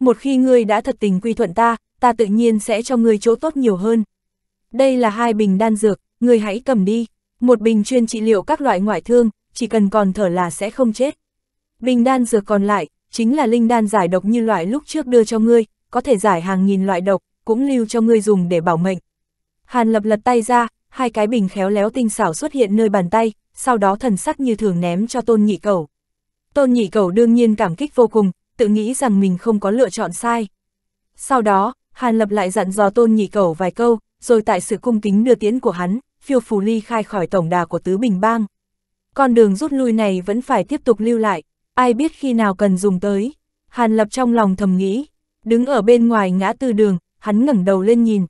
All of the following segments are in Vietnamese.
một khi ngươi đã thật tình quy thuận ta, ta tự nhiên sẽ cho ngươi chỗ tốt nhiều hơn. Đây là hai bình đan dược, ngươi hãy cầm đi, một bình chuyên trị liệu các loại ngoại thương, chỉ cần còn thở là sẽ không chết. Bình đan dược còn lại, chính là linh đan giải độc như loại lúc trước đưa cho ngươi, có thể giải hàng nghìn loại độc, cũng lưu cho ngươi dùng để bảo mệnh. Hàn lập lật tay ra, hai cái bình khéo léo tinh xảo xuất hiện nơi bàn tay, sau đó thần sắc như thường ném cho tôn nhị cầu. Tôn nhị cầu đương nhiên cảm kích vô cùng, tự nghĩ rằng mình không có lựa chọn sai. Sau đó, Hàn Lập lại dặn dò Tôn Nhị cầu vài câu, rồi tại sự cung kính đưa tiễn của hắn, phiêu phù ly khai khỏi tổng đà của Tứ Bình Bang. Con đường rút lui này vẫn phải tiếp tục lưu lại, ai biết khi nào cần dùng tới. Hàn Lập trong lòng thầm nghĩ, đứng ở bên ngoài ngã tư đường, hắn ngẩng đầu lên nhìn.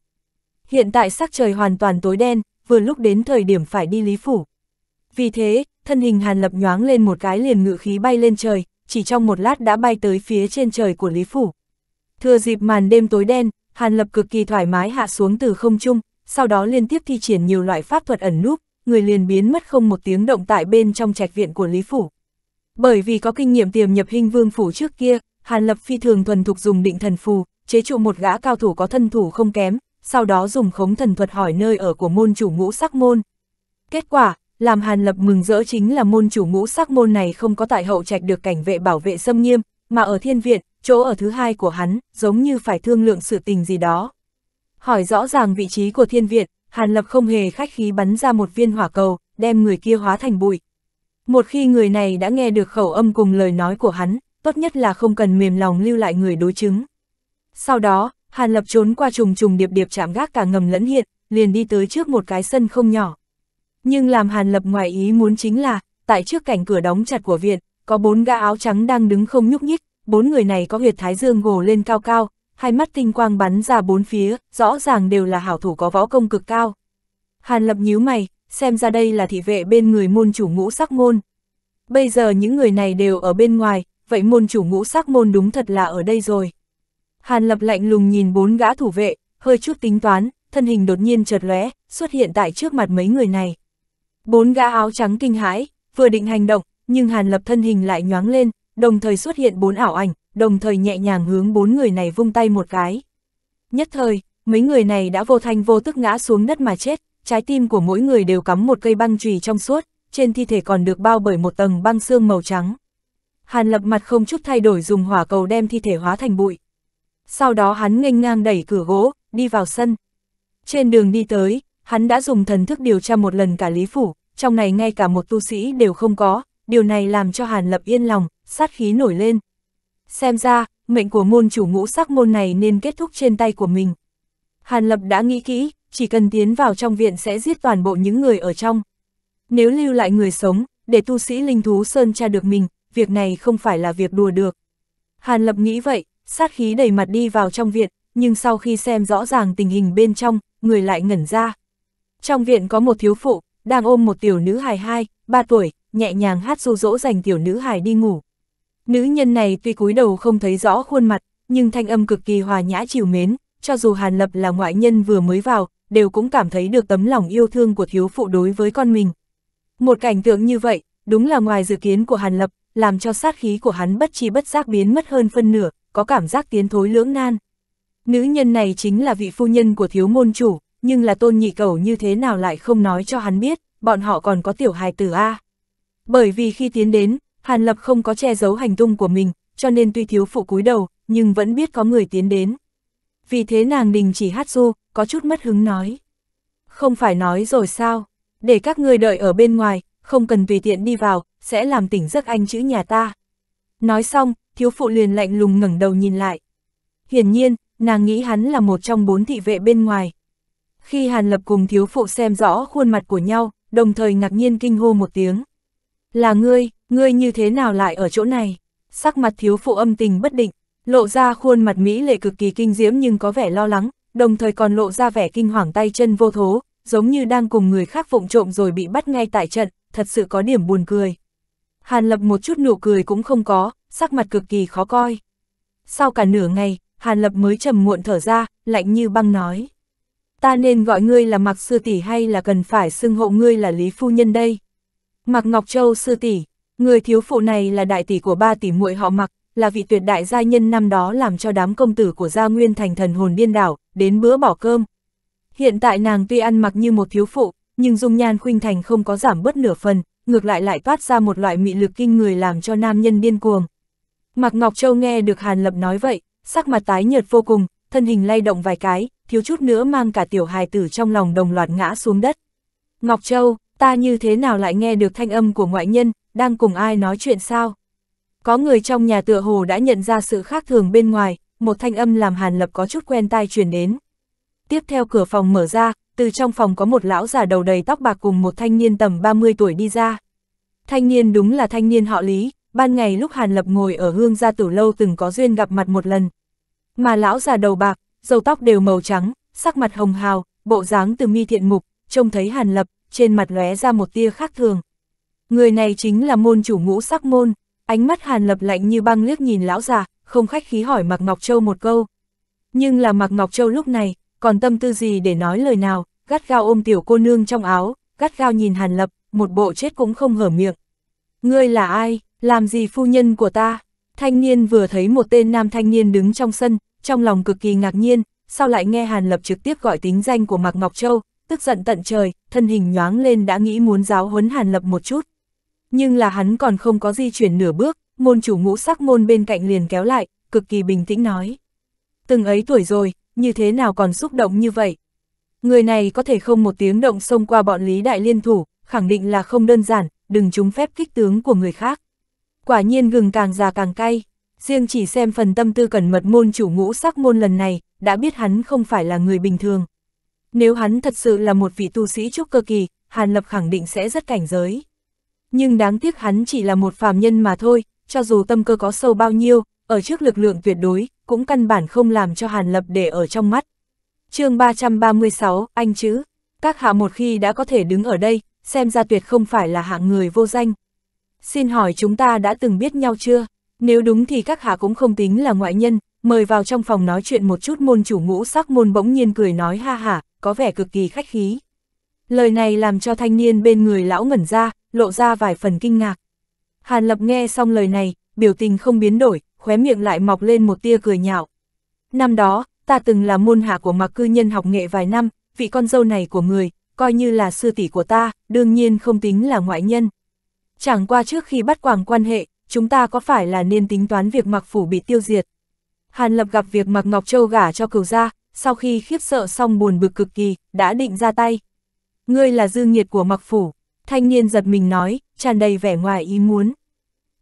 Hiện tại sắc trời hoàn toàn tối đen, vừa lúc đến thời điểm phải đi Lý Phủ. Vì thế, thân hình Hàn Lập nhoáng lên một cái liền ngự khí bay lên trời, chỉ trong một lát đã bay tới phía trên trời của Lý Phủ. Thừa dịp màn đêm tối đen, Hàn Lập cực kỳ thoải mái hạ xuống từ không trung, sau đó liên tiếp thi triển nhiều loại pháp thuật ẩn núp, người liền biến mất không một tiếng động tại bên trong trạch viện của Lý Phủ. Bởi vì có kinh nghiệm tiềm nhập hình vương phủ trước kia, Hàn Lập phi thường thuần thục dùng định thần phù, chế trụ một gã cao thủ có thân thủ không kém, sau đó dùng khống thần thuật hỏi nơi ở của môn chủ ngũ sắc môn. Kết quả, làm Hàn Lập mừng rỡ chính là môn chủ ngũ sắc môn này không có tại hậu trạch được cảnh vệ bảo vệ xâm nghiêm, mà ở thiên viện, chỗ ở thứ hai của hắn, giống như phải thương lượng sự tình gì đó. Hỏi rõ ràng vị trí của thiên viện, Hàn Lập không hề khách khí bắn ra một viên hỏa cầu, đem người kia hóa thành bụi. Một khi người này đã nghe được khẩu âm cùng lời nói của hắn, tốt nhất là không cần mềm lòng lưu lại người đối chứng. Sau đó, Hàn Lập trốn qua trùng trùng điệp điệp chạm gác cả ngầm lẫn hiện, liền đi tới trước một cái sân không nhỏ. Nhưng làm Hàn Lập ngoài ý muốn chính là, tại trước cảnh cửa đóng chặt của viện, có bốn gã áo trắng đang đứng không nhúc nhích, bốn người này có huyệt thái dương gồ lên cao cao, hai mắt tinh quang bắn ra bốn phía, rõ ràng đều là hảo thủ có võ công cực cao. Hàn Lập nhíu mày, xem ra đây là thị vệ bên người môn chủ ngũ sắc môn. Bây giờ những người này đều ở bên ngoài, vậy môn chủ ngũ sắc môn đúng thật là ở đây rồi. Hàn Lập lạnh lùng nhìn bốn gã thủ vệ, hơi chút tính toán, thân hình đột nhiên chợt lóe, xuất hiện tại trước mặt mấy người này. Bốn gã áo trắng kinh hãi, vừa định hành động, nhưng Hàn Lập thân hình lại nhoáng lên, đồng thời xuất hiện bốn ảo ảnh, đồng thời nhẹ nhàng hướng bốn người này vung tay một cái. Nhất thời, mấy người này đã vô thanh vô tức ngã xuống đất mà chết, trái tim của mỗi người đều cắm một cây băng chùy trong suốt, trên thi thể còn được bao bởi một tầng băng xương màu trắng. Hàn Lập mặt không chút thay đổi dùng hỏa cầu đem thi thể hóa thành bụi. Sau đó hắn nghênh ngang đẩy cửa gỗ, đi vào sân. Trên đường đi tới, hắn đã dùng thần thức điều tra một lần cả Lý Phủ, trong này ngay cả một tu sĩ đều không có, điều này làm cho Hàn Lập yên lòng, sát khí nổi lên. Xem ra, mệnh của môn chủ ngũ sắc môn này nên kết thúc trên tay của mình. Hàn Lập đã nghĩ kỹ, chỉ cần tiến vào trong viện sẽ giết toàn bộ những người ở trong. Nếu lưu lại người sống, để tu sĩ linh thú Sơn tra được mình, việc này không phải là việc đùa được. Hàn Lập nghĩ vậy, sát khí đầy mặt đi vào trong viện, nhưng sau khi xem rõ ràng tình hình bên trong, người lại ngẩn ra. Trong viện có một thiếu phụ, đang ôm một tiểu nữ hài 2, 3 tuổi, nhẹ nhàng hát du dỗ dành tiểu nữ hài đi ngủ. Nữ nhân này tuy cúi đầu không thấy rõ khuôn mặt, nhưng thanh âm cực kỳ hòa nhã chiều mến, cho dù Hàn Lập là ngoại nhân vừa mới vào, đều cũng cảm thấy được tấm lòng yêu thương của thiếu phụ đối với con mình. Một cảnh tượng như vậy, đúng là ngoài dự kiến của Hàn Lập, làm cho sát khí của hắn bất chi bất giác biến mất hơn phân nửa, có cảm giác tiến thối lưỡng nan. Nữ nhân này chính là vị phu nhân của thiếu môn chủ, nhưng là tôn nhị cầu như thế nào lại không nói cho hắn biết, bọn họ còn có tiểu hài tử A. Bởi vì khi tiến đến, Hàn Lập không có che giấu hành tung của mình, cho nên tuy thiếu phụ cúi đầu, nhưng vẫn biết có người tiến đến. Vì thế nàng đình chỉ hát du, có chút mất hứng nói. Không phải nói rồi sao, để các người đợi ở bên ngoài, không cần tùy tiện đi vào, sẽ làm tỉnh giấc anh chữ nhà ta. Nói xong, thiếu phụ liền lạnh lùng ngẩng đầu nhìn lại. Hiển nhiên, nàng nghĩ hắn là một trong bốn thị vệ bên ngoài. Khi Hàn Lập cùng thiếu phụ xem rõ khuôn mặt của nhau, đồng thời ngạc nhiên kinh hô một tiếng. Là ngươi, ngươi như thế nào lại ở chỗ này? Sắc mặt thiếu phụ âm tình bất định, lộ ra khuôn mặt Mỹ lệ cực kỳ kinh diễm nhưng có vẻ lo lắng, đồng thời còn lộ ra vẻ kinh hoàng tay chân vô thố, giống như đang cùng người khác vụng trộm rồi bị bắt ngay tại trận, thật sự có điểm buồn cười. Hàn Lập một chút nụ cười cũng không có, sắc mặt cực kỳ khó coi. Sau cả nửa ngày, Hàn Lập mới trầm muộn thở ra, lạnh như băng nói ta nên gọi ngươi là Mạc Sư Tỷ hay là cần phải xưng hộ ngươi là Lý Phu Nhân đây? Mạc Ngọc Châu Sư Tỷ, người thiếu phụ này là đại tỷ của ba tỷ muội họ Mạc, là vị tuyệt đại gia nhân năm đó làm cho đám công tử của gia nguyên thành thần hồn điên đảo, đến bữa bỏ cơm. Hiện tại nàng tuy ăn mặc như một thiếu phụ, nhưng dung nhan khuynh thành không có giảm bớt nửa phần, ngược lại lại toát ra một loại mị lực kinh người làm cho nam nhân điên cuồng. Mạc Ngọc Châu nghe được Hàn Lập nói vậy, sắc mặt tái nhợt vô cùng, thân hình lay động vài cái, thiếu chút nữa mang cả tiểu hài tử trong lòng đồng loạt ngã xuống đất. Ngọc Châu, ta như thế nào lại nghe được thanh âm của ngoại nhân, đang cùng ai nói chuyện sao? Có người trong nhà tựa hồ đã nhận ra sự khác thường bên ngoài, một thanh âm làm Hàn Lập có chút quen tai truyền đến. Tiếp theo cửa phòng mở ra, từ trong phòng có một lão già đầu đầy tóc bạc cùng một thanh niên tầm 30 tuổi đi ra. Thanh niên đúng là thanh niên họ Lý, ban ngày lúc Hàn Lập ngồi ở hương gia tử lâu từng có duyên gặp mặt một lần, mà lão già đầu bạc, dầu tóc đều màu trắng, sắc mặt hồng hào, bộ dáng từ mi thiện mục, trông thấy hàn lập, trên mặt lóe ra một tia khác thường. Người này chính là môn chủ ngũ sắc môn, ánh mắt hàn lập lạnh như băng liếc nhìn lão già, không khách khí hỏi Mạc Ngọc Châu một câu. Nhưng là Mạc Ngọc Châu lúc này, còn tâm tư gì để nói lời nào, gắt gao ôm tiểu cô nương trong áo, gắt gao nhìn hàn lập, một bộ chết cũng không hở miệng. Ngươi là ai, làm gì phu nhân của ta? Thanh niên vừa thấy một tên nam thanh niên đứng trong sân, trong lòng cực kỳ ngạc nhiên, sau lại nghe Hàn Lập trực tiếp gọi tính danh của Mạc Ngọc Châu, tức giận tận trời, thân hình nhoáng lên đã nghĩ muốn giáo huấn Hàn Lập một chút. Nhưng là hắn còn không có di chuyển nửa bước, môn chủ ngũ sắc môn bên cạnh liền kéo lại, cực kỳ bình tĩnh nói. Từng ấy tuổi rồi, như thế nào còn xúc động như vậy? Người này có thể không một tiếng động xông qua bọn Lý Đại Liên thủ, khẳng định là không đơn giản, đừng trúng phép kích tướng của người khác. Quả nhiên gừng càng già càng cay riêng chỉ xem phần tâm tư cẩn mật môn chủ ngũ sắc môn lần này, đã biết hắn không phải là người bình thường. Nếu hắn thật sự là một vị tu sĩ trúc cơ kỳ, Hàn Lập khẳng định sẽ rất cảnh giới. Nhưng đáng tiếc hắn chỉ là một phàm nhân mà thôi, cho dù tâm cơ có sâu bao nhiêu, ở trước lực lượng tuyệt đối, cũng căn bản không làm cho Hàn Lập để ở trong mắt. chương 336, Anh chữ, các hạ một khi đã có thể đứng ở đây, xem ra tuyệt không phải là hạng người vô danh. Xin hỏi chúng ta đã từng biết nhau chưa? Nếu đúng thì các hạ cũng không tính là ngoại nhân, mời vào trong phòng nói chuyện một chút môn chủ ngũ sắc môn bỗng nhiên cười nói ha hả, có vẻ cực kỳ khách khí. Lời này làm cho thanh niên bên người lão ngẩn ra, lộ ra vài phần kinh ngạc. Hàn Lập nghe xong lời này, biểu tình không biến đổi, khóe miệng lại mọc lên một tia cười nhạo. Năm đó, ta từng là môn hạ của mặc cư nhân học nghệ vài năm, vị con dâu này của người, coi như là sư tỷ của ta, đương nhiên không tính là ngoại nhân. Chẳng qua trước khi bắt quàng quan hệ, chúng ta có phải là nên tính toán việc mặc phủ bị tiêu diệt? Hàn Lập gặp việc mặc Ngọc Châu gả cho cửu gia, sau khi khiếp sợ xong buồn bực cực kỳ, đã định ra tay. Ngươi là dư nhiệt của mặc phủ, thanh niên giật mình nói, tràn đầy vẻ ngoài ý muốn.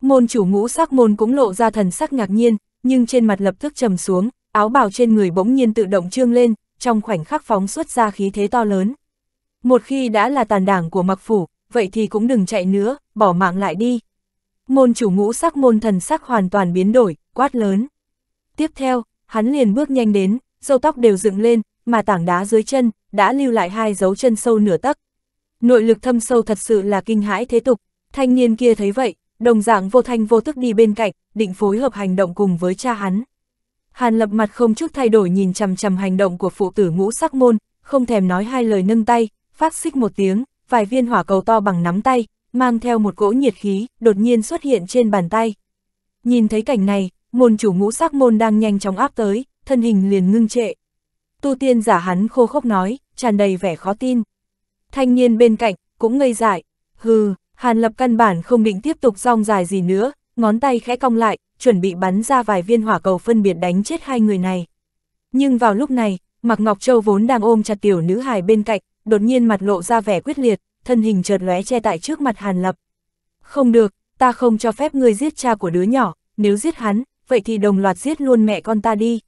Môn chủ ngũ sắc môn cũng lộ ra thần sắc ngạc nhiên, nhưng trên mặt lập tức trầm xuống, áo bào trên người bỗng nhiên tự động trương lên, trong khoảnh khắc phóng xuất ra khí thế to lớn. Một khi đã là tàn đảng của mặc phủ, vậy thì cũng đừng chạy nữa, bỏ mạng lại đi môn chủ ngũ sắc môn thần sắc hoàn toàn biến đổi, quát lớn. Tiếp theo, hắn liền bước nhanh đến, dâu tóc đều dựng lên, mà tảng đá dưới chân, đã lưu lại hai dấu chân sâu nửa tấc. Nội lực thâm sâu thật sự là kinh hãi thế tục, thanh niên kia thấy vậy, đồng dạng vô thanh vô tức đi bên cạnh, định phối hợp hành động cùng với cha hắn. Hàn lập mặt không chút thay đổi nhìn chằm chằm hành động của phụ tử ngũ sắc môn, không thèm nói hai lời nâng tay, phát xích một tiếng, vài viên hỏa cầu to bằng nắm tay, mang theo một cỗ nhiệt khí, đột nhiên xuất hiện trên bàn tay. Nhìn thấy cảnh này, môn chủ ngũ sắc môn đang nhanh chóng áp tới, thân hình liền ngưng trệ. Tu tiên giả hắn khô khốc nói, tràn đầy vẻ khó tin. Thanh niên bên cạnh, cũng ngây dại, hừ, hàn lập căn bản không định tiếp tục rong dài gì nữa, ngón tay khẽ cong lại, chuẩn bị bắn ra vài viên hỏa cầu phân biệt đánh chết hai người này. Nhưng vào lúc này, Mạc Ngọc Châu vốn đang ôm chặt tiểu nữ hài bên cạnh, đột nhiên mặt lộ ra vẻ quyết liệt, thân hình chợt lóe che tại trước mặt Hàn Lập. Không được, ta không cho phép ngươi giết cha của đứa nhỏ, nếu giết hắn, vậy thì đồng loạt giết luôn mẹ con ta đi.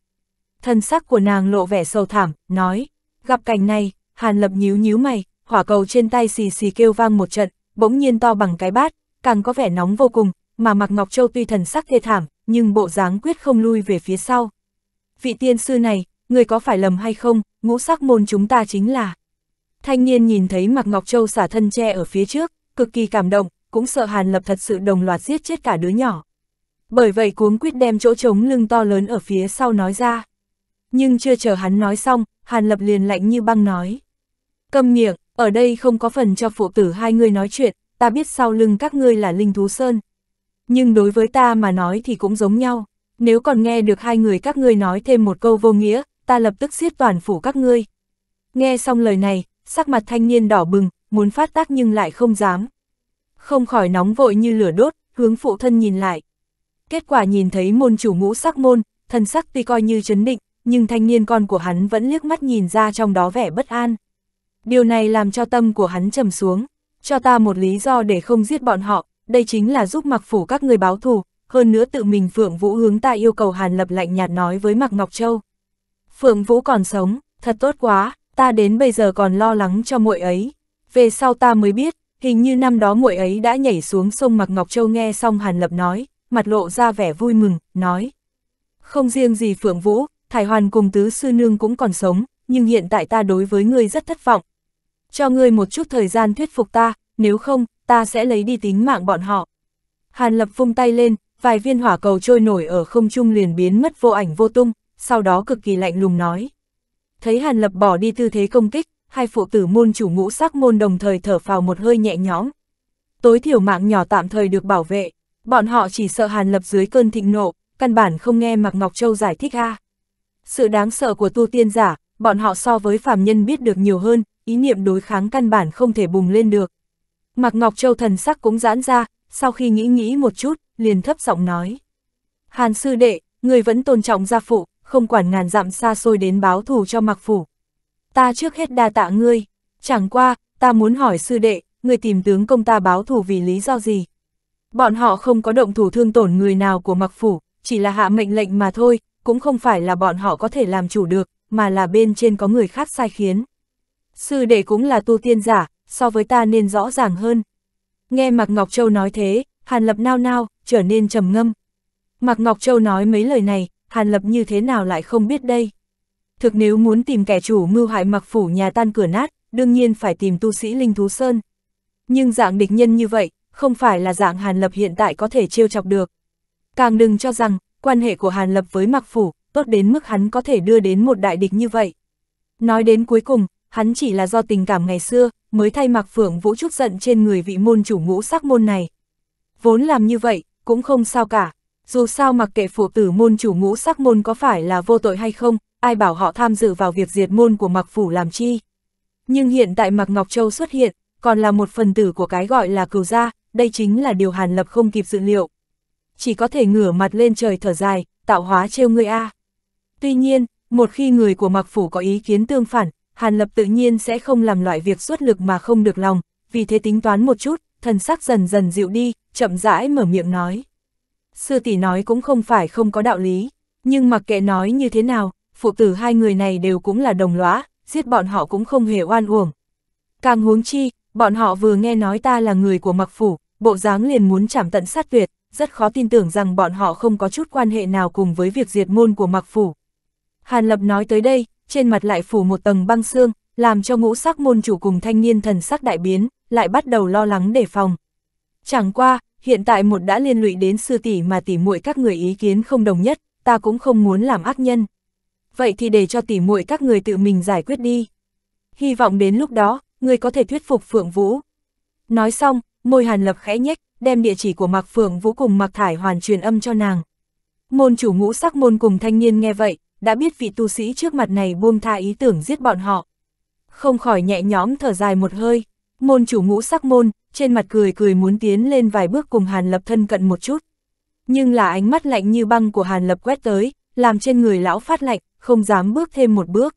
Thân sắc của nàng lộ vẻ sâu thảm, nói, gặp cảnh này, Hàn Lập nhíu nhíu mày, hỏa cầu trên tay xì xì kêu vang một trận, bỗng nhiên to bằng cái bát, càng có vẻ nóng vô cùng, mà mặc Ngọc Châu tuy thần sắc thê thảm, nhưng bộ dáng quyết không lui về phía sau. Vị tiên sư này, người có phải lầm hay không, ngũ sắc môn chúng ta chính là... Thanh niên nhìn thấy Mạc Ngọc Châu xả thân che ở phía trước, cực kỳ cảm động, cũng sợ Hàn Lập thật sự đồng loạt giết chết cả đứa nhỏ. Bởi vậy cuống quyết đem chỗ trống lưng to lớn ở phía sau nói ra. Nhưng chưa chờ hắn nói xong, Hàn Lập liền lạnh như băng nói. Cầm miệng, ở đây không có phần cho phụ tử hai người nói chuyện, ta biết sau lưng các ngươi là Linh Thú Sơn. Nhưng đối với ta mà nói thì cũng giống nhau, nếu còn nghe được hai người các ngươi nói thêm một câu vô nghĩa, ta lập tức giết toàn phủ các ngươi. Nghe xong lời này, sắc mặt thanh niên đỏ bừng, muốn phát tác nhưng lại không dám. Không khỏi nóng vội như lửa đốt, hướng phụ thân nhìn lại. Kết quả nhìn thấy môn chủ ngũ sắc môn, thân sắc tuy coi như chấn định, nhưng thanh niên con của hắn vẫn liếc mắt nhìn ra trong đó vẻ bất an. Điều này làm cho tâm của hắn trầm xuống, cho ta một lý do để không giết bọn họ, đây chính là giúp mặc phủ các người báo thù, hơn nữa tự mình Phượng Vũ hướng ta yêu cầu Hàn Lập lạnh nhạt nói với Mạc Ngọc Châu. Phượng Vũ còn sống, thật tốt quá, ta đến bây giờ còn lo lắng cho muội ấy. Về sau ta mới biết, hình như năm đó muội ấy đã nhảy xuống sông mặc Ngọc Châu nghe xong Hàn Lập nói, mặt lộ ra vẻ vui mừng, nói. Không riêng gì Phượng Vũ, Thải Hoàn cùng Tứ Sư Nương cũng còn sống, nhưng hiện tại ta đối với ngươi rất thất vọng. Cho ngươi một chút thời gian thuyết phục ta, nếu không, ta sẽ lấy đi tính mạng bọn họ. Hàn Lập vung tay lên, vài viên hỏa cầu trôi nổi ở không trung liền biến mất vô ảnh vô tung, sau đó cực kỳ lạnh lùng nói thấy Hàn Lập bỏ đi tư thế công kích, hai phụ tử môn chủ ngũ sắc môn đồng thời thở phào một hơi nhẹ nhõm. Tối thiểu mạng nhỏ tạm thời được bảo vệ, bọn họ chỉ sợ Hàn Lập dưới cơn thịnh nộ, căn bản không nghe Mạc Ngọc Châu giải thích a. Sự đáng sợ của tu tiên giả, bọn họ so với phàm nhân biết được nhiều hơn, ý niệm đối kháng căn bản không thể bùng lên được. Mạc Ngọc Châu thần sắc cũng giãn ra, sau khi nghĩ nghĩ một chút, liền thấp giọng nói. Hàn sư đệ, người vẫn tôn trọng gia phụ, không quản ngàn dặm xa xôi đến báo thù cho mặc phủ. Ta trước hết đa tạ ngươi, chẳng qua, ta muốn hỏi sư đệ, người tìm tướng công ta báo thù vì lý do gì? Bọn họ không có động thủ thương tổn người nào của mặc phủ, chỉ là hạ mệnh lệnh mà thôi, cũng không phải là bọn họ có thể làm chủ được, mà là bên trên có người khác sai khiến. Sư đệ cũng là tu tiên giả, so với ta nên rõ ràng hơn. Nghe Mạc Ngọc Châu nói thế, Hàn Lập nao nao, trở nên trầm ngâm. Mạc Ngọc Châu nói mấy lời này, Hàn Lập như thế nào lại không biết đây? Thực nếu muốn tìm kẻ chủ mưu hại mặc phủ nhà tan cửa nát, đương nhiên phải tìm tu sĩ Linh Thú Sơn. Nhưng dạng địch nhân như vậy, không phải là dạng Hàn Lập hiện tại có thể trêu chọc được. Càng đừng cho rằng, quan hệ của Hàn Lập với mặc phủ, tốt đến mức hắn có thể đưa đến một đại địch như vậy. Nói đến cuối cùng, hắn chỉ là do tình cảm ngày xưa, mới thay mặc phượng vũ trúc giận trên người vị môn chủ ngũ sắc môn này. Vốn làm như vậy, cũng không sao cả dù sao mặc kệ phụ tử môn chủ ngũ sắc môn có phải là vô tội hay không, ai bảo họ tham dự vào việc diệt môn của mặc phủ làm chi. Nhưng hiện tại mặc Ngọc Châu xuất hiện, còn là một phần tử của cái gọi là cừu gia, đây chính là điều Hàn Lập không kịp dự liệu. Chỉ có thể ngửa mặt lên trời thở dài, tạo hóa trêu ngươi A. Tuy nhiên, một khi người của mặc phủ có ý kiến tương phản, Hàn Lập tự nhiên sẽ không làm loại việc xuất lực mà không được lòng, vì thế tính toán một chút, thần sắc dần dần dịu đi, chậm rãi mở miệng nói sư tỷ nói cũng không phải không có đạo lý, nhưng mặc kệ nói như thế nào, phụ tử hai người này đều cũng là đồng lõa, giết bọn họ cũng không hề oan uổng. Càng huống chi, bọn họ vừa nghe nói ta là người của mặc phủ, bộ dáng liền muốn chảm tận sát tuyệt, rất khó tin tưởng rằng bọn họ không có chút quan hệ nào cùng với việc diệt môn của mặc phủ. Hàn Lập nói tới đây, trên mặt lại phủ một tầng băng xương, làm cho ngũ sắc môn chủ cùng thanh niên thần sắc đại biến, lại bắt đầu lo lắng đề phòng. Chẳng qua, hiện tại một đã liên lụy đến sư tỷ mà tỷ muội các người ý kiến không đồng nhất, ta cũng không muốn làm ác nhân. Vậy thì để cho tỷ muội các người tự mình giải quyết đi. Hy vọng đến lúc đó, người có thể thuyết phục Phượng Vũ. Nói xong, môi hàn lập khẽ nhếch, đem địa chỉ của Mạc Phượng Vũ cùng Mạc Thải Hoàn truyền âm cho nàng. Môn chủ ngũ sắc môn cùng thanh niên nghe vậy, đã biết vị tu sĩ trước mặt này buông tha ý tưởng giết bọn họ. Không khỏi nhẹ nhõm thở dài một hơi. Môn chủ ngũ sắc môn, trên mặt cười cười muốn tiến lên vài bước cùng Hàn Lập thân cận một chút. Nhưng là ánh mắt lạnh như băng của Hàn Lập quét tới, làm trên người lão phát lạnh, không dám bước thêm một bước.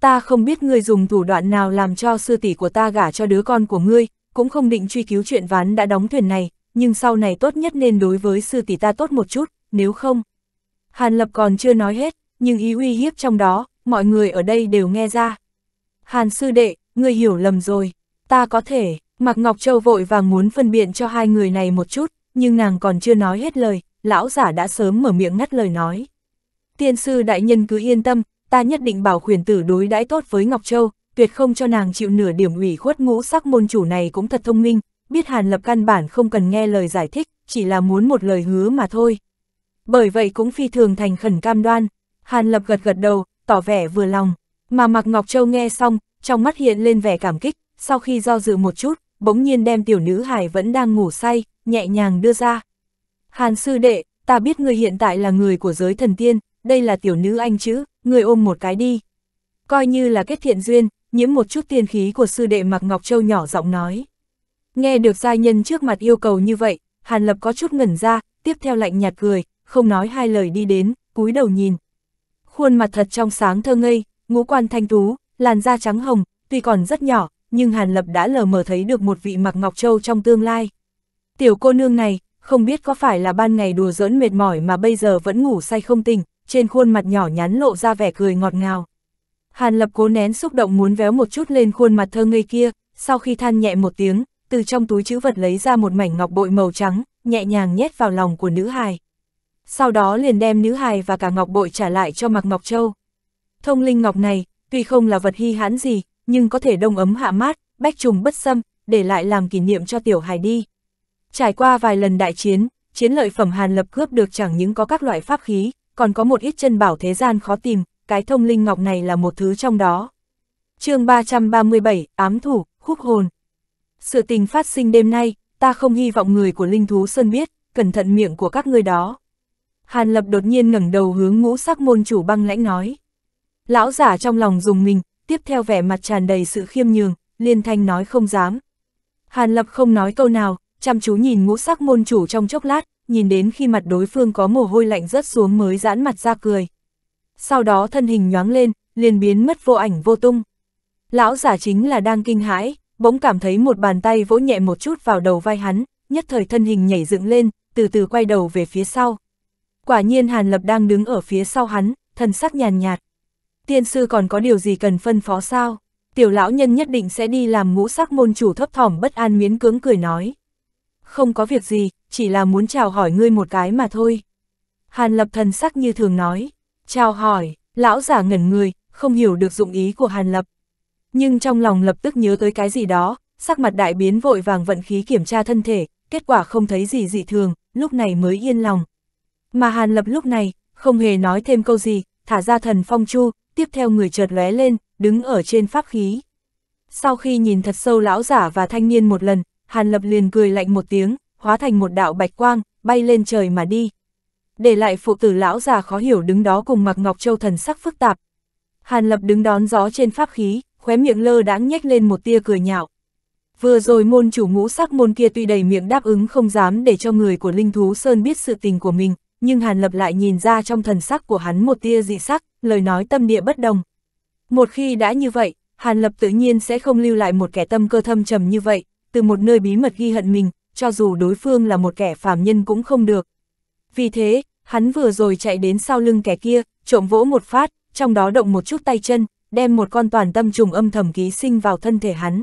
Ta không biết ngươi dùng thủ đoạn nào làm cho sư tỷ của ta gả cho đứa con của ngươi, cũng không định truy cứu chuyện ván đã đóng thuyền này, nhưng sau này tốt nhất nên đối với sư tỷ ta tốt một chút, nếu không. Hàn Lập còn chưa nói hết, nhưng ý uy hiếp trong đó, mọi người ở đây đều nghe ra. Hàn sư đệ, ngươi hiểu lầm rồi ta có thể, Mạc Ngọc Châu vội vàng muốn phân biện cho hai người này một chút, nhưng nàng còn chưa nói hết lời, lão giả đã sớm mở miệng ngắt lời nói. Tiên sư đại nhân cứ yên tâm, ta nhất định bảo khuyển tử đối đãi tốt với Ngọc Châu, tuyệt không cho nàng chịu nửa điểm ủy khuất ngũ sắc môn chủ này cũng thật thông minh, biết Hàn Lập căn bản không cần nghe lời giải thích, chỉ là muốn một lời hứa mà thôi. Bởi vậy cũng phi thường thành khẩn cam đoan, Hàn Lập gật gật đầu, tỏ vẻ vừa lòng, mà Mạc Ngọc Châu nghe xong, trong mắt hiện lên vẻ cảm kích, sau khi do dự một chút, bỗng nhiên đem tiểu nữ hải vẫn đang ngủ say, nhẹ nhàng đưa ra. Hàn sư đệ, ta biết người hiện tại là người của giới thần tiên, đây là tiểu nữ anh chứ, người ôm một cái đi. Coi như là kết thiện duyên, nhiễm một chút tiên khí của sư đệ Mạc Ngọc Châu nhỏ giọng nói. Nghe được gia nhân trước mặt yêu cầu như vậy, Hàn Lập có chút ngẩn ra, tiếp theo lạnh nhạt cười, không nói hai lời đi đến, cúi đầu nhìn. Khuôn mặt thật trong sáng thơ ngây, ngũ quan thanh tú, làn da trắng hồng, tuy còn rất nhỏ, nhưng Hàn Lập đã lờ mờ thấy được một vị mặc Ngọc Châu trong tương lai. Tiểu cô nương này, không biết có phải là ban ngày đùa giỡn mệt mỏi mà bây giờ vẫn ngủ say không tỉnh, trên khuôn mặt nhỏ nhắn lộ ra vẻ cười ngọt ngào. Hàn Lập cố nén xúc động muốn véo một chút lên khuôn mặt thơ ngây kia, sau khi than nhẹ một tiếng, từ trong túi chữ vật lấy ra một mảnh ngọc bội màu trắng, nhẹ nhàng nhét vào lòng của nữ hài. Sau đó liền đem nữ hài và cả ngọc bội trả lại cho Mặc Ngọc Châu. Thông linh ngọc này, tuy không là vật hy hãn gì, nhưng có thể đông ấm hạ mát, bách trùng bất xâm, để lại làm kỷ niệm cho tiểu hài đi. Trải qua vài lần đại chiến, chiến lợi phẩm Hàn Lập cướp được chẳng những có các loại pháp khí, còn có một ít chân bảo thế gian khó tìm, cái thông linh ngọc này là một thứ trong đó. chương 337, Ám Thủ, Khúc Hồn Sự tình phát sinh đêm nay, ta không hy vọng người của Linh Thú Sơn biết, cẩn thận miệng của các ngươi đó. Hàn Lập đột nhiên ngẩng đầu hướng ngũ sắc môn chủ băng lãnh nói. Lão giả trong lòng dùng mình, tiếp theo vẻ mặt tràn đầy sự khiêm nhường, liên thanh nói không dám. Hàn Lập không nói câu nào, chăm chú nhìn ngũ sắc môn chủ trong chốc lát, nhìn đến khi mặt đối phương có mồ hôi lạnh rớt xuống mới giãn mặt ra cười. Sau đó thân hình nhoáng lên, liền biến mất vô ảnh vô tung. Lão giả chính là đang kinh hãi, bỗng cảm thấy một bàn tay vỗ nhẹ một chút vào đầu vai hắn, nhất thời thân hình nhảy dựng lên, từ từ quay đầu về phía sau. Quả nhiên Hàn Lập đang đứng ở phía sau hắn, thân sắc nhàn nhạt tiên sư còn có điều gì cần phân phó sao? Tiểu lão nhân nhất định sẽ đi làm ngũ sắc môn chủ thấp thỏm bất an miến cưỡng cười nói. Không có việc gì, chỉ là muốn chào hỏi ngươi một cái mà thôi. Hàn lập thần sắc như thường nói. Chào hỏi, lão giả ngẩn người, không hiểu được dụng ý của hàn lập. Nhưng trong lòng lập tức nhớ tới cái gì đó, sắc mặt đại biến vội vàng vận khí kiểm tra thân thể, kết quả không thấy gì dị thường, lúc này mới yên lòng. Mà hàn lập lúc này, không hề nói thêm câu gì, thả ra thần phong chu, tiếp theo người chợt lóe lên, đứng ở trên pháp khí. Sau khi nhìn thật sâu lão giả và thanh niên một lần, Hàn Lập liền cười lạnh một tiếng, hóa thành một đạo bạch quang, bay lên trời mà đi. Để lại phụ tử lão già khó hiểu đứng đó cùng mặc Ngọc Châu thần sắc phức tạp. Hàn Lập đứng đón gió trên pháp khí, khóe miệng lơ đãng nhếch lên một tia cười nhạo. Vừa rồi môn chủ ngũ sắc môn kia tuy đầy miệng đáp ứng không dám để cho người của linh thú Sơn biết sự tình của mình, nhưng Hàn Lập lại nhìn ra trong thần sắc của hắn một tia dị sắc, lời nói tâm địa bất đồng. Một khi đã như vậy, Hàn Lập tự nhiên sẽ không lưu lại một kẻ tâm cơ thâm trầm như vậy, từ một nơi bí mật ghi hận mình, cho dù đối phương là một kẻ phàm nhân cũng không được. Vì thế, hắn vừa rồi chạy đến sau lưng kẻ kia, trộm vỗ một phát, trong đó động một chút tay chân, đem một con toàn tâm trùng âm thầm ký sinh vào thân thể hắn.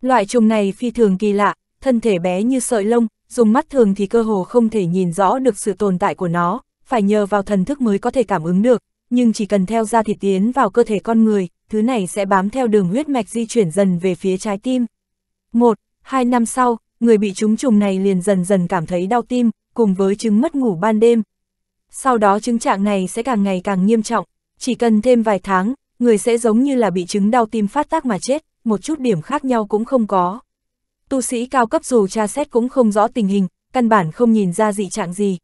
Loại trùng này phi thường kỳ lạ, thân thể bé như sợi lông, dùng mắt thường thì cơ hồ không thể nhìn rõ được sự tồn tại của nó, phải nhờ vào thần thức mới có thể cảm ứng được, nhưng chỉ cần theo da thịt tiến vào cơ thể con người, thứ này sẽ bám theo đường huyết mạch di chuyển dần về phía trái tim. Một, hai năm sau, người bị trúng trùng này liền dần dần cảm thấy đau tim, cùng với chứng mất ngủ ban đêm. Sau đó chứng trạng này sẽ càng ngày càng nghiêm trọng, chỉ cần thêm vài tháng, người sẽ giống như là bị chứng đau tim phát tác mà chết, một chút điểm khác nhau cũng không có tu sĩ cao cấp dù tra xét cũng không rõ tình hình, căn bản không nhìn ra dị trạng gì.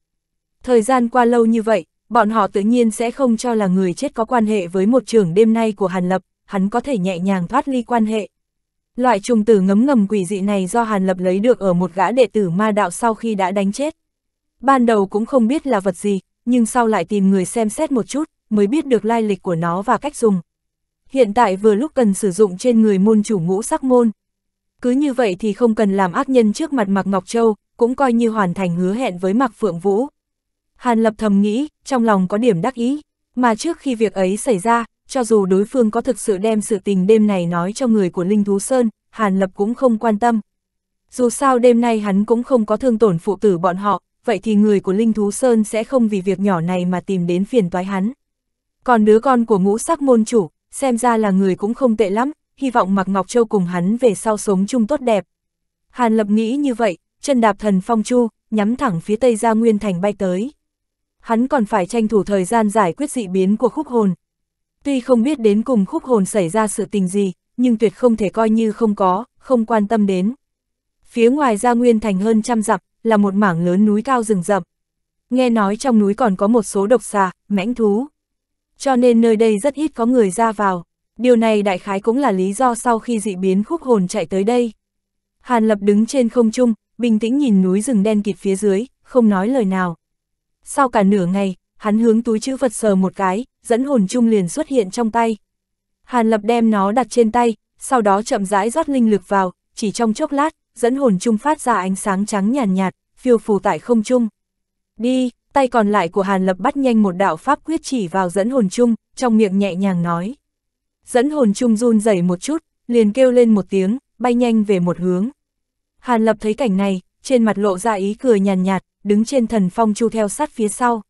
Thời gian qua lâu như vậy, bọn họ tự nhiên sẽ không cho là người chết có quan hệ với một trưởng đêm nay của Hàn Lập, hắn có thể nhẹ nhàng thoát ly quan hệ. Loại trùng tử ngấm ngầm quỷ dị này do Hàn Lập lấy được ở một gã đệ tử ma đạo sau khi đã đánh chết. Ban đầu cũng không biết là vật gì, nhưng sau lại tìm người xem xét một chút, mới biết được lai lịch của nó và cách dùng. Hiện tại vừa lúc cần sử dụng trên người môn chủ ngũ sắc môn, cứ như vậy thì không cần làm ác nhân trước mặt Mạc Ngọc Châu, cũng coi như hoàn thành hứa hẹn với Mạc Phượng Vũ. Hàn Lập thầm nghĩ, trong lòng có điểm đắc ý, mà trước khi việc ấy xảy ra, cho dù đối phương có thực sự đem sự tình đêm này nói cho người của Linh Thú Sơn, Hàn Lập cũng không quan tâm. Dù sao đêm nay hắn cũng không có thương tổn phụ tử bọn họ, vậy thì người của Linh Thú Sơn sẽ không vì việc nhỏ này mà tìm đến phiền toái hắn. Còn đứa con của ngũ sắc môn chủ, xem ra là người cũng không tệ lắm, hy vọng Mạc Ngọc Châu cùng hắn về sau sống chung tốt đẹp. Hàn Lập nghĩ như vậy, chân đạp thần phong chu, nhắm thẳng phía tây ra nguyên thành bay tới. Hắn còn phải tranh thủ thời gian giải quyết dị biến của khúc hồn. Tuy không biết đến cùng khúc hồn xảy ra sự tình gì, nhưng tuyệt không thể coi như không có, không quan tâm đến. Phía ngoài ra nguyên thành hơn trăm dặm, là một mảng lớn núi cao rừng rậm. Nghe nói trong núi còn có một số độc xà, mãnh thú. Cho nên nơi đây rất ít có người ra vào. Điều này đại khái cũng là lý do sau khi dị biến khúc hồn chạy tới đây. Hàn Lập đứng trên không trung, bình tĩnh nhìn núi rừng đen kịt phía dưới, không nói lời nào. Sau cả nửa ngày, hắn hướng túi chữ vật sờ một cái, dẫn hồn chung liền xuất hiện trong tay. Hàn Lập đem nó đặt trên tay, sau đó chậm rãi rót linh lực vào, chỉ trong chốc lát, dẫn hồn chung phát ra ánh sáng trắng nhàn nhạt, nhạt, phiêu phù tại không trung. Đi, tay còn lại của Hàn Lập bắt nhanh một đạo pháp quyết chỉ vào dẫn hồn chung, trong miệng nhẹ nhàng nói. Dẫn hồn chung run rẩy một chút, liền kêu lên một tiếng, bay nhanh về một hướng. Hàn Lập thấy cảnh này, trên mặt lộ ra ý cười nhàn nhạt, nhạt, đứng trên thần phong chu theo sát phía sau.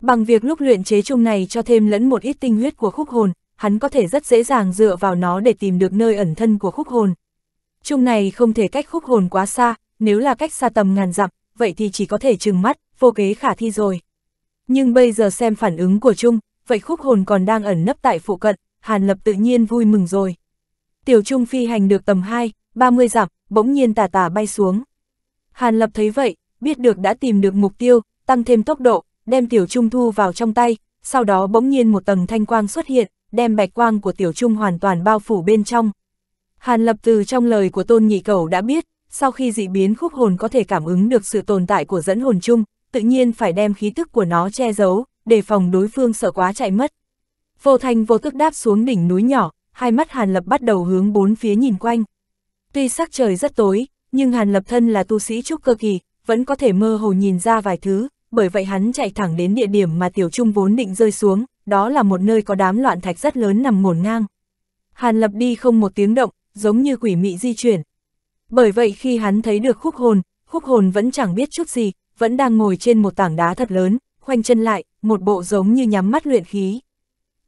Bằng việc lúc luyện chế chung này cho thêm lẫn một ít tinh huyết của khúc hồn, hắn có thể rất dễ dàng dựa vào nó để tìm được nơi ẩn thân của khúc hồn. Chung này không thể cách khúc hồn quá xa, nếu là cách xa tầm ngàn dặm, vậy thì chỉ có thể trừng mắt, vô kế khả thi rồi. Nhưng bây giờ xem phản ứng của chung, vậy khúc hồn còn đang ẩn nấp tại phụ cận, Hàn Lập tự nhiên vui mừng rồi. Tiểu Trung phi hành được tầm 2, 30 dặm, bỗng nhiên tà tà bay xuống. Hàn Lập thấy vậy, biết được đã tìm được mục tiêu, tăng thêm tốc độ, đem Tiểu Trung thu vào trong tay, sau đó bỗng nhiên một tầng thanh quang xuất hiện, đem bạch quang của Tiểu Trung hoàn toàn bao phủ bên trong. Hàn Lập từ trong lời của Tôn Nhị Cẩu đã biết, sau khi dị biến khúc hồn có thể cảm ứng được sự tồn tại của dẫn hồn chung, tự nhiên phải đem khí tức của nó che giấu, để phòng đối phương sợ quá chạy mất. Vô thành vô tức đáp xuống đỉnh núi nhỏ, hai mắt Hàn Lập bắt đầu hướng bốn phía nhìn quanh. Tuy sắc trời rất tối, nhưng Hàn Lập thân là tu sĩ trúc cơ kỳ, vẫn có thể mơ hồ nhìn ra vài thứ, bởi vậy hắn chạy thẳng đến địa điểm mà Tiểu Trung vốn định rơi xuống, đó là một nơi có đám loạn thạch rất lớn nằm ngổn ngang. Hàn Lập đi không một tiếng động, giống như quỷ mị di chuyển. Bởi vậy khi hắn thấy được khúc hồn, khúc hồn vẫn chẳng biết chút gì, vẫn đang ngồi trên một tảng đá thật lớn, khoanh chân lại, một bộ giống như nhắm mắt luyện khí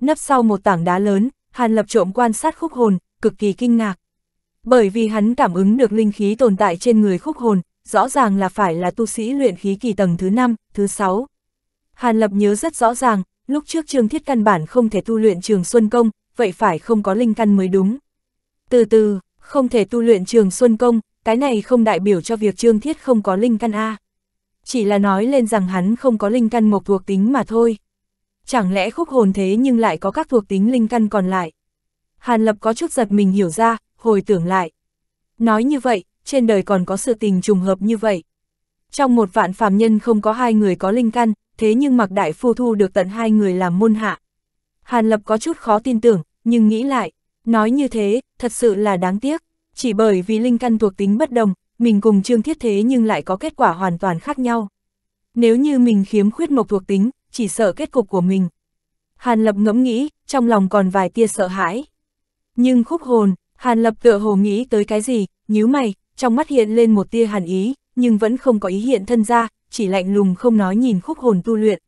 nấp sau một tảng đá lớn, Hàn Lập trộm quan sát khúc hồn, cực kỳ kinh ngạc. Bởi vì hắn cảm ứng được linh khí tồn tại trên người khúc hồn, rõ ràng là phải là tu sĩ luyện khí kỳ tầng thứ 5, thứ 6. Hàn Lập nhớ rất rõ ràng, lúc trước Trương Thiết căn bản không thể tu luyện Trường Xuân Công, vậy phải không có linh căn mới đúng. Từ từ, không thể tu luyện Trường Xuân Công, cái này không đại biểu cho việc Trương Thiết không có linh căn A. Chỉ là nói lên rằng hắn không có linh căn một thuộc tính mà thôi chẳng lẽ khúc hồn thế nhưng lại có các thuộc tính linh căn còn lại. Hàn Lập có chút giật mình hiểu ra, hồi tưởng lại. Nói như vậy, trên đời còn có sự tình trùng hợp như vậy. Trong một vạn phàm nhân không có hai người có linh căn, thế nhưng mặc đại phu thu được tận hai người làm môn hạ. Hàn Lập có chút khó tin tưởng, nhưng nghĩ lại, nói như thế, thật sự là đáng tiếc. Chỉ bởi vì linh căn thuộc tính bất đồng, mình cùng Trương Thiết Thế nhưng lại có kết quả hoàn toàn khác nhau. Nếu như mình khiếm khuyết một thuộc tính, chỉ sợ kết cục của mình. Hàn Lập ngẫm nghĩ, trong lòng còn vài tia sợ hãi. Nhưng khúc hồn, Hàn Lập tựa hồ nghĩ tới cái gì, nhíu mày, trong mắt hiện lên một tia hàn ý, nhưng vẫn không có ý hiện thân ra, chỉ lạnh lùng không nói nhìn khúc hồn tu luyện.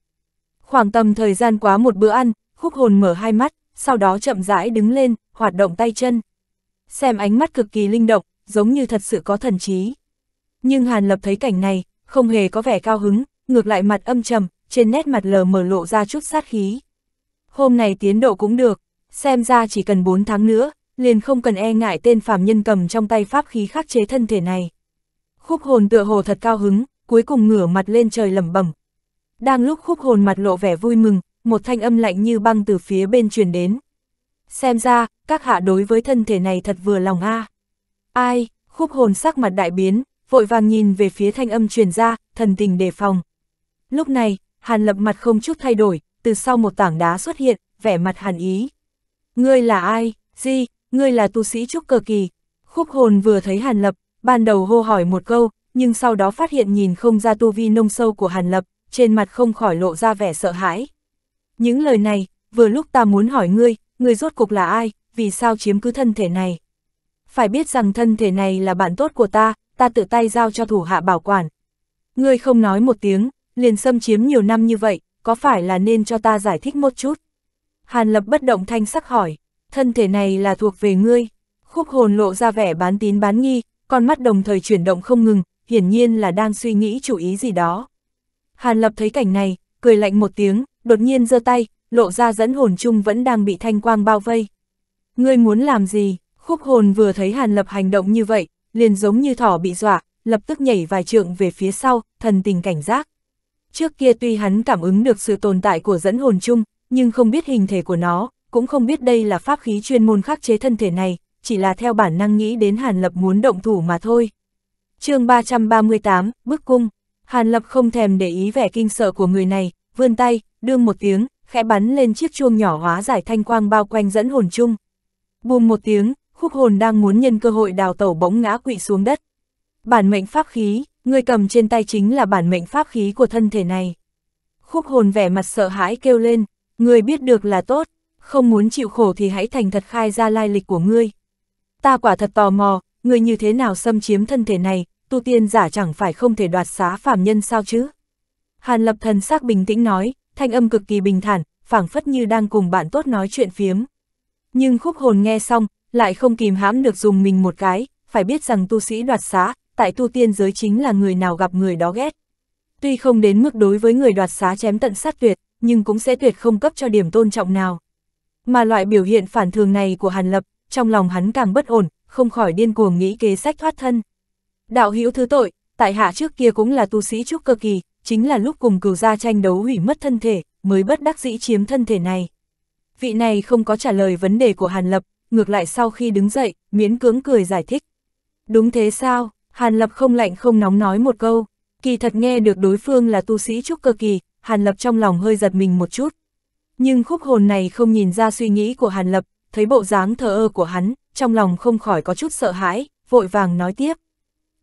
Khoảng tầm thời gian quá một bữa ăn, khúc hồn mở hai mắt, sau đó chậm rãi đứng lên, hoạt động tay chân. Xem ánh mắt cực kỳ linh động, giống như thật sự có thần trí. Nhưng Hàn Lập thấy cảnh này, không hề có vẻ cao hứng, ngược lại mặt âm trầm, trên nét mặt lờ mờ lộ ra chút sát khí. Hôm nay tiến độ cũng được, xem ra chỉ cần 4 tháng nữa, liền không cần e ngại tên phàm nhân cầm trong tay pháp khí khắc chế thân thể này. Khúc hồn tựa hồ thật cao hứng, cuối cùng ngửa mặt lên trời lẩm bẩm. Đang lúc khúc hồn mặt lộ vẻ vui mừng, một thanh âm lạnh như băng từ phía bên truyền đến. Xem ra, các hạ đối với thân thể này thật vừa lòng a. À. Ai, khúc hồn sắc mặt đại biến, vội vàng nhìn về phía thanh âm truyền ra, thần tình đề phòng. Lúc này, Hàn lập mặt không chút thay đổi, từ sau một tảng đá xuất hiện, vẻ mặt hàn ý. Ngươi là ai? Di, ngươi là tu sĩ trúc cơ kỳ. Khúc hồn vừa thấy hàn lập, ban đầu hô hỏi một câu, nhưng sau đó phát hiện nhìn không ra tu vi nông sâu của hàn lập, trên mặt không khỏi lộ ra vẻ sợ hãi. Những lời này, vừa lúc ta muốn hỏi ngươi, ngươi rốt cục là ai, vì sao chiếm cứ thân thể này? Phải biết rằng thân thể này là bạn tốt của ta, ta tự tay giao cho thủ hạ bảo quản. Ngươi không nói một tiếng, liền xâm chiếm nhiều năm như vậy, có phải là nên cho ta giải thích một chút? Hàn Lập bất động thanh sắc hỏi, thân thể này là thuộc về ngươi. Khúc hồn lộ ra vẻ bán tín bán nghi, con mắt đồng thời chuyển động không ngừng, hiển nhiên là đang suy nghĩ chủ ý gì đó. Hàn Lập thấy cảnh này, cười lạnh một tiếng, đột nhiên giơ tay, lộ ra dẫn hồn chung vẫn đang bị thanh quang bao vây. Ngươi muốn làm gì? Khúc hồn vừa thấy Hàn Lập hành động như vậy, liền giống như thỏ bị dọa, lập tức nhảy vài trượng về phía sau, thần tình cảnh giác. Trước kia tuy hắn cảm ứng được sự tồn tại của dẫn hồn chung, nhưng không biết hình thể của nó, cũng không biết đây là pháp khí chuyên môn khắc chế thân thể này, chỉ là theo bản năng nghĩ đến Hàn Lập muốn động thủ mà thôi. chương 338, Bức Cung Hàn Lập không thèm để ý vẻ kinh sợ của người này, vươn tay, đương một tiếng, khẽ bắn lên chiếc chuông nhỏ hóa giải thanh quang bao quanh dẫn hồn chung. Bùm một tiếng, khúc hồn đang muốn nhân cơ hội đào tẩu bỗng ngã quỵ xuống đất. Bản mệnh pháp khí, Người cầm trên tay chính là bản mệnh pháp khí của thân thể này. Khúc hồn vẻ mặt sợ hãi kêu lên, người biết được là tốt, không muốn chịu khổ thì hãy thành thật khai ra lai lịch của ngươi. Ta quả thật tò mò, người như thế nào xâm chiếm thân thể này, tu tiên giả chẳng phải không thể đoạt xá phạm nhân sao chứ? Hàn lập thần sắc bình tĩnh nói, thanh âm cực kỳ bình thản, phảng phất như đang cùng bạn tốt nói chuyện phiếm. Nhưng khúc hồn nghe xong, lại không kìm hãm được dùng mình một cái, phải biết rằng tu sĩ đoạt xá, tại tu tiên giới chính là người nào gặp người đó ghét. Tuy không đến mức đối với người đoạt xá chém tận sát tuyệt, nhưng cũng sẽ tuyệt không cấp cho điểm tôn trọng nào. Mà loại biểu hiện phản thường này của Hàn Lập, trong lòng hắn càng bất ổn, không khỏi điên cuồng nghĩ kế sách thoát thân. Đạo hữu thứ tội, tại hạ trước kia cũng là tu sĩ trúc cơ kỳ, chính là lúc cùng cửu gia tranh đấu hủy mất thân thể, mới bất đắc dĩ chiếm thân thể này. Vị này không có trả lời vấn đề của Hàn Lập, ngược lại sau khi đứng dậy, miễn cưỡng cười giải thích. Đúng thế sao, Hàn Lập không lạnh không nóng nói một câu, kỳ thật nghe được đối phương là tu sĩ trúc cơ kỳ, Hàn Lập trong lòng hơi giật mình một chút. Nhưng khúc hồn này không nhìn ra suy nghĩ của Hàn Lập, thấy bộ dáng thờ ơ của hắn, trong lòng không khỏi có chút sợ hãi, vội vàng nói tiếp.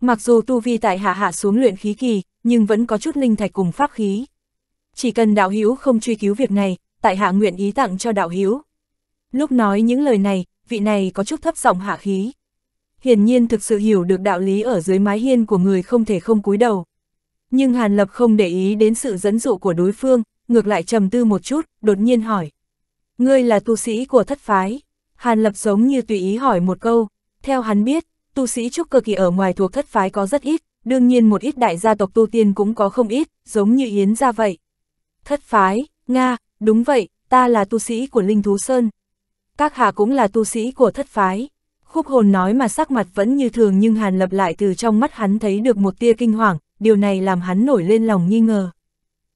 Mặc dù tu vi tại hạ hạ xuống luyện khí kỳ, nhưng vẫn có chút linh thạch cùng pháp khí. Chỉ cần đạo hữu không truy cứu việc này, tại hạ nguyện ý tặng cho đạo hữu. Lúc nói những lời này, vị này có chút thấp giọng hạ khí hiển nhiên thực sự hiểu được đạo lý ở dưới mái hiên của người không thể không cúi đầu. Nhưng Hàn Lập không để ý đến sự dẫn dụ của đối phương, ngược lại trầm tư một chút, đột nhiên hỏi. Ngươi là tu sĩ của thất phái. Hàn Lập giống như tùy ý hỏi một câu. Theo hắn biết, tu sĩ trúc cơ kỳ ở ngoài thuộc thất phái có rất ít, đương nhiên một ít đại gia tộc tu tiên cũng có không ít, giống như Yến gia vậy. Thất phái, Nga, đúng vậy, ta là tu sĩ của Linh Thú Sơn. Các hạ cũng là tu sĩ của thất phái. Khúc hồn nói mà sắc mặt vẫn như thường nhưng Hàn Lập lại từ trong mắt hắn thấy được một tia kinh hoàng, điều này làm hắn nổi lên lòng nghi ngờ.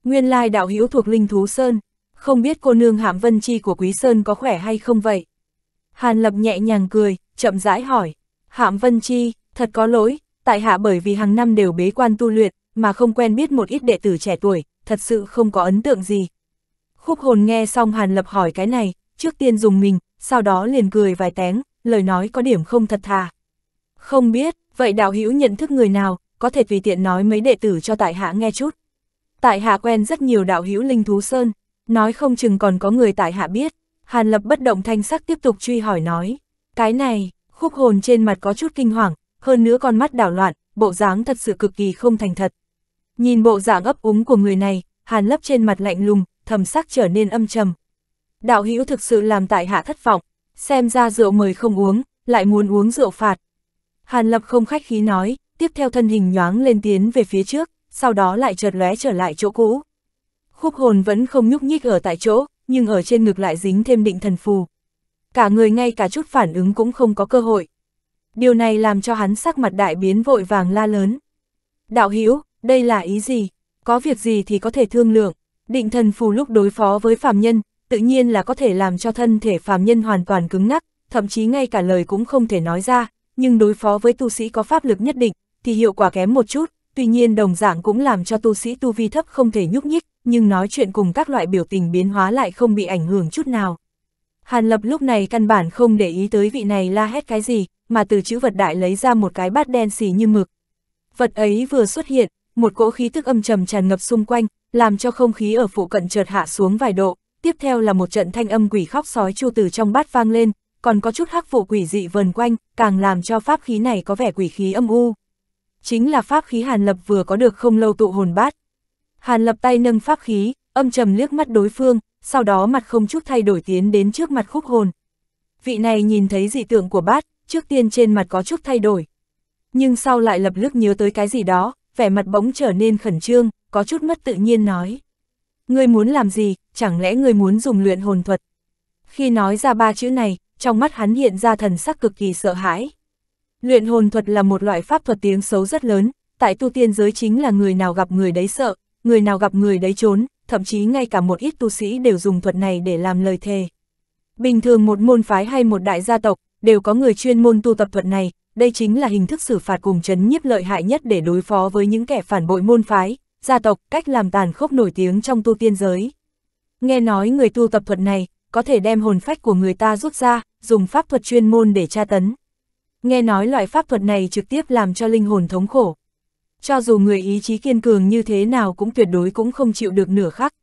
Nguyên lai đạo hữu thuộc Linh Thú Sơn, không biết cô nương hạm vân chi của Quý Sơn có khỏe hay không vậy? Hàn Lập nhẹ nhàng cười, chậm rãi hỏi, hạm vân chi, thật có lỗi, tại hạ bởi vì hàng năm đều bế quan tu luyện, mà không quen biết một ít đệ tử trẻ tuổi, thật sự không có ấn tượng gì. Khúc hồn nghe xong Hàn Lập hỏi cái này, trước tiên dùng mình, sau đó liền cười vài tén, lời nói có điểm không thật thà. Không biết, vậy đạo hữu nhận thức người nào, có thể vì tiện nói mấy đệ tử cho tại hạ nghe chút. Tại hạ quen rất nhiều đạo hữu linh thú sơn, nói không chừng còn có người tại hạ biết. Hàn Lập bất động thanh sắc tiếp tục truy hỏi nói, cái này, khúc hồn trên mặt có chút kinh hoàng, hơn nữa con mắt đảo loạn, bộ dáng thật sự cực kỳ không thành thật. Nhìn bộ dạng ấp úng của người này, Hàn lấp trên mặt lạnh lùng, thầm sắc trở nên âm trầm. Đạo hữu thực sự làm tại hạ thất vọng, xem ra rượu mời không uống, lại muốn uống rượu phạt. Hàn Lập không khách khí nói, tiếp theo thân hình nhoáng lên tiến về phía trước, sau đó lại chợt lóe trở lại chỗ cũ. Khúc hồn vẫn không nhúc nhích ở tại chỗ, nhưng ở trên ngực lại dính thêm định thần phù. Cả người ngay cả chút phản ứng cũng không có cơ hội. Điều này làm cho hắn sắc mặt đại biến vội vàng la lớn. Đạo Hữu đây là ý gì? Có việc gì thì có thể thương lượng. Định thần phù lúc đối phó với phàm nhân, tự nhiên là có thể làm cho thân thể phàm nhân hoàn toàn cứng ngắc, thậm chí ngay cả lời cũng không thể nói ra, nhưng đối phó với tu sĩ có pháp lực nhất định, thì hiệu quả kém một chút, tuy nhiên đồng dạng cũng làm cho tu sĩ tu vi thấp không thể nhúc nhích, nhưng nói chuyện cùng các loại biểu tình biến hóa lại không bị ảnh hưởng chút nào. Hàn Lập lúc này căn bản không để ý tới vị này la hét cái gì, mà từ chữ vật đại lấy ra một cái bát đen xì như mực. Vật ấy vừa xuất hiện, một cỗ khí tức âm trầm tràn ngập xung quanh, làm cho không khí ở phụ cận chợt hạ xuống vài độ, tiếp theo là một trận thanh âm quỷ khóc sói chu từ trong bát vang lên, còn có chút hắc vụ quỷ dị vần quanh, càng làm cho pháp khí này có vẻ quỷ khí âm u. Chính là pháp khí Hàn Lập vừa có được không lâu tụ hồn bát. Hàn Lập tay nâng pháp khí, âm trầm liếc mắt đối phương, sau đó mặt không chút thay đổi tiến đến trước mặt khúc hồn. Vị này nhìn thấy dị tượng của bát, trước tiên trên mặt có chút thay đổi. Nhưng sau lại lập lức nhớ tới cái gì đó, vẻ mặt bỗng trở nên khẩn trương, có chút mất tự nhiên nói. Ngươi muốn làm gì, chẳng lẽ ngươi muốn dùng luyện hồn thuật? Khi nói ra ba chữ này, trong mắt hắn hiện ra thần sắc cực kỳ sợ hãi. Luyện hồn thuật là một loại pháp thuật tiếng xấu rất lớn, tại tu tiên giới chính là người nào gặp người đấy sợ, người nào gặp người đấy trốn, thậm chí ngay cả một ít tu sĩ đều dùng thuật này để làm lời thề. Bình thường một môn phái hay một đại gia tộc, đều có người chuyên môn tu tập thuật này, đây chính là hình thức xử phạt cùng chấn nhiếp lợi hại nhất để đối phó với những kẻ phản bội môn phái, gia tộc, cách làm tàn khốc nổi tiếng trong tu tiên giới. Nghe nói người tu tập thuật này, có thể đem hồn phách của người ta rút ra, dùng pháp thuật chuyên môn để tra tấn. Nghe nói loại pháp thuật này trực tiếp làm cho linh hồn thống khổ. Cho dù người ý chí kiên cường như thế nào cũng tuyệt đối cũng không chịu được nửa khắc.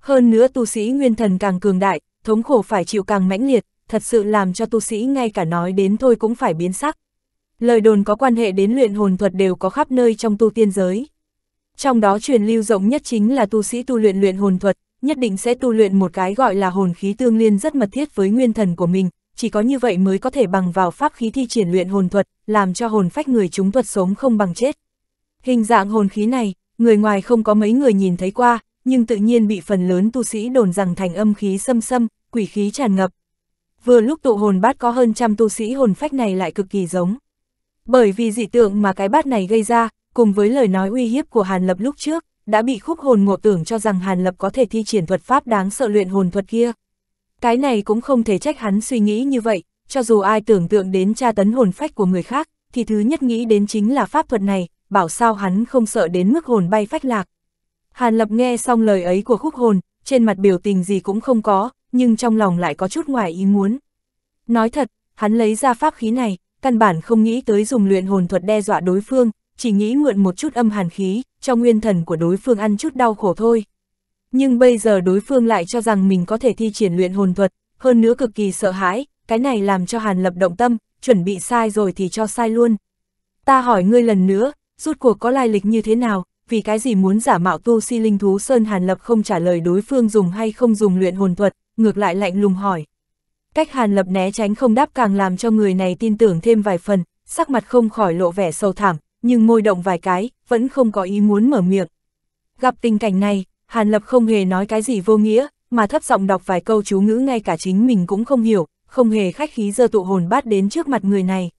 Hơn nữa tu sĩ nguyên thần càng cường đại, thống khổ phải chịu càng mãnh liệt, thật sự làm cho tu sĩ ngay cả nói đến thôi cũng phải biến sắc. Lời đồn có quan hệ đến luyện hồn thuật đều có khắp nơi trong tu tiên giới. Trong đó truyền lưu rộng nhất chính là tu sĩ tu luyện luyện hồn thuật, nhất định sẽ tu luyện một cái gọi là hồn khí tương liên rất mật thiết với nguyên thần của mình, chỉ có như vậy mới có thể bằng vào pháp khí thi triển luyện hồn thuật, làm cho hồn phách người chúng thuật sống không bằng chết. Hình dạng hồn khí này, người ngoài không có mấy người nhìn thấy qua, nhưng tự nhiên bị phần lớn tu sĩ đồn rằng thành âm khí xâm xâm, quỷ khí tràn ngập. Vừa lúc tụ hồn bát có hơn trăm tu sĩ hồn phách này lại cực kỳ giống. Bởi vì dị tượng mà cái bát này gây ra, cùng với lời nói uy hiếp của Hàn Lập lúc trước, đã bị khúc hồn ngộ tưởng cho rằng Hàn Lập có thể thi triển thuật pháp đáng sợ luyện hồn thuật kia. Cái này cũng không thể trách hắn suy nghĩ như vậy, cho dù ai tưởng tượng đến tra tấn hồn phách của người khác, thì thứ nhất nghĩ đến chính là pháp thuật này, bảo sao hắn không sợ đến mức hồn bay phách lạc. Hàn Lập nghe xong lời ấy của khúc hồn, trên mặt biểu tình gì cũng không có, nhưng trong lòng lại có chút ngoài ý muốn. Nói thật, hắn lấy ra pháp khí này, căn bản không nghĩ tới dùng luyện hồn thuật đe dọa đối phương, chỉ nghĩ mượn một chút âm hàn khí, cho nguyên thần của đối phương ăn chút đau khổ thôi. Nhưng bây giờ đối phương lại cho rằng mình có thể thi triển luyện hồn thuật, hơn nữa cực kỳ sợ hãi, cái này làm cho Hàn Lập động tâm, chuẩn bị sai rồi thì cho sai luôn. Ta hỏi ngươi lần nữa, rút cuộc có lai lịch như thế nào, vì cái gì muốn giả mạo tu si linh thú Sơn Hàn Lập không trả lời đối phương dùng hay không dùng luyện hồn thuật, ngược lại lạnh lùng hỏi. Cách Hàn Lập né tránh không đáp càng làm cho người này tin tưởng thêm vài phần, sắc mặt không khỏi lộ vẻ sâu thẳm nhưng môi động vài cái, vẫn không có ý muốn mở miệng. Gặp tình cảnh này, Hàn Lập không hề nói cái gì vô nghĩa, mà thấp giọng đọc vài câu chú ngữ ngay cả chính mình cũng không hiểu, không hề khách khí dơ tụ hồn bát đến trước mặt người này.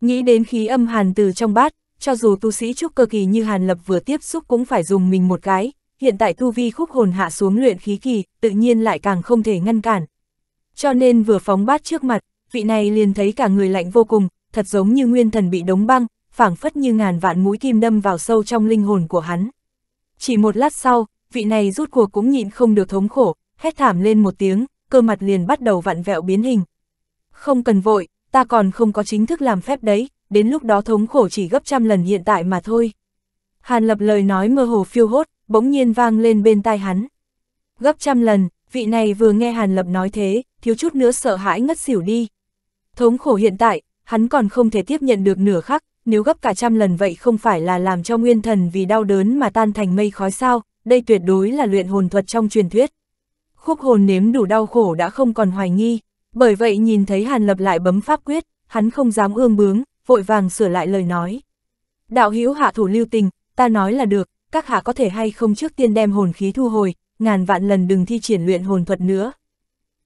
Nghĩ đến khí âm hàn từ trong bát, cho dù tu sĩ trúc cơ kỳ như Hàn Lập vừa tiếp xúc cũng phải dùng mình một cái, hiện tại tu vi khúc hồn hạ xuống luyện khí kỳ, tự nhiên lại càng không thể ngăn cản. Cho nên vừa phóng bát trước mặt, vị này liền thấy cả người lạnh vô cùng, thật giống như nguyên thần bị đóng băng, phảng phất như ngàn vạn mũi kim đâm vào sâu trong linh hồn của hắn. Chỉ một lát sau, vị này rút cuộc cũng nhịn không được thống khổ, hét thảm lên một tiếng, cơ mặt liền bắt đầu vặn vẹo biến hình. Không cần vội, ta còn không có chính thức làm phép đấy, đến lúc đó thống khổ chỉ gấp trăm lần hiện tại mà thôi. Hàn lập lời nói mơ hồ phiêu hốt, bỗng nhiên vang lên bên tai hắn. Gấp trăm lần, vị này vừa nghe Hàn lập nói thế, thiếu chút nữa sợ hãi ngất xỉu đi. Thống khổ hiện tại, hắn còn không thể tiếp nhận được nửa khắc, nếu gấp cả trăm lần vậy không phải là làm cho nguyên thần vì đau đớn mà tan thành mây khói sao, đây tuyệt đối là luyện hồn thuật trong truyền thuyết. Khúc hồn nếm đủ đau khổ đã không còn hoài nghi, bởi vậy nhìn thấy Hàn Lập lại bấm pháp quyết, hắn không dám ương bướng, vội vàng sửa lại lời nói. Đạo hữu hạ thủ lưu tình, ta nói là được, các hạ có thể hay không trước tiên đem hồn khí thu hồi, ngàn vạn lần đừng thi triển luyện hồn thuật nữa.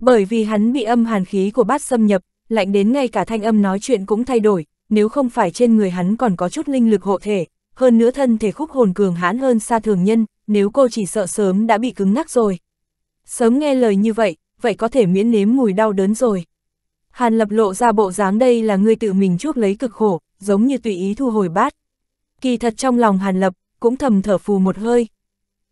Bởi vì hắn bị âm hàn khí của bát xâm nhập, lạnh đến ngay cả thanh âm nói chuyện cũng thay đổi, nếu không phải trên người hắn còn có chút linh lực hộ thể, hơn nữa thân thể khúc hồn cường hãn hơn xa thường nhân, nếu cô chỉ sợ sớm đã bị cứng ngắc rồi. Sớm nghe lời như vậy, vậy có thể miễn nếm mùi đau đớn rồi. Hàn lập lộ ra bộ dáng đây là người tự mình chuốc lấy cực khổ, giống như tùy ý thu hồi bát. Kỳ thật trong lòng hàn lập, cũng thầm thở phù một hơi.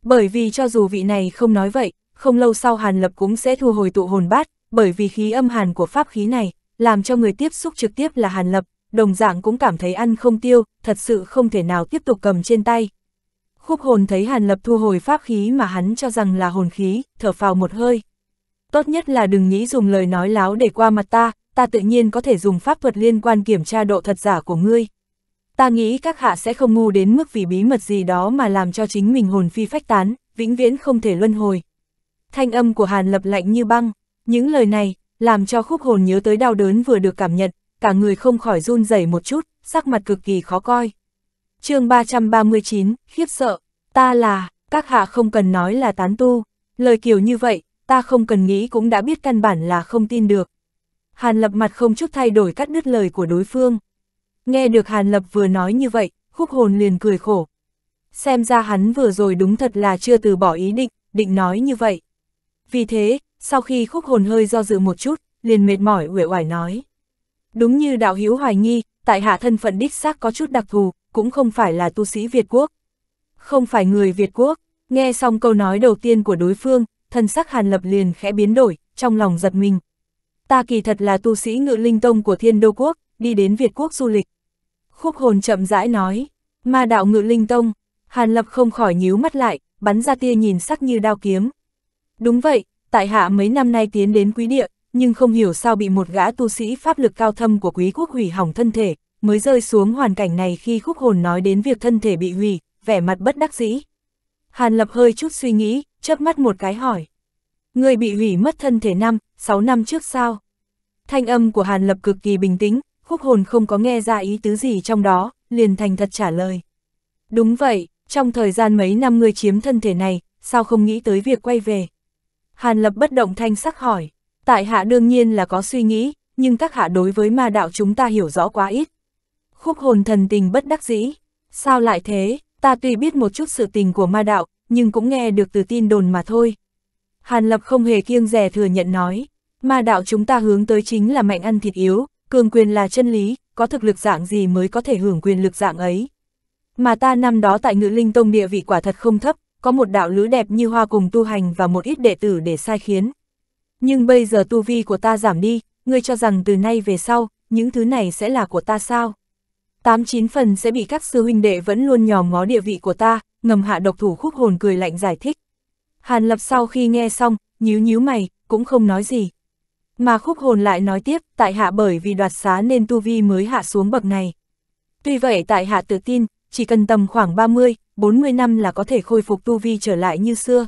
Bởi vì cho dù vị này không nói vậy, không lâu sau hàn lập cũng sẽ thu hồi tụ hồn bát, bởi vì khí âm hàn của pháp khí này, làm cho người tiếp xúc trực tiếp là hàn lập, đồng dạng cũng cảm thấy ăn không tiêu, thật sự không thể nào tiếp tục cầm trên tay. Khúc hồn thấy Hàn Lập thu hồi pháp khí mà hắn cho rằng là hồn khí, thở phào một hơi. Tốt nhất là đừng nghĩ dùng lời nói láo để qua mặt ta, ta tự nhiên có thể dùng pháp thuật liên quan kiểm tra độ thật giả của ngươi. Ta nghĩ các hạ sẽ không ngu đến mức vì bí mật gì đó mà làm cho chính mình hồn phi phách tán, vĩnh viễn không thể luân hồi. Thanh âm của Hàn Lập lạnh như băng, những lời này, làm cho khúc hồn nhớ tới đau đớn vừa được cảm nhận, cả người không khỏi run rẩy một chút, sắc mặt cực kỳ khó coi. chương 339, khiếp sợ, ta là, các hạ không cần nói là tán tu, lời kiểu như vậy, ta không cần nghĩ cũng đã biết căn bản là không tin được. Hàn Lập mặt không chút thay đổi cắt đứt lời của đối phương. Nghe được Hàn Lập vừa nói như vậy, khúc hồn liền cười khổ. Xem ra hắn vừa rồi đúng thật là chưa từ bỏ ý định, định nói như vậy. Vì thế, sau khi khúc hồn hơi do dự một chút, liền mệt mỏi uể oải nói. Đúng như đạo hữu hoài nghi, tại hạ thân phận đích xác có chút đặc thù, cũng không phải là tu sĩ Việt Quốc. Không phải người Việt Quốc, nghe xong câu nói đầu tiên của đối phương, thân sắc Hàn Lập liền khẽ biến đổi, trong lòng giật mình. Ta kỳ thật là tu sĩ ngự linh tông của Thiên Đô Quốc, đi đến Việt Quốc du lịch. Khúc hồn chậm rãi nói, ma đạo ngự linh tông, Hàn Lập không khỏi nhíu mắt lại, bắn ra tia nhìn sắc như đao kiếm. Đúng vậy, tại hạ mấy năm nay tiến đến quý địa, nhưng không hiểu sao bị một gã tu sĩ pháp lực cao thâm của quý quốc hủy hỏng thân thể, mới rơi xuống hoàn cảnh này khi khúc hồn nói đến việc thân thể bị hủy, vẻ mặt bất đắc dĩ. Hàn Lập hơi chút suy nghĩ, chớp mắt một cái hỏi. Người bị hủy mất thân thể năm, sáu năm trước sao? Thanh âm của Hàn Lập cực kỳ bình tĩnh, khúc hồn không có nghe ra ý tứ gì trong đó, liền thành thật trả lời. Đúng vậy, trong thời gian mấy năm người chiếm thân thể này, sao không nghĩ tới việc quay về? Hàn Lập bất động thanh sắc hỏi. Tại hạ đương nhiên là có suy nghĩ, nhưng các hạ đối với ma đạo chúng ta hiểu rõ quá ít. Khúc hồn thần tình bất đắc dĩ. Sao lại thế, ta tuy biết một chút sự tình của ma đạo, nhưng cũng nghe được từ tin đồn mà thôi. Hàn Lập không hề kiêng rẻ thừa nhận nói, ma đạo chúng ta hướng tới chính là mạnh ăn thịt yếu, cường quyền là chân lý, có thực lực dạng gì mới có thể hưởng quyền lực dạng ấy. Mà ta năm đó tại ngự linh tông địa vị quả thật không thấp, có một đạo lữ đẹp như hoa cùng tu hành và một ít đệ tử để sai khiến, nhưng bây giờ tu vi của ta giảm đi, ngươi cho rằng từ nay về sau, những thứ này sẽ là của ta sao? Tám chín phần sẽ bị các sư huynh đệ vẫn luôn nhòm ngó địa vị của ta, ngầm hạ độc thủ khúc hồn cười lạnh giải thích. Hàn lập sau khi nghe xong, nhíu nhíu mày, cũng không nói gì. Mà khúc hồn lại nói tiếp, tại hạ bởi vì đoạt xá nên tu vi mới hạ xuống bậc này. Tuy vậy tại hạ tự tin, chỉ cần tầm khoảng 30, 40 năm là có thể khôi phục tu vi trở lại như xưa.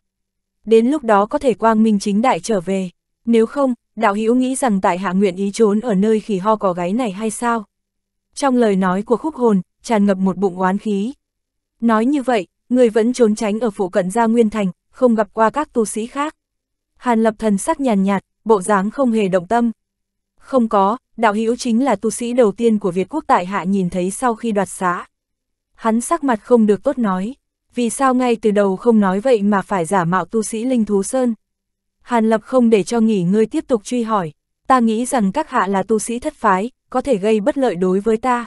Đến lúc đó có thể quang minh chính đại trở về nếu không, đạo hữu nghĩ rằng tại hạ nguyện ý trốn ở nơi khỉ ho cỏ gáy này hay sao? Trong lời nói của khúc hồn, tràn ngập một bụng oán khí. Nói như vậy, người vẫn trốn tránh ở phụ cận gia Nguyên Thành, không gặp qua các tu sĩ khác. Hàn lập thần sắc nhàn nhạt, bộ dáng không hề động tâm. Không có, đạo hữu chính là tu sĩ đầu tiên của Việt quốc tại hạ nhìn thấy sau khi đoạt xá. Hắn sắc mặt không được tốt nói, vì sao ngay từ đầu không nói vậy mà phải giả mạo tu sĩ Linh Thú Sơn. Hàn Lập không để cho nghỉ ngơi tiếp tục truy hỏi, ta nghĩ rằng các hạ là tu sĩ thất phái, có thể gây bất lợi đối với ta.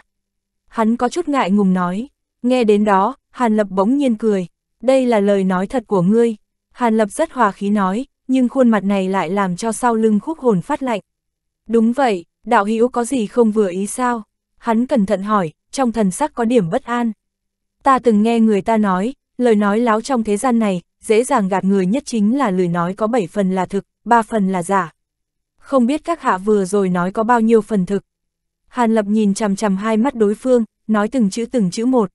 Hắn có chút ngại ngùng nói, nghe đến đó, Hàn Lập bỗng nhiên cười, đây là lời nói thật của ngươi. Hàn Lập rất hòa khí nói, nhưng khuôn mặt này lại làm cho sau lưng khúc hồn phát lạnh. Đúng vậy, đạo hữu có gì không vừa ý sao? Hắn cẩn thận hỏi, trong thần sắc có điểm bất an. Ta từng nghe người ta nói, lời nói láo trong thế gian này, dễ dàng gạt người nhất chính là lời nói có 7 phần là thực, 3 phần là giả. Không biết các hạ vừa rồi nói có bao nhiêu phần thực. Hàn Lập nhìn chằm chằm hai mắt đối phương, nói từng chữ từng chữ một.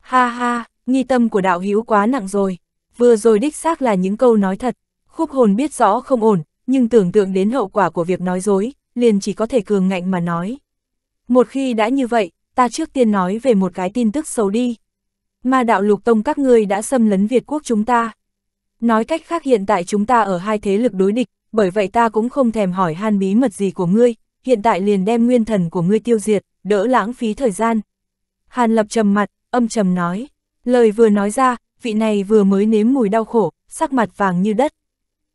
Ha ha, nghi tâm của đạo hữu quá nặng rồi. Vừa rồi đích xác là những câu nói thật, khúc hồn biết rõ không ổn, nhưng tưởng tượng đến hậu quả của việc nói dối, liền chỉ có thể cường ngạnh mà nói. Một khi đã như vậy, ta trước tiên nói về một cái tin tức xấu đi ma đạo lục tông các ngươi đã xâm lấn Việt quốc chúng ta. Nói cách khác hiện tại chúng ta ở hai thế lực đối địch, bởi vậy ta cũng không thèm hỏi han bí mật gì của ngươi, hiện tại liền đem nguyên thần của ngươi tiêu diệt, đỡ lãng phí thời gian. Hàn lập trầm mặt, âm trầm nói, lời vừa nói ra, vị này vừa mới nếm mùi đau khổ, sắc mặt vàng như đất.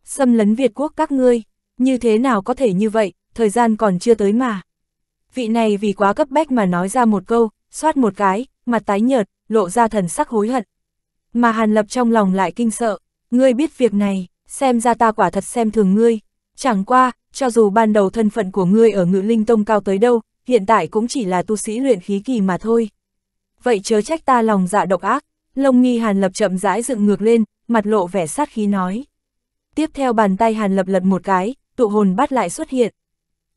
Xâm lấn Việt quốc các ngươi, như thế nào có thể như vậy, thời gian còn chưa tới mà. Vị này vì quá cấp bách mà nói ra một câu, xoát một cái, mặt tái nhợt, lộ ra thần sắc hối hận. Mà Hàn Lập trong lòng lại kinh sợ, ngươi biết việc này, xem ra ta quả thật xem thường ngươi. Chẳng qua, cho dù ban đầu thân phận của ngươi ở ngự linh tông cao tới đâu, hiện tại cũng chỉ là tu sĩ luyện khí kỳ mà thôi. Vậy chớ trách ta lòng dạ độc ác, lông nghi Hàn Lập chậm rãi dựng ngược lên, mặt lộ vẻ sát khí nói. Tiếp theo bàn tay Hàn Lập lật một cái, tụ hồn bắt lại xuất hiện.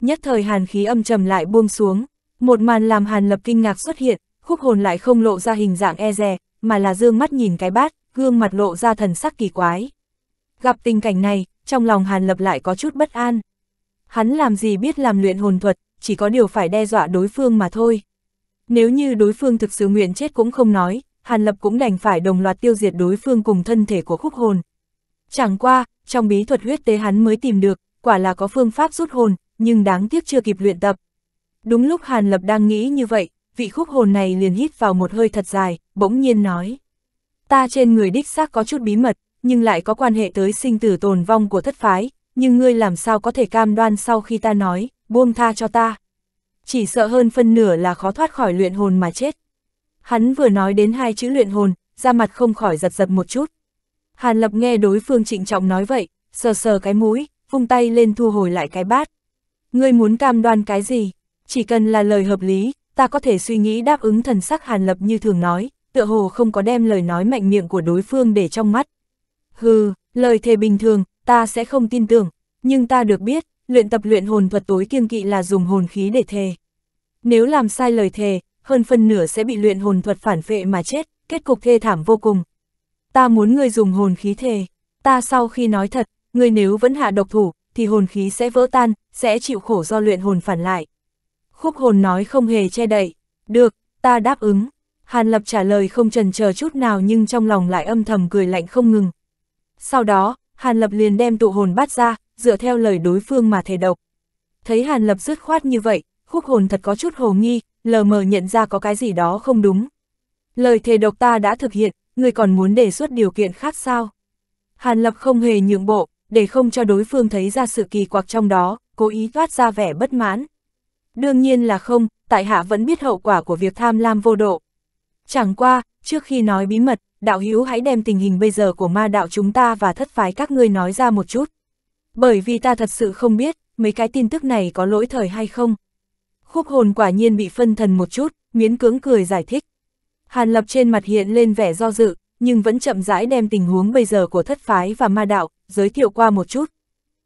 Nhất thời hàn khí âm trầm lại buông xuống, một màn làm Hàn Lập kinh ngạc xuất hiện, khúc hồn lại không lộ ra hình dạng e dè, mà là dương mắt nhìn cái bát, gương mặt lộ ra thần sắc kỳ quái. Gặp tình cảnh này, trong lòng Hàn Lập lại có chút bất an. Hắn làm gì biết làm luyện hồn thuật, chỉ có điều phải đe dọa đối phương mà thôi. Nếu như đối phương thực sự nguyện chết cũng không nói, Hàn Lập cũng đành phải đồng loạt tiêu diệt đối phương cùng thân thể của khúc hồn. Chẳng qua, trong bí thuật huyết tế hắn mới tìm được, quả là có phương pháp rút hồn, nhưng đáng tiếc chưa kịp luyện tập. Đúng lúc Hàn Lập đang nghĩ như vậy, vị khúc hồn này liền hít vào một hơi thật dài, bỗng nhiên nói. Ta trên người đích xác có chút bí mật, nhưng lại có quan hệ tới sinh tử tồn vong của thất phái, nhưng ngươi làm sao có thể cam đoan sau khi ta nói, buông tha cho ta. Chỉ sợ hơn phân nửa là khó thoát khỏi luyện hồn mà chết. Hắn vừa nói đến hai chữ luyện hồn, da mặt không khỏi giật giật một chút. Hàn Lập nghe đối phương trịnh trọng nói vậy, sờ sờ cái mũi, vung tay lên thu hồi lại cái bát. Ngươi muốn cam đoan cái gì? Chỉ cần là lời hợp lý, ta có thể suy nghĩ đáp ứng thần sắc Hàn Lập như thường nói, tựa hồ không có đem lời nói mạnh miệng của đối phương để trong mắt. Hừ, lời thề bình thường, ta sẽ không tin tưởng, nhưng ta được biết, luyện tập luyện hồn thuật tối kiêng kỵ là dùng hồn khí để thề. Nếu làm sai lời thề, hơn phần nửa sẽ bị luyện hồn thuật phản phệ mà chết, kết cục thê thảm vô cùng. Ta muốn ngươi dùng hồn khí thề, ta sau khi nói thật, ngươi nếu vẫn hạ độc thủ, thì hồn khí sẽ vỡ tan, sẽ chịu khổ do luyện hồn phản lại khúc hồn nói không hề che đậy. Được, ta đáp ứng. Hàn Lập trả lời không trần chờ chút nào nhưng trong lòng lại âm thầm cười lạnh không ngừng. Sau đó, Hàn Lập liền đem tụ hồn bắt ra, dựa theo lời đối phương mà thề độc. Thấy Hàn Lập dứt khoát như vậy, khúc hồn thật có chút hồ nghi, lờ mờ nhận ra có cái gì đó không đúng. Lời thề độc ta đã thực hiện, người còn muốn đề xuất điều kiện khác sao? Hàn Lập không hề nhượng bộ, để không cho đối phương thấy ra sự kỳ quặc trong đó, cố ý toát ra vẻ bất mãn. Đương nhiên là không, tại hạ vẫn biết hậu quả của việc tham lam vô độ. Chẳng qua, trước khi nói bí mật, đạo hữu hãy đem tình hình bây giờ của ma đạo chúng ta và thất phái các ngươi nói ra một chút. Bởi vì ta thật sự không biết, mấy cái tin tức này có lỗi thời hay không. Khúc hồn quả nhiên bị phân thần một chút, miễn cưỡng cười giải thích. Hàn lập trên mặt hiện lên vẻ do dự, nhưng vẫn chậm rãi đem tình huống bây giờ của thất phái và ma đạo, giới thiệu qua một chút.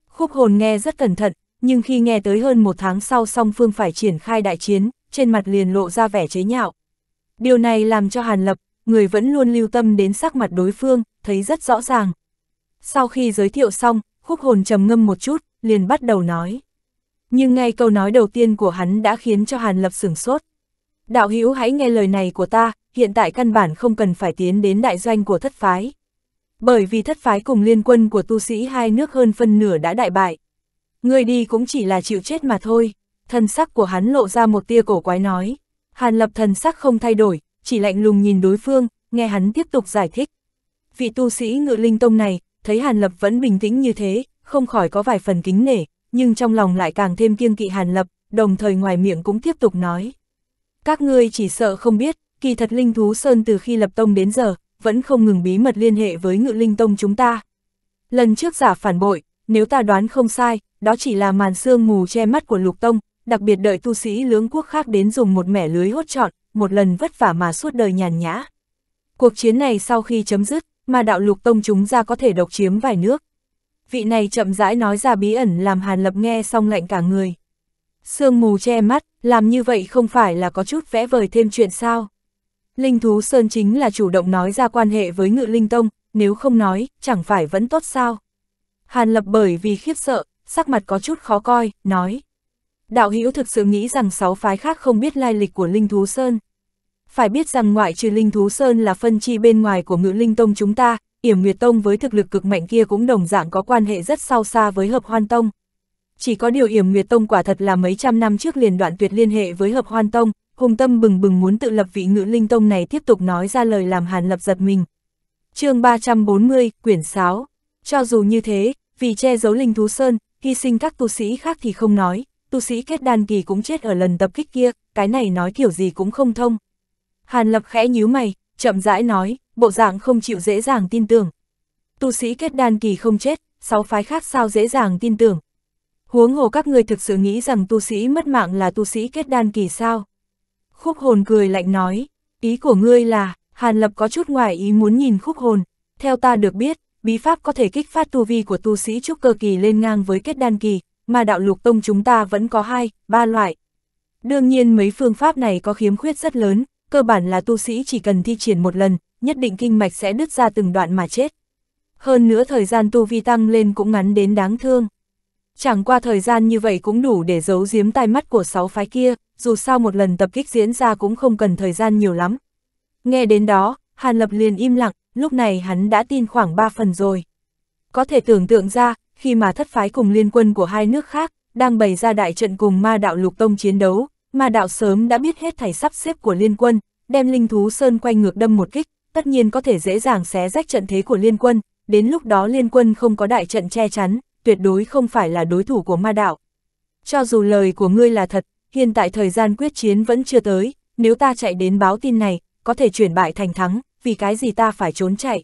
Khúc hồn nghe rất cẩn thận, nhưng khi nghe tới hơn một tháng sau song phương phải triển khai đại chiến, trên mặt liền lộ ra vẻ chế nhạo. Điều này làm cho Hàn Lập, người vẫn luôn lưu tâm đến sắc mặt đối phương, thấy rất rõ ràng. Sau khi giới thiệu xong, khúc hồn trầm ngâm một chút, liền bắt đầu nói. Nhưng ngay câu nói đầu tiên của hắn đã khiến cho Hàn Lập sửng sốt. Đạo hữu hãy nghe lời này của ta, hiện tại căn bản không cần phải tiến đến đại doanh của thất phái. Bởi vì thất phái cùng liên quân của tu sĩ hai nước hơn phân nửa đã đại bại ngươi đi cũng chỉ là chịu chết mà thôi. Thần sắc của hắn lộ ra một tia cổ quái nói. Hàn lập thần sắc không thay đổi, chỉ lạnh lùng nhìn đối phương, nghe hắn tiếp tục giải thích. Vị tu sĩ ngự linh tông này, thấy Hàn lập vẫn bình tĩnh như thế, không khỏi có vài phần kính nể, nhưng trong lòng lại càng thêm kiêng kỵ Hàn lập, đồng thời ngoài miệng cũng tiếp tục nói. Các ngươi chỉ sợ không biết, kỳ thật linh thú sơn từ khi lập tông đến giờ, vẫn không ngừng bí mật liên hệ với ngự linh tông chúng ta. Lần trước giả phản bội, nếu ta đoán không sai, đó chỉ là màn sương mù che mắt của lục tông, đặc biệt đợi tu sĩ lưỡng quốc khác đến dùng một mẻ lưới hốt trọn, một lần vất vả mà suốt đời nhàn nhã. Cuộc chiến này sau khi chấm dứt, mà đạo lục tông chúng ra có thể độc chiếm vài nước. Vị này chậm rãi nói ra bí ẩn làm Hàn Lập nghe xong lạnh cả người. Sương mù che mắt, làm như vậy không phải là có chút vẽ vời thêm chuyện sao. Linh thú Sơn chính là chủ động nói ra quan hệ với ngự linh tông, nếu không nói, chẳng phải vẫn tốt sao. Hàn Lập bởi vì khiếp sợ, sắc mặt có chút khó coi, nói. Đạo hữu thực sự nghĩ rằng sáu phái khác không biết lai lịch của Linh Thú Sơn. Phải biết rằng ngoại trừ Linh Thú Sơn là phân chi bên ngoài của Ngự Linh Tông chúng ta, Yểm Nguyệt Tông với thực lực cực mạnh kia cũng đồng dạng có quan hệ rất sâu xa với Hợp Hoan Tông. Chỉ có điều Yểm Nguyệt Tông quả thật là mấy trăm năm trước liền đoạn tuyệt liên hệ với Hợp Hoan Tông, hùng tâm bừng bừng muốn tự lập vị Ngự Linh Tông này tiếp tục nói ra lời làm Hàn Lập giật mình. chương 340, Quyển 6 cho dù như thế, vì che giấu linh thú sơn, hy sinh các tu sĩ khác thì không nói, tu sĩ kết đan kỳ cũng chết ở lần tập kích kia, cái này nói kiểu gì cũng không thông. Hàn Lập khẽ nhíu mày, chậm rãi nói, bộ dạng không chịu dễ dàng tin tưởng. Tu sĩ kết đan kỳ không chết, sáu phái khác sao dễ dàng tin tưởng. Huống hồ các người thực sự nghĩ rằng tu sĩ mất mạng là tu sĩ kết đan kỳ sao? Khúc hồn cười lạnh nói, ý của ngươi là, Hàn Lập có chút ngoài ý muốn nhìn khúc hồn, theo ta được biết, bí pháp có thể kích phát tu vi của tu sĩ trúc cơ kỳ lên ngang với kết đan kỳ, mà đạo lục tông chúng ta vẫn có hai, ba loại. Đương nhiên mấy phương pháp này có khiếm khuyết rất lớn, cơ bản là tu sĩ chỉ cần thi triển một lần, nhất định kinh mạch sẽ đứt ra từng đoạn mà chết. Hơn nữa thời gian tu vi tăng lên cũng ngắn đến đáng thương. Chẳng qua thời gian như vậy cũng đủ để giấu giếm tai mắt của sáu phái kia, dù sao một lần tập kích diễn ra cũng không cần thời gian nhiều lắm. Nghe đến đó, Hàn Lập liền im lặng, lúc này hắn đã tin khoảng 3 phần rồi. Có thể tưởng tượng ra, khi mà thất phái cùng liên quân của hai nước khác, đang bày ra đại trận cùng ma đạo lục tông chiến đấu, ma đạo sớm đã biết hết thảy sắp xếp của liên quân, đem linh thú sơn quay ngược đâm một kích, tất nhiên có thể dễ dàng xé rách trận thế của liên quân, đến lúc đó liên quân không có đại trận che chắn, tuyệt đối không phải là đối thủ của ma đạo. Cho dù lời của ngươi là thật, hiện tại thời gian quyết chiến vẫn chưa tới, nếu ta chạy đến báo tin này, có thể chuyển bại thành thắng, vì cái gì ta phải trốn chạy.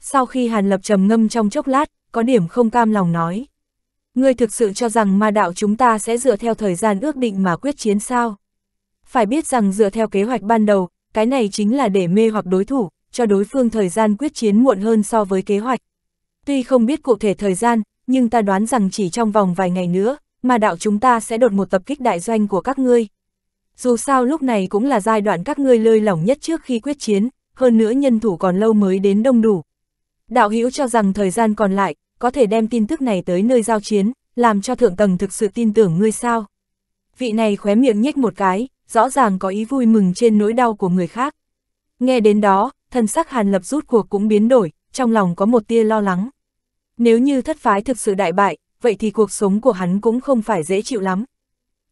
Sau khi Hàn Lập trầm ngâm trong chốc lát, có điểm không cam lòng nói. Ngươi thực sự cho rằng ma đạo chúng ta sẽ dựa theo thời gian ước định mà quyết chiến sao? Phải biết rằng dựa theo kế hoạch ban đầu, cái này chính là để mê hoặc đối thủ, cho đối phương thời gian quyết chiến muộn hơn so với kế hoạch. Tuy không biết cụ thể thời gian, nhưng ta đoán rằng chỉ trong vòng vài ngày nữa, ma đạo chúng ta sẽ đột một tập kích đại doanh của các ngươi. Dù sao lúc này cũng là giai đoạn các ngươi lơi lỏng nhất trước khi quyết chiến, hơn nữa nhân thủ còn lâu mới đến đông đủ. Đạo hữu cho rằng thời gian còn lại, có thể đem tin tức này tới nơi giao chiến, làm cho thượng tầng thực sự tin tưởng ngươi sao. Vị này khóe miệng nhếch một cái, rõ ràng có ý vui mừng trên nỗi đau của người khác. Nghe đến đó, thần sắc Hàn Lập rút cuộc cũng biến đổi, trong lòng có một tia lo lắng. Nếu như thất phái thực sự đại bại, vậy thì cuộc sống của hắn cũng không phải dễ chịu lắm.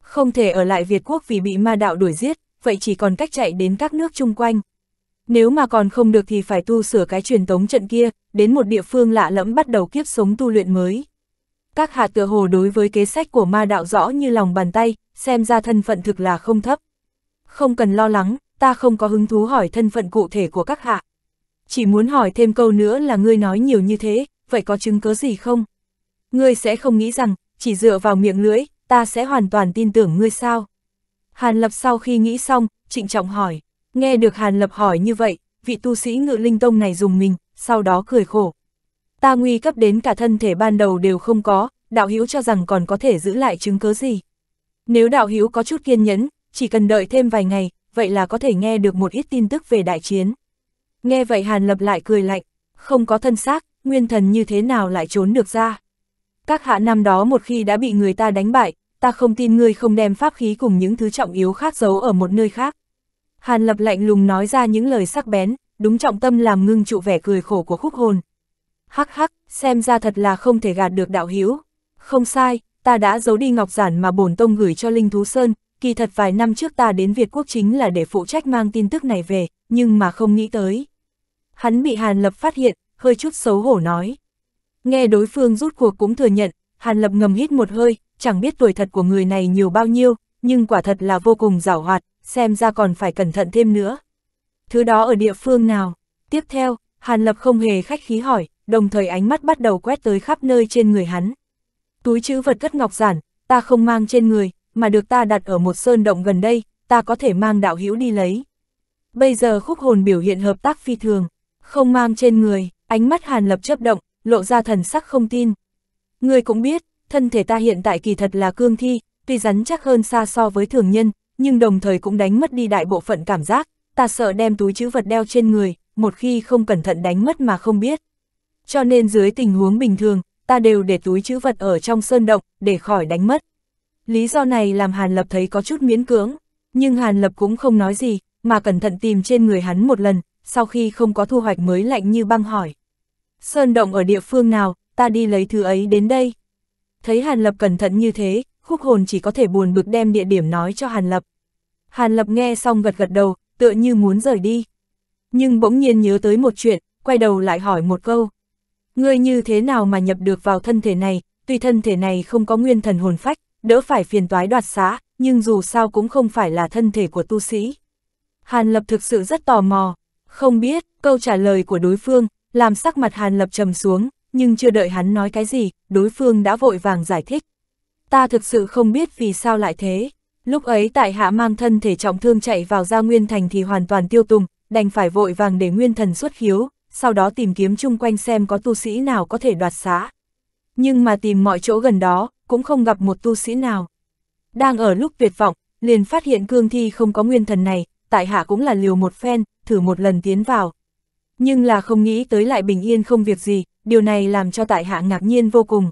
Không thể ở lại Việt Quốc vì bị ma đạo đuổi giết, vậy chỉ còn cách chạy đến các nước chung quanh, nếu mà còn không được thì phải tu sửa cái truyền tống trận kia, đến một địa phương lạ lẫm bắt đầu kiếp sống tu luyện mới. Các hạ tựa hồ đối với kế sách của ma đạo rõ như lòng bàn tay, xem ra thân phận thực là không thấp. Không cần lo lắng, ta không có hứng thú hỏi thân phận cụ thể của các hạ. Chỉ muốn hỏi thêm câu nữa là ngươi nói nhiều như thế, vậy có chứng cứ gì không? Ngươi sẽ không nghĩ rằng, chỉ dựa vào miệng lưỡi, ta sẽ hoàn toàn tin tưởng ngươi sao? Hàn Lập sau khi nghĩ xong, trịnh trọng hỏi. Nghe được Hàn Lập hỏi như vậy, vị tu sĩ ngự linh tông này dùng mình, sau đó cười khổ. Ta nguy cấp đến cả thân thể ban đầu đều không có, đạo hữu cho rằng còn có thể giữ lại chứng cứ gì. Nếu đạo hữu có chút kiên nhẫn, chỉ cần đợi thêm vài ngày, vậy là có thể nghe được một ít tin tức về đại chiến. Nghe vậy Hàn Lập lại cười lạnh, không có thân xác, nguyên thần như thế nào lại trốn được ra. Các hạ năm đó một khi đã bị người ta đánh bại, ta không tin ngươi không đem pháp khí cùng những thứ trọng yếu khác giấu ở một nơi khác. Hàn Lập lạnh lùng nói ra những lời sắc bén, đúng trọng tâm làm ngưng trụ vẻ cười khổ của khúc hồn. Hắc hắc, xem ra thật là không thể gạt được đạo hiếu. Không sai, ta đã giấu đi ngọc giản mà bổn tông gửi cho Linh Thú Sơn, kỳ thật vài năm trước ta đến Việt Quốc chính là để phụ trách mang tin tức này về, nhưng mà không nghĩ tới. Hắn bị Hàn Lập phát hiện, hơi chút xấu hổ nói. Nghe đối phương rút cuộc cũng thừa nhận, Hàn Lập ngầm hít một hơi, chẳng biết tuổi thật của người này nhiều bao nhiêu, nhưng quả thật là vô cùng giảo hoạt, xem ra còn phải cẩn thận thêm nữa. Thứ đó ở địa phương nào? Tiếp theo, Hàn Lập không hề khách khí hỏi, đồng thời ánh mắt bắt đầu quét tới khắp nơi trên người hắn. Túi chữ vật cất ngọc giản, ta không mang trên người, mà được ta đặt ở một sơn động gần đây, ta có thể mang đạo hữu đi lấy. Bây giờ khúc hồn biểu hiện hợp tác phi thường, không mang trên người, ánh mắt Hàn Lập chấp động, lộ ra thần sắc không tin. Người cũng biết, thân thể ta hiện tại kỳ thật là cương thi, tuy rắn chắc hơn xa so với thường nhân, nhưng đồng thời cũng đánh mất đi đại bộ phận cảm giác, ta sợ đem túi chữ vật đeo trên người, một khi không cẩn thận đánh mất mà không biết. Cho nên dưới tình huống bình thường, ta đều để túi chữ vật ở trong sơn động, để khỏi đánh mất. Lý do này làm Hàn Lập thấy có chút miễn cưỡng, nhưng Hàn Lập cũng không nói gì, mà cẩn thận tìm trên người hắn một lần, sau khi không có thu hoạch mới lạnh như băng hỏi. Sơn động ở địa phương nào, ta đi lấy thứ ấy đến đây. Thấy Hàn Lập cẩn thận như thế, khúc hồn chỉ có thể buồn bực đem địa điểm nói cho Hàn Lập. Hàn Lập nghe xong gật gật đầu, tựa như muốn rời đi. Nhưng bỗng nhiên nhớ tới một chuyện, quay đầu lại hỏi một câu. Ngươi như thế nào mà nhập được vào thân thể này, tuy thân thể này không có nguyên thần hồn phách, đỡ phải phiền toái đoạt xá, nhưng dù sao cũng không phải là thân thể của tu sĩ. Hàn Lập thực sự rất tò mò, không biết, câu trả lời của đối phương, làm sắc mặt Hàn Lập trầm xuống, nhưng chưa đợi hắn nói cái gì, đối phương đã vội vàng giải thích ta thực sự không biết vì sao lại thế. Lúc ấy tại hạ mang thân thể trọng thương chạy vào gia nguyên thành thì hoàn toàn tiêu tùng, đành phải vội vàng để nguyên thần xuất hiếu, sau đó tìm kiếm chung quanh xem có tu sĩ nào có thể đoạt xá. Nhưng mà tìm mọi chỗ gần đó, cũng không gặp một tu sĩ nào. Đang ở lúc tuyệt vọng, liền phát hiện cương thi không có nguyên thần này, tại hạ cũng là liều một phen, thử một lần tiến vào. Nhưng là không nghĩ tới lại bình yên không việc gì, điều này làm cho tại hạ ngạc nhiên vô cùng.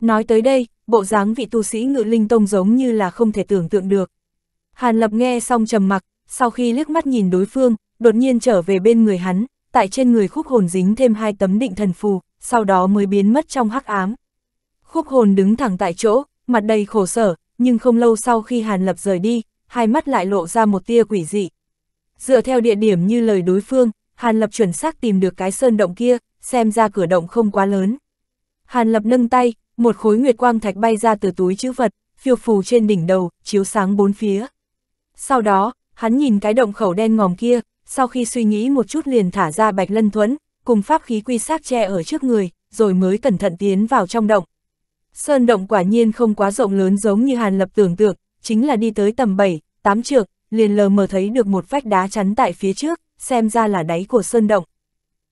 Nói tới đây, bộ dáng vị tu sĩ ngự linh tông giống như là không thể tưởng tượng được. Hàn Lập nghe xong trầm mặc, sau khi liếc mắt nhìn đối phương, đột nhiên trở về bên người hắn, tại trên người khúc hồn dính thêm hai tấm định thần phù, sau đó mới biến mất trong hắc ám. Khúc hồn đứng thẳng tại chỗ, mặt đầy khổ sở, nhưng không lâu sau khi Hàn Lập rời đi, hai mắt lại lộ ra một tia quỷ dị. Dựa theo địa điểm như lời đối phương, Hàn Lập chuẩn xác tìm được cái sơn động kia, xem ra cửa động không quá lớn. Hàn Lập nâng tay, một khối nguyệt quang thạch bay ra từ túi chữ vật, phiêu phù trên đỉnh đầu, chiếu sáng bốn phía. Sau đó, hắn nhìn cái động khẩu đen ngòm kia, sau khi suy nghĩ một chút liền thả ra bạch lân thuẫn, cùng pháp khí quy sát che ở trước người, rồi mới cẩn thận tiến vào trong động. Sơn động quả nhiên không quá rộng lớn giống như Hàn Lập tưởng tượng, chính là đi tới tầm 7, 8 trượng, liền lờ mờ thấy được một vách đá chắn tại phía trước, xem ra là đáy của sơn động.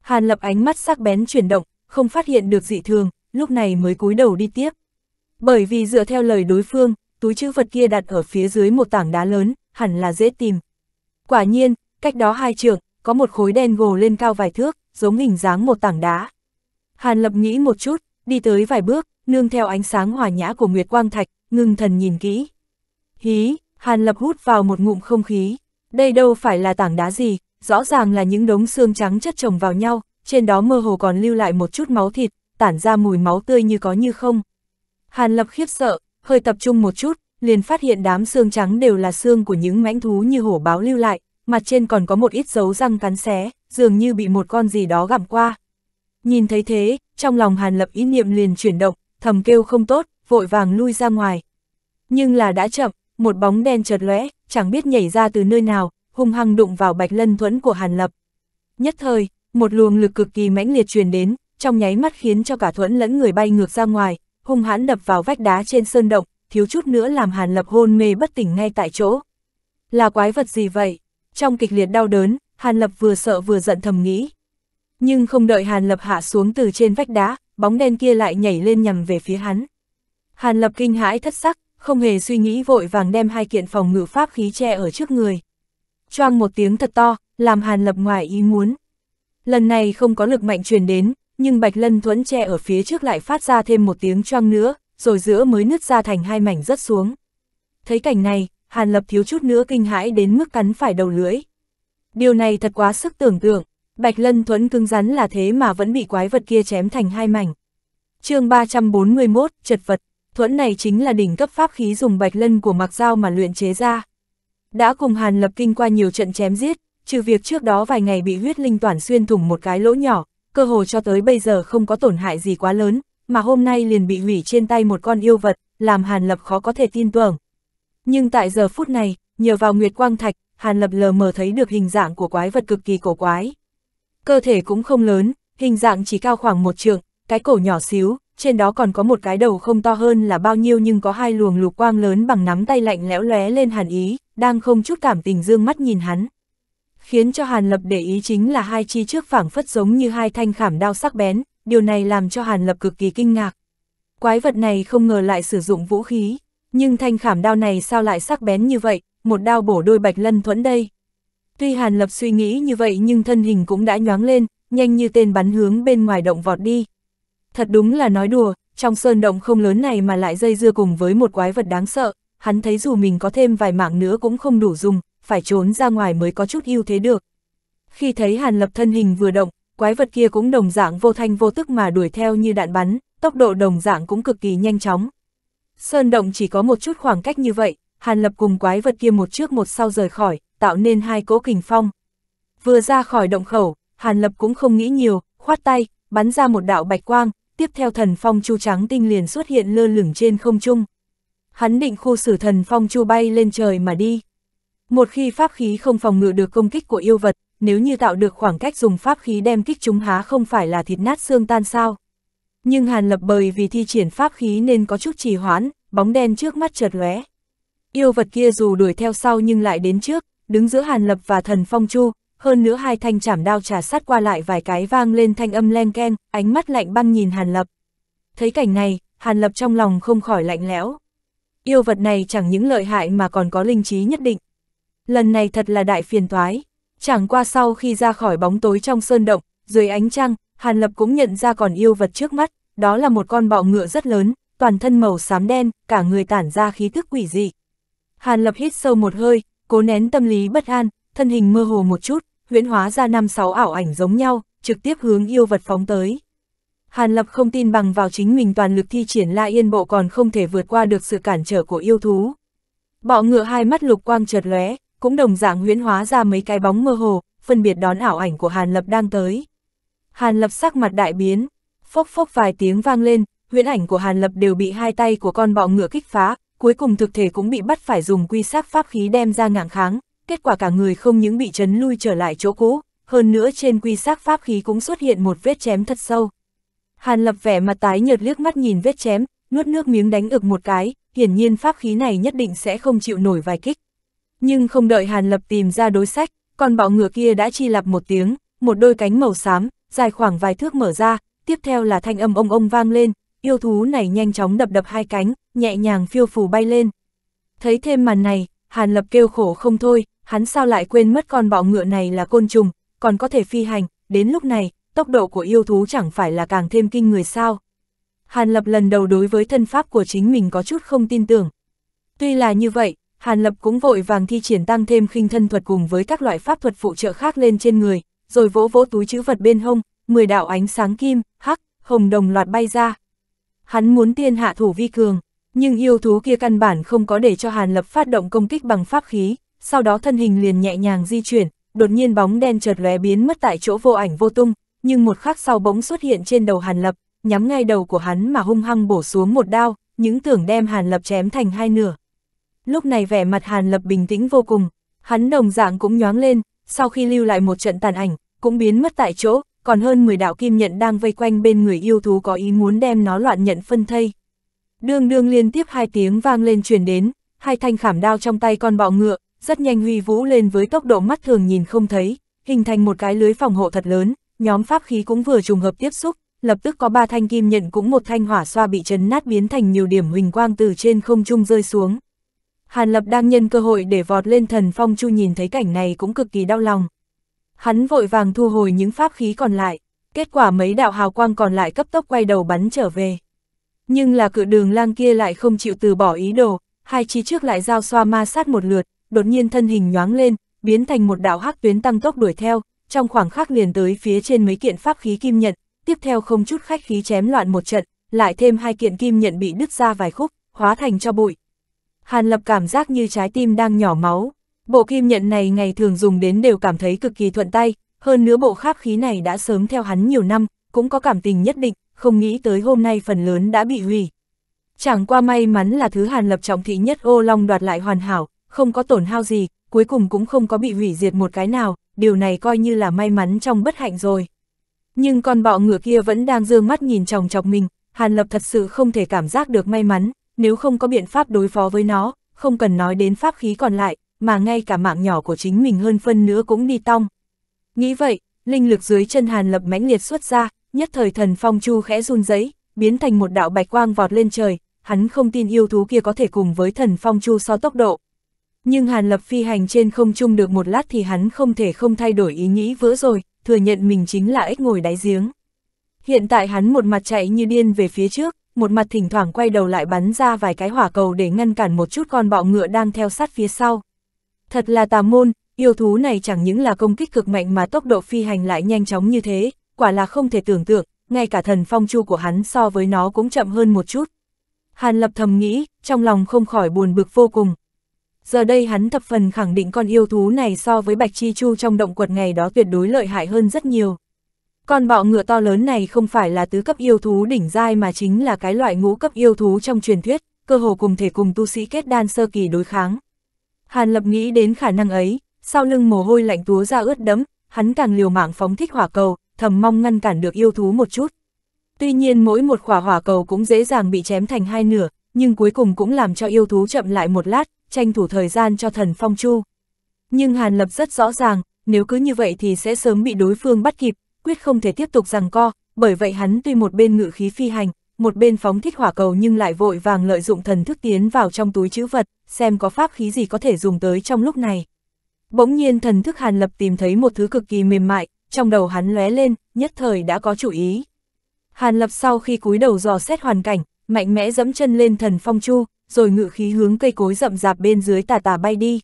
Hàn Lập ánh mắt sắc bén chuyển động, không phát hiện được dị thường, lúc này mới cúi đầu đi tiếp. Bởi vì dựa theo lời đối phương, túi chữ vật kia đặt ở phía dưới một tảng đá lớn, hẳn là dễ tìm. Quả nhiên, cách đó hai trường, có một khối đen gồ lên cao vài thước, giống hình dáng một tảng đá. Hàn Lập nghĩ một chút, đi tới vài bước, nương theo ánh sáng hòa nhã của Nguyệt Quang Thạch, ngưng thần nhìn kỹ. Hí, Hàn Lập hút vào một ngụm không khí. Đây đâu phải là tảng đá gì, rõ ràng là những đống xương trắng chất chồng vào nhau, trên đó mơ hồ còn lưu lại một chút máu thịt, tản ra mùi máu tươi như có như không. Hàn Lập khiếp sợ, hơi tập trung một chút, liền phát hiện đám xương trắng đều là xương của những mãnh thú như hổ báo lưu lại, mặt trên còn có một ít dấu răng cắn xé, dường như bị một con gì đó gặm qua. Nhìn thấy thế, trong lòng Hàn Lập ý niệm liền chuyển động, thầm kêu không tốt, vội vàng lui ra ngoài. Nhưng là đã chậm, một bóng đen chợt lóe, chẳng biết nhảy ra từ nơi nào, hung hăng đụng vào bạch lân thuẫn của Hàn Lập. Nhất thời, một luồng lực cực kỳ mãnh liệt truyền đến, trong nháy mắt khiến cho cả thuẫn lẫn người bay ngược ra ngoài, hung hãn đập vào vách đá trên sơn động, thiếu chút nữa làm Hàn Lập hôn mê bất tỉnh ngay tại chỗ. Là quái vật gì vậy? Trong kịch liệt đau đớn, Hàn Lập vừa sợ vừa giận thầm nghĩ. Nhưng không đợi Hàn Lập hạ xuống từ trên vách đá, bóng đen kia lại nhảy lên nhằm về phía hắn. Hàn Lập kinh hãi thất sắc, không hề suy nghĩ vội vàng đem hai kiện phòng ngự pháp khí che ở trước người. Choang một tiếng thật to, làm Hàn Lập ngoài ý muốn. Lần này không có lực mạnh truyền đến, nhưng Bạch Lân Thuẫn che ở phía trước lại phát ra thêm một tiếng choang nữa, rồi giữa mới nứt ra thành hai mảnh rớt xuống. Thấy cảnh này, Hàn Lập thiếu chút nữa kinh hãi đến mức cắn phải đầu lưỡi. Điều này thật quá sức tưởng tượng, Bạch Lân Thuẫn cứng rắn là thế mà vẫn bị quái vật kia chém thành hai mảnh. chương 341, chật vật, thuẫn này chính là đỉnh cấp pháp khí dùng Bạch Lân của Mạc Giao mà luyện chế ra. Đã cùng Hàn Lập kinh qua nhiều trận chém giết, trừ việc trước đó vài ngày bị huyết linh toàn xuyên thủng một cái lỗ nhỏ, cơ hồ cho tới bây giờ không có tổn hại gì quá lớn, mà hôm nay liền bị hủy trên tay một con yêu vật, làm Hàn Lập khó có thể tin tưởng. Nhưng tại giờ phút này, nhờ vào Nguyệt Quang Thạch, Hàn Lập lờ mờ thấy được hình dạng của quái vật cực kỳ cổ quái. Cơ thể cũng không lớn, hình dạng chỉ cao khoảng một trượng, cái cổ nhỏ xíu, trên đó còn có một cái đầu không to hơn là bao nhiêu nhưng có hai luồng lục quang lớn bằng nắm tay lạnh lẽo lóe lên hàn ý, đang không chút cảm tình dương mắt nhìn hắn khiến cho Hàn Lập để ý chính là hai chi trước phảng phất giống như hai thanh khảm đao sắc bén, điều này làm cho Hàn Lập cực kỳ kinh ngạc. Quái vật này không ngờ lại sử dụng vũ khí, nhưng thanh khảm đao này sao lại sắc bén như vậy, một đao bổ đôi bạch lân thuẫn đây. Tuy Hàn Lập suy nghĩ như vậy nhưng thân hình cũng đã nhoáng lên, nhanh như tên bắn hướng bên ngoài động vọt đi. Thật đúng là nói đùa, trong sơn động không lớn này mà lại dây dưa cùng với một quái vật đáng sợ, hắn thấy dù mình có thêm vài mạng nữa cũng không đủ dùng, phải trốn ra ngoài mới có chút ưu thế được. Khi thấy Hàn Lập thân hình vừa động, quái vật kia cũng đồng dạng vô thanh vô tức mà đuổi theo như đạn bắn, tốc độ đồng dạng cũng cực kỳ nhanh chóng. Sơn động chỉ có một chút khoảng cách như vậy, Hàn Lập cùng quái vật kia một trước một sau rời khỏi, tạo nên hai cỗ kình phong. Vừa ra khỏi động khẩu, Hàn Lập cũng không nghĩ nhiều, khoát tay, bắn ra một đạo bạch quang, tiếp theo thần phong chu trắng tinh liền xuất hiện lơ lửng trên không trung. Hắn định khu xử thần phong chu bay lên trời mà đi. Một khi pháp khí không phòng ngự được công kích của yêu vật, nếu như tạo được khoảng cách dùng pháp khí đem kích chúng há không phải là thịt nát xương tan sao. Nhưng Hàn Lập bởi vì thi triển pháp khí nên có chút trì hoãn, bóng đen trước mắt chợt lóe. Yêu vật kia dù đuổi theo sau nhưng lại đến trước, đứng giữa Hàn Lập và thần Phong Chu, hơn nữa hai thanh chảm đao trà sát qua lại vài cái vang lên thanh âm len keng, ánh mắt lạnh băng nhìn Hàn Lập. Thấy cảnh này, Hàn Lập trong lòng không khỏi lạnh lẽo. Yêu vật này chẳng những lợi hại mà còn có linh trí nhất định lần này thật là đại phiền toái. Chẳng qua sau khi ra khỏi bóng tối trong sơn động, dưới ánh trăng, Hàn Lập cũng nhận ra còn yêu vật trước mắt, đó là một con bọ ngựa rất lớn, toàn thân màu xám đen, cả người tản ra khí thức quỷ dị. Hàn Lập hít sâu một hơi, cố nén tâm lý bất an, thân hình mơ hồ một chút, huyễn hóa ra năm sáu ảo ảnh giống nhau, trực tiếp hướng yêu vật phóng tới. Hàn Lập không tin bằng vào chính mình toàn lực thi triển La Yên Bộ còn không thể vượt qua được sự cản trở của yêu thú. Bọ ngựa hai mắt lục quang chợt lóe, cũng đồng dạng huyễn hóa ra mấy cái bóng mơ hồ, phân biệt đón ảo ảnh của Hàn Lập đang tới. Hàn Lập sắc mặt đại biến, phốc phốc vài tiếng vang lên, huyễn ảnh của Hàn Lập đều bị hai tay của con bọ ngựa kích phá, cuối cùng thực thể cũng bị bắt phải dùng quy sát pháp khí đem ra ngạng kháng, kết quả cả người không những bị chấn lui trở lại chỗ cũ, hơn nữa trên quy sát pháp khí cũng xuất hiện một vết chém thật sâu. Hàn Lập vẻ mặt tái nhợt liếc mắt nhìn vết chém, nuốt nước miếng đánh ực một cái, hiển nhiên pháp khí này nhất định sẽ không chịu nổi vài kích. Nhưng không đợi Hàn Lập tìm ra đối sách, con bọ ngựa kia đã chi lặp một tiếng, một đôi cánh màu xám, dài khoảng vài thước mở ra, tiếp theo là thanh âm ông ông vang lên, yêu thú này nhanh chóng đập đập hai cánh, nhẹ nhàng phiêu phù bay lên. Thấy thêm màn này, Hàn Lập kêu khổ không thôi, hắn sao lại quên mất con bọ ngựa này là côn trùng, còn có thể phi hành, đến lúc này, tốc độ của yêu thú chẳng phải là càng thêm kinh người sao. Hàn Lập lần đầu đối với thân pháp của chính mình có chút không tin tưởng. Tuy là như vậy, Hàn Lập cũng vội vàng thi triển tăng thêm khinh thân thuật cùng với các loại pháp thuật phụ trợ khác lên trên người, rồi vỗ vỗ túi chữ vật bên hông, 10 đạo ánh sáng kim, hắc, hồng đồng loạt bay ra. Hắn muốn tiên hạ thủ vi cường, nhưng yêu thú kia căn bản không có để cho Hàn Lập phát động công kích bằng pháp khí, sau đó thân hình liền nhẹ nhàng di chuyển, đột nhiên bóng đen chợt lóe biến mất tại chỗ vô ảnh vô tung, nhưng một khắc sau bỗng xuất hiện trên đầu Hàn Lập, nhắm ngay đầu của hắn mà hung hăng bổ xuống một đao, những tưởng đem Hàn Lập chém thành hai nửa lúc này vẻ mặt Hàn Lập bình tĩnh vô cùng, hắn đồng dạng cũng nhoáng lên, sau khi lưu lại một trận tàn ảnh, cũng biến mất tại chỗ, còn hơn 10 đạo kim nhận đang vây quanh bên người yêu thú có ý muốn đem nó loạn nhận phân thây. Đương đương liên tiếp hai tiếng vang lên truyền đến, hai thanh khảm đao trong tay con bọ ngựa, rất nhanh huy vũ lên với tốc độ mắt thường nhìn không thấy, hình thành một cái lưới phòng hộ thật lớn, nhóm pháp khí cũng vừa trùng hợp tiếp xúc, lập tức có ba thanh kim nhận cũng một thanh hỏa xoa bị chấn nát biến thành nhiều điểm huỳnh quang từ trên không trung rơi xuống. Hàn Lập đang nhân cơ hội để vọt lên thần phong chu nhìn thấy cảnh này cũng cực kỳ đau lòng. Hắn vội vàng thu hồi những pháp khí còn lại, kết quả mấy đạo hào quang còn lại cấp tốc quay đầu bắn trở về. Nhưng là cự đường lang kia lại không chịu từ bỏ ý đồ, hai chi trước lại giao xoa ma sát một lượt, đột nhiên thân hình nhoáng lên, biến thành một đạo hắc tuyến tăng tốc đuổi theo, trong khoảng khắc liền tới phía trên mấy kiện pháp khí kim nhận, tiếp theo không chút khách khí chém loạn một trận, lại thêm hai kiện kim nhận bị đứt ra vài khúc, hóa thành cho bụi. Hàn Lập cảm giác như trái tim đang nhỏ máu. Bộ kim nhận này ngày thường dùng đến đều cảm thấy cực kỳ thuận tay, hơn nữa bộ kháp khí này đã sớm theo hắn nhiều năm, cũng có cảm tình nhất định, không nghĩ tới hôm nay phần lớn đã bị hủy. Chẳng qua may mắn là thứ Hàn Lập trọng thị nhất ô long đoạt lại hoàn hảo, không có tổn hao gì, cuối cùng cũng không có bị hủy diệt một cái nào, điều này coi như là may mắn trong bất hạnh rồi. Nhưng con bọ ngựa kia vẫn đang dương mắt nhìn chồng chọc mình, Hàn Lập thật sự không thể cảm giác được may mắn, nếu không có biện pháp đối phó với nó, không cần nói đến pháp khí còn lại, mà ngay cả mạng nhỏ của chính mình hơn phân nữa cũng đi tong. Nghĩ vậy, linh lực dưới chân Hàn Lập mãnh liệt xuất ra, nhất thời thần phong chu khẽ run giấy, biến thành một đạo bạch quang vọt lên trời, hắn không tin yêu thú kia có thể cùng với thần phong chu so tốc độ. Nhưng Hàn Lập phi hành trên không trung được một lát thì hắn không thể không thay đổi ý nghĩ vỡ rồi, thừa nhận mình chính là ếch ngồi đáy giếng. Hiện tại hắn một mặt chạy như điên về phía trước, một mặt thỉnh thoảng quay đầu lại bắn ra vài cái hỏa cầu để ngăn cản một chút con bọ ngựa đang theo sát phía sau. Thật là tà môn, yêu thú này chẳng những là công kích cực mạnh mà tốc độ phi hành lại nhanh chóng như thế, quả là không thể tưởng tượng, ngay cả thần phong chu của hắn so với nó cũng chậm hơn một chút. Hàn lập thầm nghĩ, trong lòng không khỏi buồn bực vô cùng. Giờ đây hắn thập phần khẳng định con yêu thú này so với bạch chi chu trong động quật ngày đó tuyệt đối lợi hại hơn rất nhiều. Con bọ ngựa to lớn này không phải là tứ cấp yêu thú đỉnh giai mà chính là cái loại ngũ cấp yêu thú trong truyền thuyết, cơ hồ cùng thể cùng tu sĩ kết đan sơ kỳ đối kháng. Hàn Lập nghĩ đến khả năng ấy, sau lưng mồ hôi lạnh túa ra ướt đẫm, hắn càng liều mạng phóng thích hỏa cầu, thầm mong ngăn cản được yêu thú một chút. Tuy nhiên mỗi một quả hỏa cầu cũng dễ dàng bị chém thành hai nửa, nhưng cuối cùng cũng làm cho yêu thú chậm lại một lát, tranh thủ thời gian cho thần phong chu. Nhưng Hàn Lập rất rõ ràng, nếu cứ như vậy thì sẽ sớm bị đối phương bắt kịp, quyết không thể tiếp tục rằng co, bởi vậy hắn tuy một bên ngự khí phi hành, một bên phóng thích hỏa cầu nhưng lại vội vàng lợi dụng thần thức tiến vào trong túi chữ vật, xem có pháp khí gì có thể dùng tới trong lúc này. Bỗng nhiên thần thức Hàn Lập tìm thấy một thứ cực kỳ mềm mại, trong đầu hắn lóe lên, nhất thời đã có chủ ý. Hàn Lập sau khi cúi đầu dò xét hoàn cảnh, mạnh mẽ dẫm chân lên thần phong chu, rồi ngự khí hướng cây cối rậm rạp bên dưới tà tà bay đi.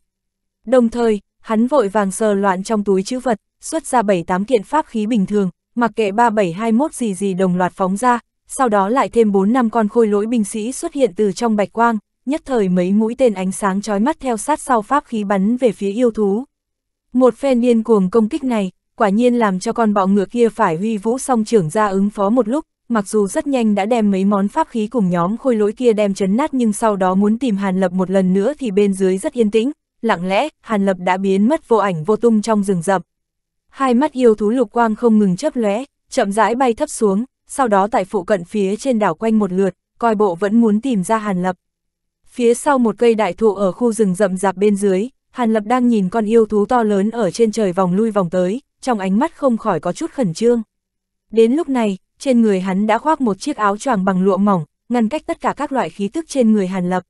Đồng thời, hắn vội vàng sờ loạn trong túi chữ vật, xuất ra 7-8 kiện pháp khí bình thường, mặc kệ 3721 gì gì đồng loạt phóng ra, sau đó lại thêm 4 năm con khôi lỗi binh sĩ xuất hiện từ trong bạch quang, nhất thời mấy mũi tên ánh sáng chói mắt theo sát sau pháp khí bắn về phía yêu thú. Một phen điên cuồng công kích này, quả nhiên làm cho con bọ ngựa kia phải huy vũ song trưởng ra ứng phó một lúc, mặc dù rất nhanh đã đem mấy món pháp khí cùng nhóm khôi lỗi kia đem chấn nát nhưng sau đó muốn tìm Hàn Lập một lần nữa thì bên dưới rất yên tĩnh, lặng lẽ, Hàn Lập đã biến mất vô ảnh vô tung trong rừng rậm hai mắt yêu thú lục quang không ngừng chớp lóe, chậm rãi bay thấp xuống, sau đó tại phụ cận phía trên đảo quanh một lượt, coi bộ vẫn muốn tìm ra Hàn Lập. Phía sau một cây đại thụ ở khu rừng rậm rạp bên dưới, Hàn Lập đang nhìn con yêu thú to lớn ở trên trời vòng lui vòng tới, trong ánh mắt không khỏi có chút khẩn trương. Đến lúc này, trên người hắn đã khoác một chiếc áo choàng bằng lụa mỏng, ngăn cách tất cả các loại khí tức trên người Hàn Lập.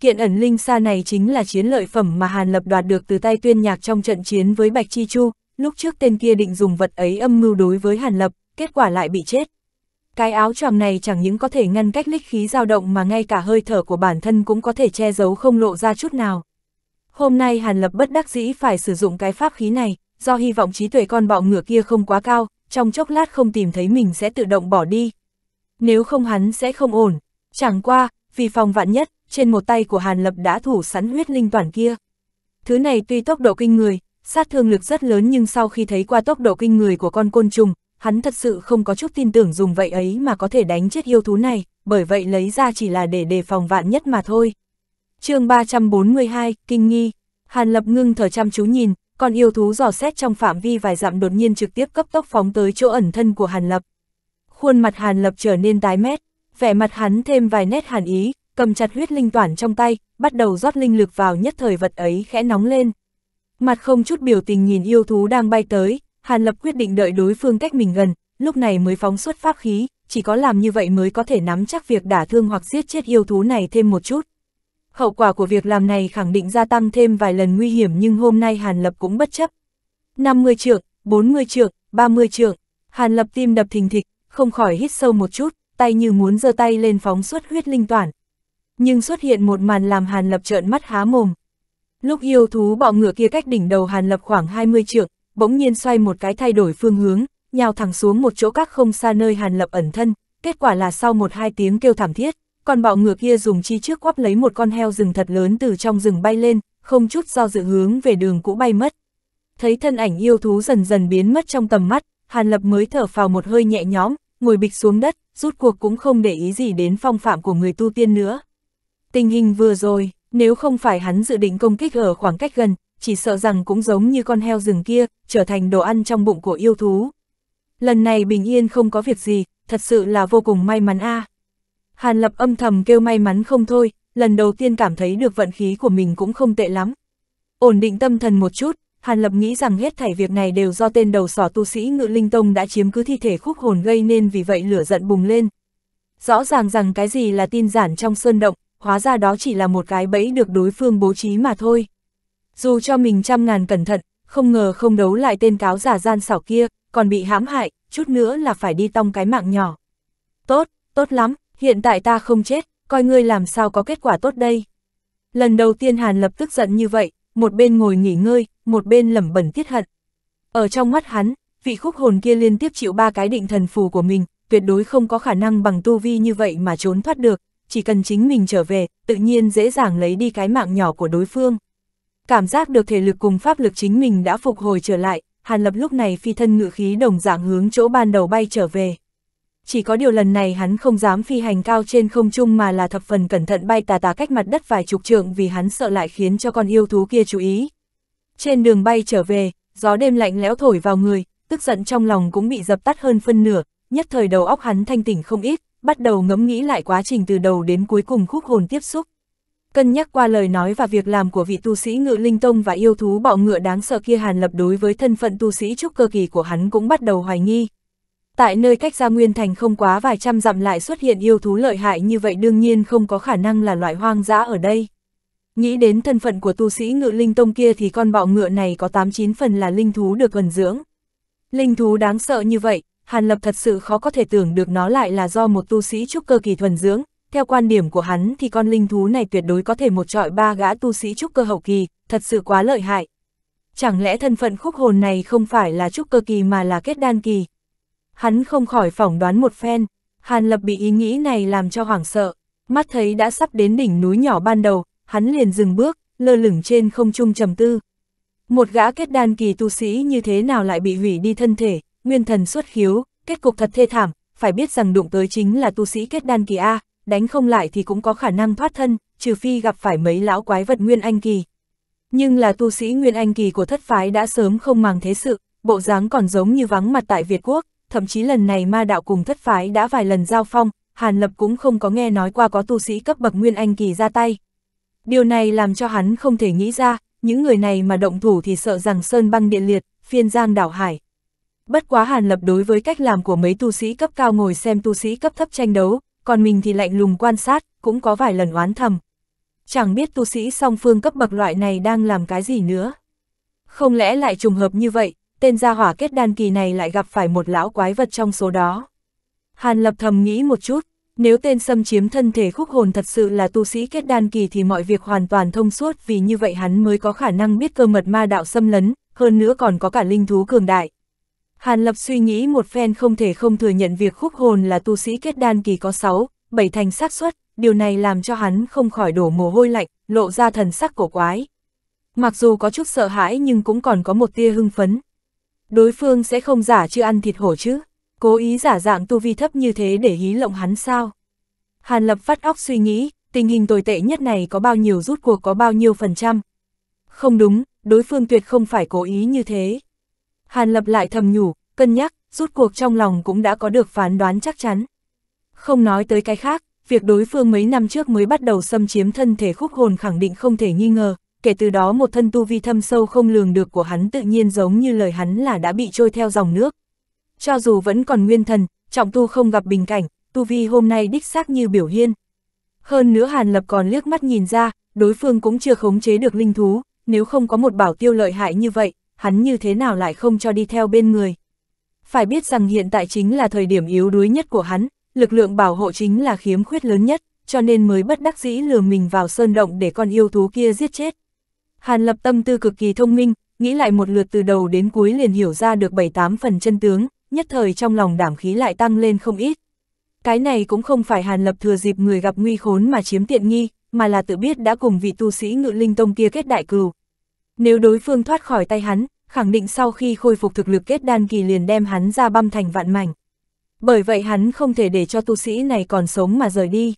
Kiện ẩn linh xa này chính là chiến lợi phẩm mà Hàn Lập đoạt được từ tay tuyên nhạc trong trận chiến với Bạch Chi Chu, lúc trước tên kia định dùng vật ấy âm mưu đối với Hàn Lập, kết quả lại bị chết. Cái áo choàng này chẳng những có thể ngăn cách lích khí dao động mà ngay cả hơi thở của bản thân cũng có thể che giấu không lộ ra chút nào. Hôm nay Hàn Lập bất đắc dĩ phải sử dụng cái pháp khí này, do hy vọng trí tuệ con bọ ngựa kia không quá cao, trong chốc lát không tìm thấy mình sẽ tự động bỏ đi. Nếu không hắn sẽ không ổn, chẳng qua, vì phòng vạn nhất, trên một tay của Hàn Lập đã thủ sẵn huyết linh toàn kia. Thứ này tuy tốc độ kinh người, sát thương lực rất lớn nhưng sau khi thấy qua tốc độ kinh người của con côn trùng, hắn thật sự không có chút tin tưởng dùng vậy ấy mà có thể đánh chết yêu thú này, bởi vậy lấy ra chỉ là để đề phòng vạn nhất mà thôi. chương 342, Kinh Nghi, Hàn Lập ngưng thở chăm chú nhìn, con yêu thú dò xét trong phạm vi vài dặm đột nhiên trực tiếp cấp tốc phóng tới chỗ ẩn thân của Hàn Lập. Khuôn mặt Hàn Lập trở nên tái mét, vẻ mặt hắn thêm vài nét hàn ý, cầm chặt huyết linh toàn trong tay, bắt đầu rót linh lực vào nhất thời vật ấy khẽ nóng lên. Mặt không chút biểu tình nhìn yêu thú đang bay tới, Hàn Lập quyết định đợi đối phương cách mình gần, lúc này mới phóng xuất pháp khí, chỉ có làm như vậy mới có thể nắm chắc việc đả thương hoặc giết chết yêu thú này thêm một chút. Hậu quả của việc làm này khẳng định gia tăng thêm vài lần nguy hiểm nhưng hôm nay Hàn Lập cũng bất chấp. 50 trượng, 40 trượng, 30 trượng, Hàn Lập tim đập thình thịch, không khỏi hít sâu một chút, tay như muốn giơ tay lên phóng xuất huyết linh toàn. Nhưng xuất hiện một màn làm Hàn Lập trợn mắt há mồm, Lúc yêu thú bọ ngựa kia cách đỉnh đầu Hàn Lập khoảng 20 trượng, bỗng nhiên xoay một cái thay đổi phương hướng, nhào thẳng xuống một chỗ các không xa nơi Hàn Lập ẩn thân, kết quả là sau một hai tiếng kêu thảm thiết, còn bọ ngựa kia dùng chi trước quắp lấy một con heo rừng thật lớn từ trong rừng bay lên, không chút do dự hướng về đường cũ bay mất. Thấy thân ảnh yêu thú dần dần biến mất trong tầm mắt, Hàn Lập mới thở phào một hơi nhẹ nhõm, ngồi bịch xuống đất, rút cuộc cũng không để ý gì đến phong phạm của người tu tiên nữa. Tình hình vừa rồi, nếu không phải hắn dự định công kích ở khoảng cách gần, chỉ sợ rằng cũng giống như con heo rừng kia, trở thành đồ ăn trong bụng của yêu thú. Lần này bình yên không có việc gì, thật sự là vô cùng may mắn a. À. Hàn lập âm thầm kêu may mắn không thôi, lần đầu tiên cảm thấy được vận khí của mình cũng không tệ lắm. Ổn định tâm thần một chút, Hàn lập nghĩ rằng hết thảy việc này đều do tên đầu sỏ tu sĩ ngự linh tông đã chiếm cứ thi thể khúc hồn gây nên vì vậy lửa giận bùng lên. Rõ ràng rằng cái gì là tin giản trong sơn động, hóa ra đó chỉ là một cái bẫy được đối phương bố trí mà thôi. Dù cho mình trăm ngàn cẩn thận, không ngờ không đấu lại tên cáo giả gian xảo kia, còn bị hãm hại, chút nữa là phải đi tong cái mạng nhỏ. Tốt, tốt lắm, hiện tại ta không chết, coi ngươi làm sao có kết quả tốt đây. Lần đầu tiên Hàn lập tức giận như vậy, một bên ngồi nghỉ ngơi, một bên lẩm bẩm tiết hận. Ở trong mắt hắn, vị khúc hồn kia liên tiếp chịu ba cái định thần phù của mình, tuyệt đối không có khả năng bằng tu vi như vậy mà trốn thoát được, chỉ cần chính mình trở về, tự nhiên dễ dàng lấy đi cái mạng nhỏ của đối phương. Cảm giác được thể lực cùng pháp lực chính mình đã phục hồi trở lại, Hàn Lập lúc này phi thân ngự khí đồng dạng hướng chỗ ban đầu bay trở về. Chỉ có điều lần này hắn không dám phi hành cao trên không trung mà là thập phần cẩn thận bay tà tà cách mặt đất vài chục trượng vì hắn sợ lại khiến cho con yêu thú kia chú ý. Trên đường bay trở về, gió đêm lạnh lẽo thổi vào người, tức giận trong lòng cũng bị dập tắt hơn phân nửa, nhất thời đầu óc hắn thanh tỉnh không ít bắt đầu ngẫm nghĩ lại quá trình từ đầu đến cuối cùng khúc hồn tiếp xúc. Cân nhắc qua lời nói và việc làm của vị tu sĩ ngự linh tông và yêu thú bọ ngựa đáng sợ kia Hàn Lập đối với thân phận tu sĩ trúc cơ kỳ của hắn cũng bắt đầu hoài nghi. Tại nơi cách ra nguyên thành không quá vài trăm dặm lại xuất hiện yêu thú lợi hại như vậy đương nhiên không có khả năng là loại hoang dã ở đây. Nghĩ đến thân phận của tu sĩ ngự linh tông kia thì con bọ ngựa này có 89 phần là linh thú được gần dưỡng. Linh thú đáng sợ như vậy, Hàn Lập thật sự khó có thể tưởng được nó lại là do một tu sĩ trúc cơ kỳ thuần dưỡng, theo quan điểm của hắn thì con linh thú này tuyệt đối có thể một trọi ba gã tu sĩ trúc cơ hậu kỳ, thật sự quá lợi hại. Chẳng lẽ thân phận khúc hồn này không phải là trúc cơ kỳ mà là kết đan kỳ? Hắn không khỏi phỏng đoán một phen, Hàn Lập bị ý nghĩ này làm cho hoảng sợ, mắt thấy đã sắp đến đỉnh núi nhỏ ban đầu, hắn liền dừng bước, lơ lửng trên không trung trầm tư. Một gã kết đan kỳ tu sĩ như thế nào lại bị hủy đi thân thể, nguyên thần xuất khiếu, kết cục thật thê thảm, phải biết rằng đụng tới chính là tu sĩ kết đan kỳ A, đánh không lại thì cũng có khả năng thoát thân, trừ phi gặp phải mấy lão quái vật nguyên anh kỳ. Nhưng là tu sĩ nguyên anh kỳ của thất phái đã sớm không màng thế sự, bộ dáng còn giống như vắng mặt tại Việt Quốc, thậm chí lần này ma đạo cùng thất phái đã vài lần giao phong, Hàn Lập cũng không có nghe nói qua có tu sĩ cấp bậc nguyên anh kỳ ra tay. Điều này làm cho hắn không thể nghĩ ra, những người này mà động thủ thì sợ rằng sơn băng điện liệt, phiên giang đảo hải. Bất quá Hàn Lập đối với cách làm của mấy tu sĩ cấp cao ngồi xem tu sĩ cấp thấp tranh đấu, còn mình thì lạnh lùng quan sát, cũng có vài lần oán thầm. Chẳng biết tu sĩ song phương cấp bậc loại này đang làm cái gì nữa. Không lẽ lại trùng hợp như vậy, tên gia hỏa kết đan kỳ này lại gặp phải một lão quái vật trong số đó. Hàn Lập thầm nghĩ một chút, nếu tên xâm chiếm thân thể khúc hồn thật sự là tu sĩ kết đan kỳ thì mọi việc hoàn toàn thông suốt vì như vậy hắn mới có khả năng biết cơ mật ma đạo xâm lấn, hơn nữa còn có cả linh thú cường đại. Hàn Lập suy nghĩ một phen không thể không thừa nhận việc khúc hồn là tu sĩ kết đan kỳ có 6, 7 thành xác suất, điều này làm cho hắn không khỏi đổ mồ hôi lạnh, lộ ra thần sắc cổ quái. Mặc dù có chút sợ hãi nhưng cũng còn có một tia hưng phấn. Đối phương sẽ không giả chưa ăn thịt hổ chứ, cố ý giả dạng tu vi thấp như thế để hí lộng hắn sao. Hàn Lập phát óc suy nghĩ, tình hình tồi tệ nhất này có bao nhiêu rút cuộc có bao nhiêu phần trăm. Không đúng, đối phương tuyệt không phải cố ý như thế. Hàn Lập lại thầm nhủ, cân nhắc, rút cuộc trong lòng cũng đã có được phán đoán chắc chắn. Không nói tới cái khác, việc đối phương mấy năm trước mới bắt đầu xâm chiếm thân thể khúc hồn khẳng định không thể nghi ngờ, kể từ đó một thân tu vi thâm sâu không lường được của hắn tự nhiên giống như lời hắn là đã bị trôi theo dòng nước. Cho dù vẫn còn nguyên thần, trọng tu không gặp bình cảnh, tu vi hôm nay đích xác như biểu hiên. Hơn nữa Hàn Lập còn liếc mắt nhìn ra, đối phương cũng chưa khống chế được linh thú, nếu không có một bảo tiêu lợi hại như vậy, hắn như thế nào lại không cho đi theo bên người. Phải biết rằng hiện tại chính là thời điểm yếu đuối nhất của hắn, lực lượng bảo hộ chính là khiếm khuyết lớn nhất, cho nên mới bất đắc dĩ lừa mình vào sơn động để con yêu thú kia giết chết. Hàn lập tâm tư cực kỳ thông minh, nghĩ lại một lượt từ đầu đến cuối liền hiểu ra được 7-8 phần chân tướng, nhất thời trong lòng đảm khí lại tăng lên không ít. Cái này cũng không phải Hàn Lập thừa dịp người gặp nguy khốn mà chiếm tiện nghi, mà là tự biết đã cùng vị tu sĩ ngự linh tông kia kết đại cừu, nếu đối phương thoát khỏi tay hắn, khẳng định sau khi khôi phục thực lực kết đan kỳ liền đem hắn ra băm thành vạn mảnh. Bởi vậy hắn không thể để cho tu sĩ này còn sống mà rời đi.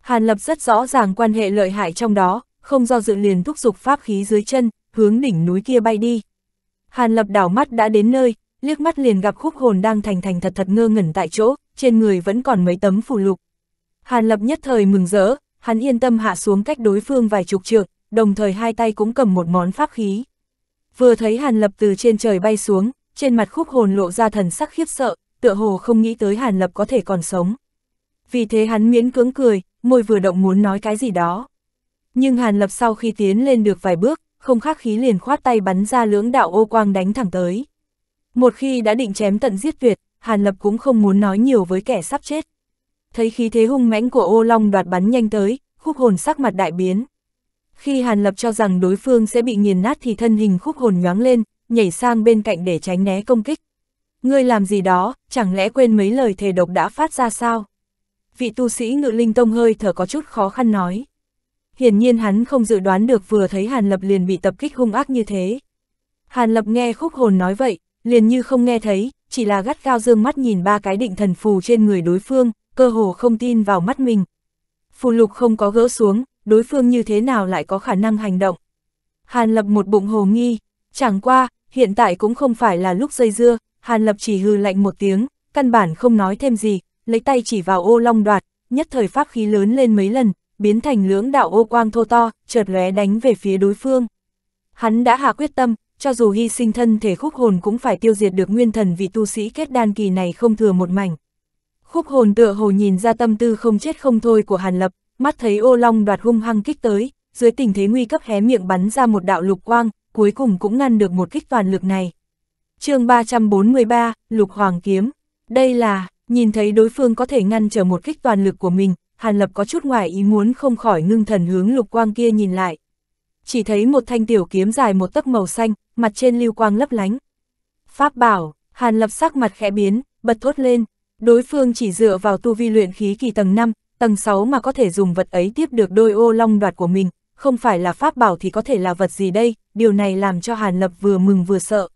Hàn Lập rất rõ ràng quan hệ lợi hại trong đó, không do dự liền thúc giục pháp khí dưới chân, hướng đỉnh núi kia bay đi. Hàn Lập đảo mắt đã đến nơi, liếc mắt liền gặp khúc hồn đang thành thành thật thật ngơ ngẩn tại chỗ, trên người vẫn còn mấy tấm phù lục. Hàn Lập nhất thời mừng rỡ, hắn yên tâm hạ xuống cách đối phương vài chục trượng, đồng thời hai tay cũng cầm một món pháp khí. Vừa thấy Hàn Lập từ trên trời bay xuống, trên mặt khúc hồn lộ ra thần sắc khiếp sợ, tựa hồ không nghĩ tới Hàn Lập có thể còn sống. Vì thế hắn miễn cưỡng cười, môi vừa động muốn nói cái gì đó. Nhưng Hàn Lập sau khi tiến lên được vài bước, không khắc khí liền khoát tay bắn ra lưỡng đạo ô quang đánh thẳng tới. Một khi đã định chém tận giết tuyệt, Hàn Lập cũng không muốn nói nhiều với kẻ sắp chết. Thấy khí thế hung mãnh của ô long đoạt bắn nhanh tới, khúc hồn sắc mặt đại biến. Khi Hàn Lập cho rằng đối phương sẽ bị nghiền nát thì thân hình khúc hồn nhoáng lên, nhảy sang bên cạnh để tránh né công kích. Ngươi làm gì đó, chẳng lẽ quên mấy lời thề độc đã phát ra sao? Vị tu sĩ ngự linh tông hơi thở có chút khó khăn nói. Hiển nhiên hắn không dự đoán được vừa thấy Hàn Lập liền bị tập kích hung ác như thế. Hàn Lập nghe khúc hồn nói vậy, liền như không nghe thấy, chỉ là gắt gao dương mắt nhìn ba cái định thần phù trên người đối phương, cơ hồ không tin vào mắt mình. Phù lục không có gỡ xuống, đối phương như thế nào lại có khả năng hành động. Hàn Lập một bụng hồ nghi, chẳng qua, hiện tại cũng không phải là lúc dây dưa, Hàn Lập chỉ hư lạnh một tiếng, căn bản không nói thêm gì, lấy tay chỉ vào ô long đoạt, nhất thời pháp khí lớn lên mấy lần, biến thành lưỡng đạo ô quang thô to, chợt lóe đánh về phía đối phương. Hắn đã hạ quyết tâm, cho dù hy sinh thân thể khúc hồn cũng phải tiêu diệt được nguyên thần vị tu sĩ kết đan kỳ này không thừa một mảnh. Khúc hồn tựa hồ nhìn ra tâm tư không chết không thôi của Hàn Lập, mắt thấy ô long đoạt hung hăng kích tới, dưới tình thế nguy cấp hé miệng bắn ra một đạo lục quang, cuối cùng cũng ngăn được một kích toàn lực này. chương 343, Lục Hoàng Kiếm. Đây là, nhìn thấy đối phương có thể ngăn trở một kích toàn lực của mình, Hàn Lập có chút ngoài ý muốn không khỏi ngưng thần hướng lục quang kia nhìn lại. Chỉ thấy một thanh tiểu kiếm dài một tấc màu xanh, mặt trên lưu quang lấp lánh. Pháp bảo, Hàn Lập sắc mặt khẽ biến, bật thốt lên. Đối phương chỉ dựa vào tu vi luyện khí kỳ tầng 5, tầng 6 mà có thể dùng vật ấy tiếp được đôi ô long đoạt của mình, không phải là pháp bảo thì có thể là vật gì đây, điều này làm cho Hàn Lập vừa mừng vừa sợ.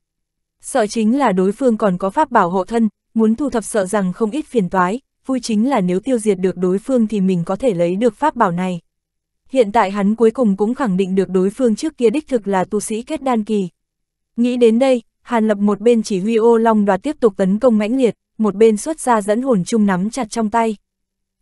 Sợ chính là đối phương còn có pháp bảo hộ thân, muốn thu thập sợ rằng không ít phiền toái, vui chính là nếu tiêu diệt được đối phương thì mình có thể lấy được pháp bảo này. Hiện tại hắn cuối cùng cũng khẳng định được đối phương trước kia đích thực là tu sĩ kết đan kỳ. Nghĩ đến đây, Hàn Lập một bên chỉ huy ô long đoạt tiếp tục tấn công mãnh liệt, một bên xuất ra dẫn hồn chung nắm chặt trong tay.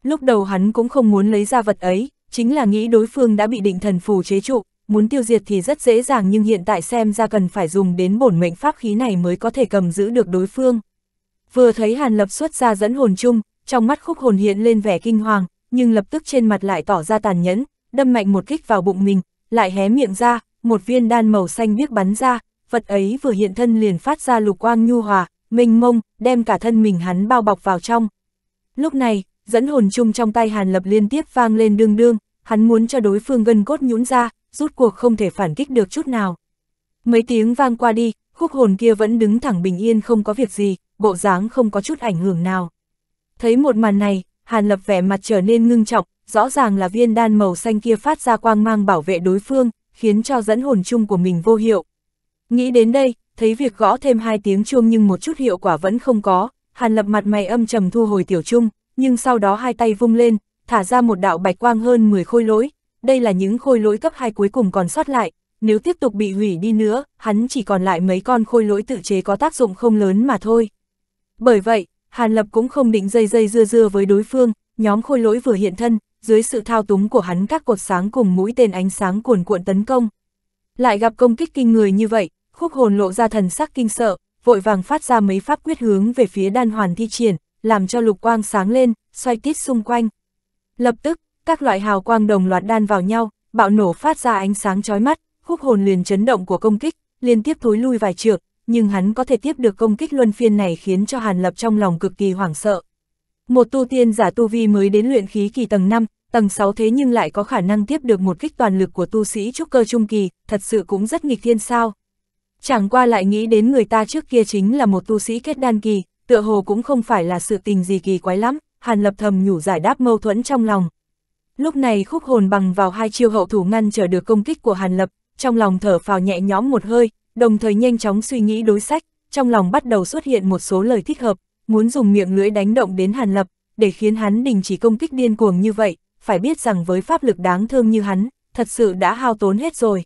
Lúc đầu hắn cũng không muốn lấy ra vật ấy, chính là nghĩ đối phương đã bị định thần phù chế trụ, muốn tiêu diệt thì rất dễ dàng nhưng hiện tại xem ra cần phải dùng đến bổn mệnh pháp khí này mới có thể cầm giữ được đối phương. Vừa thấy Hàn Lập xuất ra dẫn hồn chung, trong mắt khúc hồn hiện lên vẻ kinh hoàng, nhưng lập tức trên mặt lại tỏ ra tàn nhẫn, đâm mạnh một kích vào bụng mình, lại hé miệng ra, một viên đan màu xanh biếc bắn ra, vật ấy vừa hiện thân liền phát ra lục quang nhu hòa, mênh mông, đem cả thân mình hắn bao bọc vào trong. Lúc này, dẫn hồn chung trong tay Hàn Lập liên tiếp vang lên đương đương, hắn muốn cho đối phương gân cốt nhũn ra, rút cuộc không thể phản kích được chút nào. Mấy tiếng vang qua đi, khúc hồn kia vẫn đứng thẳng bình yên không có việc gì, bộ dáng không có chút ảnh hưởng nào. Thấy một màn này, Hàn Lập vẻ mặt trở nên ngưng trọng, rõ ràng là viên đan màu xanh kia phát ra quang mang bảo vệ đối phương, khiến cho dẫn hồn chung của mình vô hiệu. Nghĩ đến đây, thấy việc gõ thêm hai tiếng chuông nhưng một chút hiệu quả vẫn không có, Hàn Lập mặt mày âm trầm thu hồi tiểu chung, nhưng sau đó hai tay vung lên, thả ra một đạo bạch quang hơn 10 khôi lỗi, đây là những khôi lỗi cấp 2 cuối cùng còn sót lại, nếu tiếp tục bị hủy đi nữa, hắn chỉ còn lại mấy con khôi lỗi tự chế có tác dụng không lớn mà thôi. Bởi vậy, Hàn Lập cũng không định dây dây dưa dưa với đối phương, nhóm khôi lỗi vừa hiện thân, dưới sự thao túng của hắn các cột sáng cùng mũi tên ánh sáng cuồn cuộn tấn công. Lại gặp công kích kinh người như vậy, khúc hồn lộ ra thần sắc kinh sợ, vội vàng phát ra mấy pháp quyết hướng về phía đan hoàn thi triển, làm cho lục quang sáng lên, xoay tít xung quanh. Lập tức, các loại hào quang đồng loạt đan vào nhau, bạo nổ phát ra ánh sáng chói mắt, húc hồn liền chấn động của công kích, liên tiếp thối lui vài trượng, nhưng hắn có thể tiếp được công kích luân phiên này khiến cho Hàn Lập trong lòng cực kỳ hoảng sợ. Một tu tiên giả tu vi mới đến luyện khí kỳ tầng 5, tầng 6 thế nhưng lại có khả năng tiếp được một kích toàn lực của tu sĩ trúc cơ trung kỳ, thật sự cũng rất nghịch thiên sao. Chẳng qua lại nghĩ đến người ta trước kia chính là một tu sĩ kết đan kỳ, tựa hồ cũng không phải là sự tình gì kỳ quái lắm, Hàn Lập thầm nhủ giải đáp mâu thuẫn trong lòng. Lúc này khúc hồn bằng vào hai chiêu hậu thủ ngăn trở được công kích của Hàn Lập, trong lòng thở phào nhẹ nhõm một hơi, đồng thời nhanh chóng suy nghĩ đối sách, trong lòng bắt đầu xuất hiện một số lời thích hợp, muốn dùng miệng lưỡi đánh động đến Hàn Lập, để khiến hắn đình chỉ công kích điên cuồng như vậy, phải biết rằng với pháp lực đáng thương như hắn, thật sự đã hao tốn hết rồi.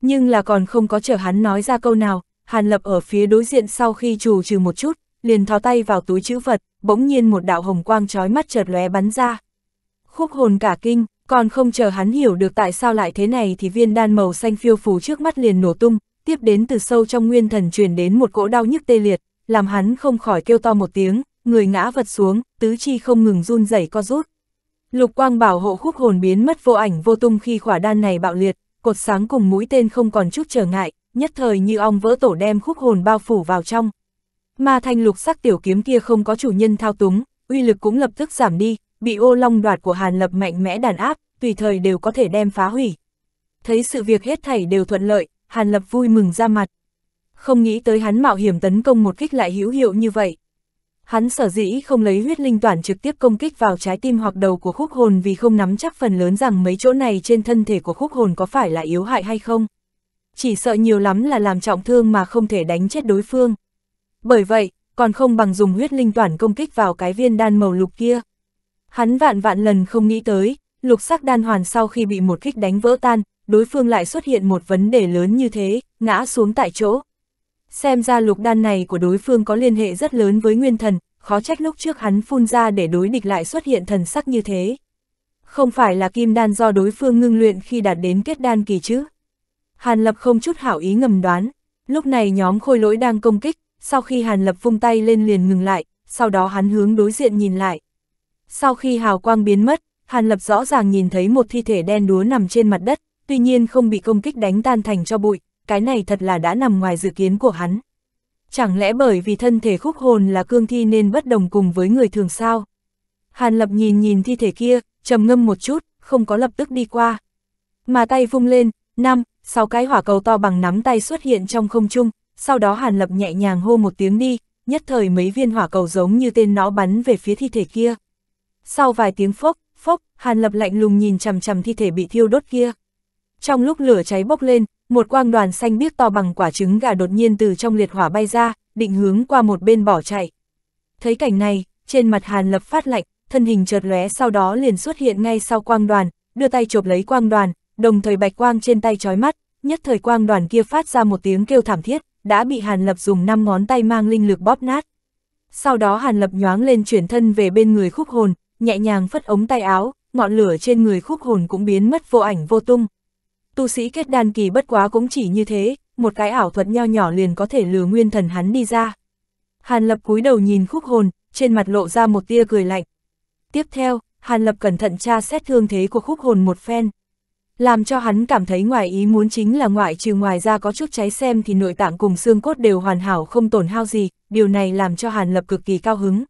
Nhưng là còn không có chờ hắn nói ra câu nào, Hàn Lập ở phía đối diện sau khi trù trừ một chút, liền thò tay vào túi chữ vật, bỗng nhiên một đạo hồng quang trói mắt chợt lóe bắn ra. Khúc hồn cả kinh, còn không chờ hắn hiểu được tại sao lại thế này thì viên đan màu xanh phiêu phù trước mắt liền nổ tung, tiếp đến từ sâu trong nguyên thần truyền đến một cỗ đau nhức tê liệt, làm hắn không khỏi kêu to một tiếng, người ngã vật xuống, tứ chi không ngừng run rẩy co rút. Lục quang bảo hộ khúc hồn biến mất vô ảnh vô tung khi khỏa đan này bạo liệt, cột sáng cùng mũi tên không còn chút trở ngại, nhất thời như ong vỡ tổ đem khúc hồn bao phủ vào trong. Mà thanh lục sắc tiểu kiếm kia không có chủ nhân thao túng, uy lực cũng lập tức giảm đi, bị ô long đoạt của Hàn Lập mạnh mẽ đàn áp, tùy thời đều có thể đem phá hủy. Thấy sự việc hết thảy đều thuận lợi, Hàn Lập vui mừng ra mặt. Không nghĩ tới hắn mạo hiểm tấn công một kích lại hữu hiệu như vậy. Hắn sở dĩ không lấy huyết linh toàn trực tiếp công kích vào trái tim hoặc đầu của khúc hồn vì không nắm chắc phần lớn rằng mấy chỗ này trên thân thể của khúc hồn có phải là yếu hại hay không. Chỉ sợ nhiều lắm là làm trọng thương mà không thể đánh chết đối phương bởi vậy, còn không bằng dùng huyết linh toàn công kích vào cái viên đan màu lục kia. Hắn vạn vạn lần không nghĩ tới, lục sắc đan hoàn sau khi bị một kích đánh vỡ tan, đối phương lại xuất hiện một vấn đề lớn như thế, ngã xuống tại chỗ. Xem ra lục đan này của đối phương có liên hệ rất lớn với nguyên thần, khó trách lúc trước hắn phun ra để đối địch lại xuất hiện thần sắc như thế. Không phải là kim đan do đối phương ngưng luyện khi đạt đến kết đan kỳ chứ. Hàn Lập không chút hảo ý ngầm đoán, lúc này nhóm khôi lỗi đang công kích, sau khi Hàn Lập vung tay lên liền ngừng lại, sau đó hắn hướng đối diện nhìn lại. Sau khi hào quang biến mất, Hàn Lập rõ ràng nhìn thấy một thi thể đen đúa nằm trên mặt đất, tuy nhiên không bị công kích đánh tan thành cho bụi, cái này thật là đã nằm ngoài dự kiến của hắn. Chẳng lẽ bởi vì thân thể khúc hồn là cương thi nên bất đồng cùng với người thường sao? Hàn Lập nhìn nhìn thi thể kia, trầm ngâm một chút, không có lập tức đi qua. Mà tay vung lên, năm, sáu cái hỏa cầu to bằng nắm tay xuất hiện trong không trung, sau đó Hàn Lập nhẹ nhàng hô một tiếng đi, nhất thời mấy viên hỏa cầu giống như tên nó bắn về phía thi thể kia. Sau vài tiếng phốc, phốc, Hàn Lập lạnh lùng nhìn chằm chằm thi thể bị thiêu đốt kia. Trong lúc lửa cháy bốc lên, một quang đoàn xanh biếc to bằng quả trứng gà đột nhiên từ trong liệt hỏa bay ra, định hướng qua một bên bỏ chạy. Thấy cảnh này, trên mặt Hàn Lập phát lạnh, thân hình chợt lóe sau đó liền xuất hiện ngay sau quang đoàn, đưa tay chộp lấy quang đoàn, đồng thời bạch quang trên tay chói mắt, nhất thời quang đoàn kia phát ra một tiếng kêu thảm thiết, đã bị Hàn Lập dùng 5 ngón tay mang linh lực bóp nát. Sau đó Hàn Lập nhoáng lên chuyển thân về bên người khúc hồn, nhẹ nhàng phất ống tay áo, ngọn lửa trên người khúc hồn cũng biến mất vô ảnh vô tung. Tu sĩ kết đan kỳ bất quá cũng chỉ như thế, một cái ảo thuật nho nhỏ liền có thể lừa nguyên thần hắn đi ra. Hàn Lập cúi đầu nhìn khúc hồn, trên mặt lộ ra một tia cười lạnh. Tiếp theo, Hàn Lập cẩn thận tra xét thương thế của khúc hồn một phen. Làm cho hắn cảm thấy ngoài ý muốn chính là ngoại trừ ngoài ra có chút cháy xem thì nội tạng cùng xương cốt đều hoàn hảo không tổn hao gì, điều này làm cho Hàn Lập cực kỳ cao hứng.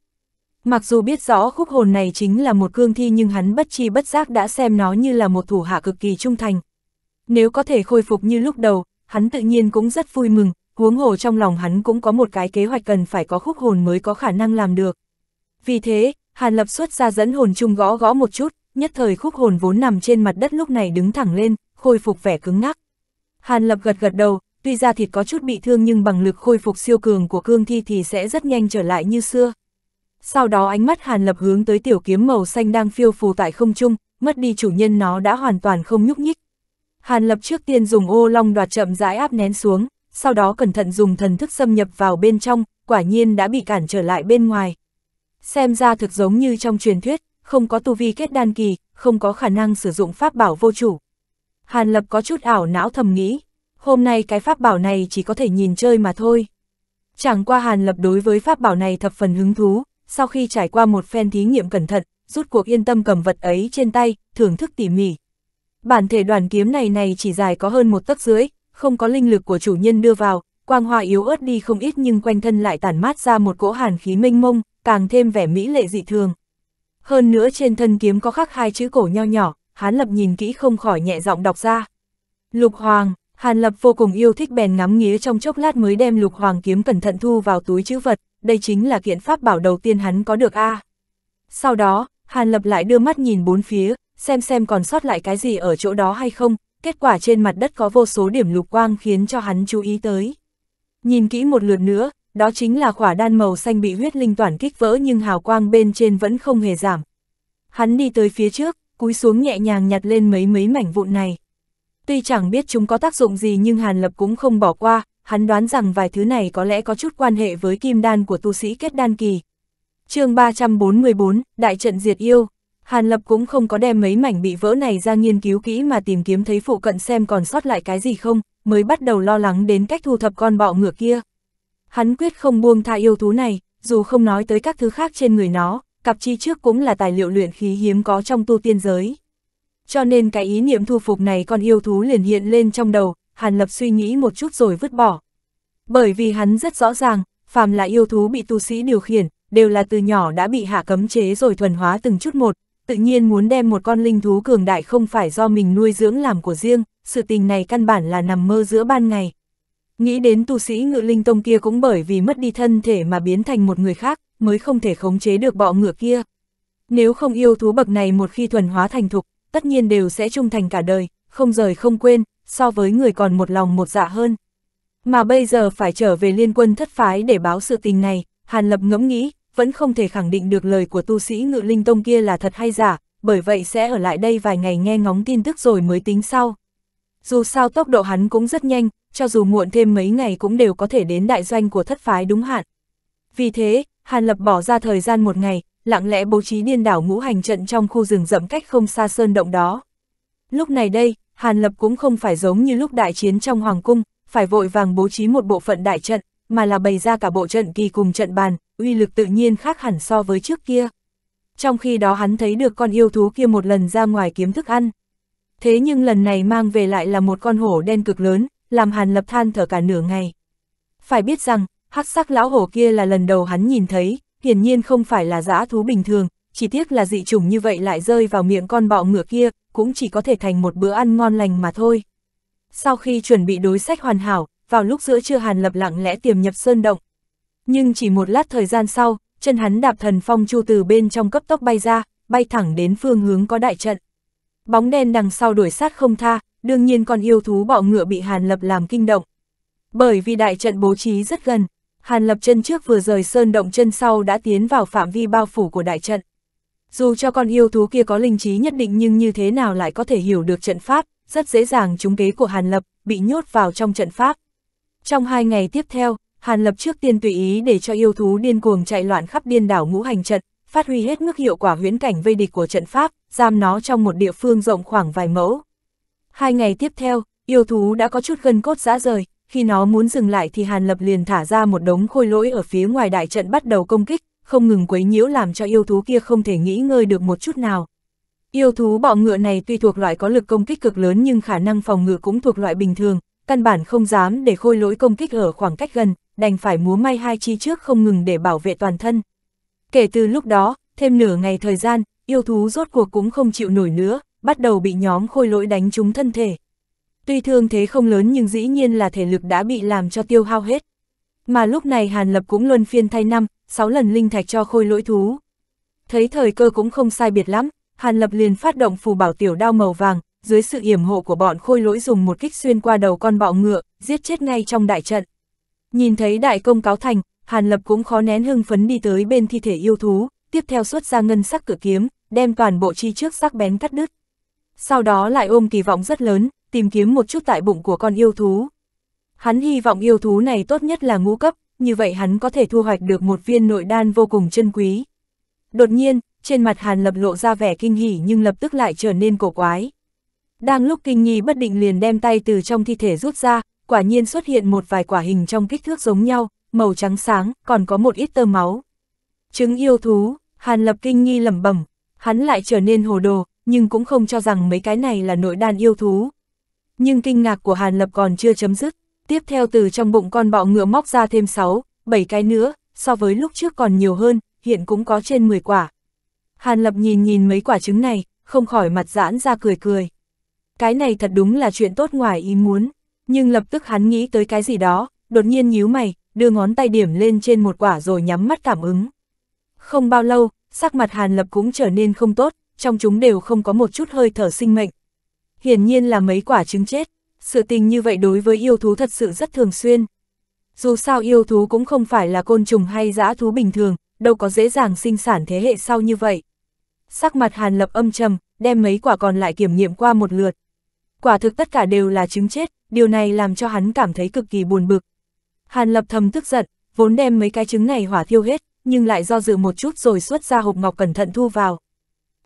Mặc dù biết rõ khúc hồn này chính là một cương thi nhưng hắn bất chi bất giác đã xem nó như là một thủ hạ cực kỳ trung thành. Nếu có thể khôi phục như lúc đầu, hắn tự nhiên cũng rất vui mừng, huống hồ trong lòng hắn cũng có một cái kế hoạch cần phải có khúc hồn mới có khả năng làm được. Vì thế, Hàn Lập xuất ra dẫn hồn chung gõ gõ một chút, nhất thời khúc hồn vốn nằm trên mặt đất lúc này đứng thẳng lên, khôi phục vẻ cứng ngắc. Hàn Lập gật gật đầu, tuy ra thịt có chút bị thương nhưng bằng lực khôi phục siêu cường của cương thi thì sẽ rất nhanh trở lại như xưa. Sau đó ánh mắt Hàn Lập hướng tới tiểu kiếm màu xanh đang phiêu phù tại không trung, mất đi chủ nhân nó đã hoàn toàn không nhúc nhích. Hàn Lập trước tiên dùng ô long đoạt chậm rãi áp nén xuống, sau đó cẩn thận dùng thần thức xâm nhập vào bên trong, quả nhiên đã bị cản trở lại bên ngoài. Xem ra thực giống như trong truyền thuyết, không có tu vi kết đan kỳ, không có khả năng sử dụng pháp bảo vô chủ. Hàn Lập có chút ảo não thầm nghĩ, hôm nay cái pháp bảo này chỉ có thể nhìn chơi mà thôi. Chẳng qua Hàn Lập đối với pháp bảo này thập phần hứng thú, sau khi trải qua một phen thí nghiệm cẩn thận, rút cuộc yên tâm cầm vật ấy trên tay, thưởng thức tỉ mỉ. Bản thể đoàn kiếm này này chỉ dài có hơn một tấc dưới, không có linh lực của chủ nhân đưa vào, quang hoa yếu ớt đi không ít nhưng quanh thân lại tản mát ra một cỗ hàn khí mênh mông, càng thêm vẻ mỹ lệ dị thường. Hơn nữa trên thân kiếm có khắc hai chữ cổ nho nhỏ, Hán Lập nhìn kỹ không khỏi nhẹ giọng đọc ra. Lục Hoàng, Hàn Lập vô cùng yêu thích bèn ngắm nghía trong chốc lát mới đem Lục Hoàng kiếm cẩn thận thu vào túi chữ vật, đây chính là kiện pháp bảo đầu tiên hắn có được a. Sau đó, Hàn Lập lại đưa mắt nhìn bốn phía, xem xem còn sót lại cái gì ở chỗ đó hay không, kết quả trên mặt đất có vô số điểm lục quang khiến cho hắn chú ý tới. Nhìn kỹ một lượt nữa, đó chính là khỏa đan màu xanh bị huyết linh toàn kích vỡ nhưng hào quang bên trên vẫn không hề giảm. Hắn đi tới phía trước, cúi xuống nhẹ nhàng nhặt lên mấy mấy mảnh vụn này. Tuy chẳng biết chúng có tác dụng gì nhưng Hàn Lập cũng không bỏ qua, hắn đoán rằng vài thứ này có lẽ có chút quan hệ với kim đan của tu sĩ kết đan kỳ. chương 344, Đại trận diệt yêu. Hàn Lập cũng không có đem mấy mảnh bị vỡ này ra nghiên cứu kỹ mà tìm kiếm thấy phụ cận xem còn sót lại cái gì không, mới bắt đầu lo lắng đến cách thu thập con bọ ngựa kia. Hắn quyết không buông tha yêu thú này, dù không nói tới các thứ khác trên người nó, cặp chi trước cũng là tài liệu luyện khí hiếm có trong tu tiên giới. Cho nên cái ý niệm thu phục này con yêu thú liền hiện lên trong đầu, Hàn Lập suy nghĩ một chút rồi vứt bỏ. Bởi vì hắn rất rõ ràng, phàm là yêu thú bị tu sĩ điều khiển, đều là từ nhỏ đã bị hạ cấm chế rồi thuần hóa từng chút một, tự nhiên muốn đem một con linh thú cường đại không phải do mình nuôi dưỡng làm của riêng, sự tình này căn bản là nằm mơ giữa ban ngày, Nghĩ đến tu sĩ ngự linh tông kia cũng bởi vì mất đi thân thể mà biến thành một người khác, mới không thể khống chế được bọ ngựa kia. Nếu không yêu thú bậc này một khi thuần hóa thành thục, tất nhiên đều sẽ trung thành cả đời, không rời không quên, so với người còn một lòng một dạ hơn. Mà bây giờ phải trở về liên quân thất phái để báo sự tình này, Hàn Lập ngẫm nghĩ, vẫn không thể khẳng định được lời của tu sĩ ngự linh tông kia là thật hay giả, bởi vậy sẽ ở lại đây vài ngày nghe ngóng tin tức rồi mới tính sau dù sao tốc độ hắn cũng rất nhanh, cho dù muộn thêm mấy ngày cũng đều có thể đến đại doanh của thất phái đúng hạn. Vì thế, Hàn Lập bỏ ra thời gian một ngày, lặng lẽ bố trí điên đảo ngũ hành trận trong khu rừng rậm cách không xa sơn động đó. Lúc này đây, Hàn Lập cũng không phải giống như lúc đại chiến trong Hoàng Cung, phải vội vàng bố trí một bộ phận đại trận, mà là bày ra cả bộ trận kỳ cùng trận bàn, uy lực tự nhiên khác hẳn so với trước kia. Trong khi đó hắn thấy được con yêu thú kia một lần ra ngoài kiếm thức ăn thế nhưng lần này mang về lại là một con hổ đen cực lớn, làm Hàn Lập than thở cả nửa ngày. Phải biết rằng, hắc sắc lão hổ kia là lần đầu hắn nhìn thấy, hiển nhiên không phải là dã thú bình thường, chỉ tiếc là dị chủng như vậy lại rơi vào miệng con bọ ngựa kia, cũng chỉ có thể thành một bữa ăn ngon lành mà thôi. Sau khi chuẩn bị đối sách hoàn hảo, vào lúc giữa trưa Hàn Lập lặng lẽ tiềm nhập sơn động. Nhưng chỉ một lát thời gian sau, chân hắn đạp thần phong chu từ bên trong cấp tốc bay ra, bay thẳng đến phương hướng có đại trận bóng đen đằng sau đuổi sát không tha, đương nhiên con yêu thú bọ ngựa bị Hàn Lập làm kinh động. Bởi vì đại trận bố trí rất gần, Hàn Lập chân trước vừa rời sơn động chân sau đã tiến vào phạm vi bao phủ của đại trận. Dù cho con yêu thú kia có linh trí nhất định nhưng như thế nào lại có thể hiểu được trận pháp, rất dễ dàng trúng kế của Hàn Lập, bị nhốt vào trong trận pháp. Trong hai ngày tiếp theo, Hàn Lập trước tiên tùy ý để cho yêu thú điên cuồng chạy loạn khắp điên đảo ngũ hành trận, phát huy hết mức hiệu quả huyễn cảnh vây địch của trận pháp, giam nó trong một địa phương rộng khoảng vài mẫu. Hai ngày tiếp theo, yêu thú đã có chút gân cốt rã rời, khi nó muốn dừng lại thì Hàn Lập liền thả ra một đống khôi lỗi ở phía ngoài đại trận bắt đầu công kích, không ngừng quấy nhiễu làm cho yêu thú kia không thể nghỉ ngơi được một chút nào. Yêu thú bọ ngựa này tuy thuộc loại có lực công kích cực lớn nhưng khả năng phòng ngự cũng thuộc loại bình thường, căn bản không dám để khôi lỗi công kích ở khoảng cách gần, đành phải múa may hai chi trước không ngừng để bảo vệ toàn thân. Kể từ lúc đó, thêm nửa ngày thời gian, yêu thú rốt cuộc cũng không chịu nổi nữa, bắt đầu bị nhóm khôi lỗi đánh trúng thân thể. Tuy thương thế không lớn nhưng dĩ nhiên là thể lực đã bị làm cho tiêu hao hết. Mà lúc này Hàn Lập cũng luân phiên thay năm, 6 lần linh thạch cho khôi lỗi thú. Thấy thời cơ cũng không sai biệt lắm, Hàn Lập liền phát động phù bảo tiểu đao màu vàng, dưới sự yểm hộ của bọn khôi lỗi dùng một kích xuyên qua đầu con bọ ngựa, giết chết ngay trong đại trận. Nhìn thấy đại công cáo thành, Hàn Lập cũng khó nén hưng phấn đi tới bên thi thể yêu thú, tiếp theo xuất ra ngân sắc cửa kiếm, đem toàn bộ chi trước sắc bén cắt đứt. Sau đó lại ôm kỳ vọng rất lớn, tìm kiếm một chút tại bụng của con yêu thú. Hắn hy vọng yêu thú này tốt nhất là ngũ cấp, như vậy hắn có thể thu hoạch được một viên nội đan vô cùng chân quý. Đột nhiên, trên mặt Hàn Lập lộ ra vẻ kinh hỉ nhưng lập tức lại trở nên cổ quái. Đang lúc kinh nghi bất định liền đem tay từ trong thi thể rút ra, quả nhiên xuất hiện một vài quả hình trong kích thước giống nhau, màu trắng sáng, còn có một ít tơ máu. Trứng yêu thú, Hàn Lập kinh nghi lẩm bẩm, hắn lại trở nên hồ đồ, nhưng cũng không cho rằng mấy cái này là nội đan yêu thú. Nhưng kinh ngạc của Hàn Lập còn chưa chấm dứt, tiếp theo từ trong bụng con bọ ngựa móc ra thêm 6, 7 cái nữa, so với lúc trước còn nhiều hơn, hiện cũng có trên 10 quả. Hàn Lập nhìn nhìn mấy quả trứng này, không khỏi mặt giãn ra cười cười. Cái này thật đúng là chuyện tốt ngoài ý muốn, nhưng lập tức hắn nghĩ tới cái gì đó, đột nhiên nhíu mày, đưa ngón tay điểm lên trên một quả rồi nhắm mắt cảm ứng. Không bao lâu, sắc mặt Hàn Lập cũng trở nên không tốt, trong chúng đều không có một chút hơi thở sinh mệnh. Hiển nhiên là mấy quả trứng chết, sự tình như vậy đối với yêu thú thật sự rất thường xuyên. Dù sao yêu thú cũng không phải là côn trùng hay dã thú bình thường, đâu có dễ dàng sinh sản thế hệ sau như vậy. Sắc mặt Hàn Lập âm trầm, đem mấy quả còn lại kiểm nghiệm qua một lượt. Quả thực tất cả đều là trứng chết, điều này làm cho hắn cảm thấy cực kỳ buồn bực. Hàn Lập thầm tức giận, vốn đem mấy cái trứng này hỏa thiêu hết, nhưng lại do dự một chút rồi xuất ra hộp ngọc cẩn thận thu vào.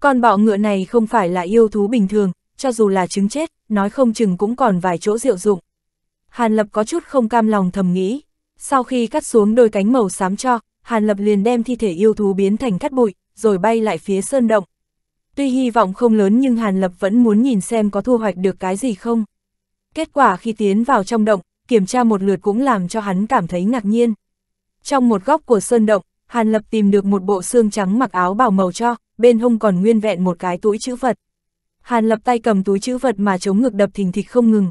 Con bọ ngựa này không phải là yêu thú bình thường, cho dù là trứng chết, nói không chừng cũng còn vài chỗ diệu dụng. Hàn Lập có chút không cam lòng thầm nghĩ. Sau khi cắt xuống đôi cánh màu xám cho, Hàn Lập liền đem thi thể yêu thú biến thành cắt bụi, rồi bay lại phía sơn động. Tuy hy vọng không lớn nhưng Hàn Lập vẫn muốn nhìn xem có thu hoạch được cái gì không. Kết quả khi tiến vào trong động, kiểm tra một lượt cũng làm cho hắn cảm thấy ngạc nhiên. Trong một góc của sơn động, Hàn Lập tìm được một bộ xương trắng mặc áo bảo màu cho, bên hông còn nguyên vẹn một cái túi chữ vật. Hàn Lập tay cầm túi chữ vật mà chống ngực đập thình thịch không ngừng.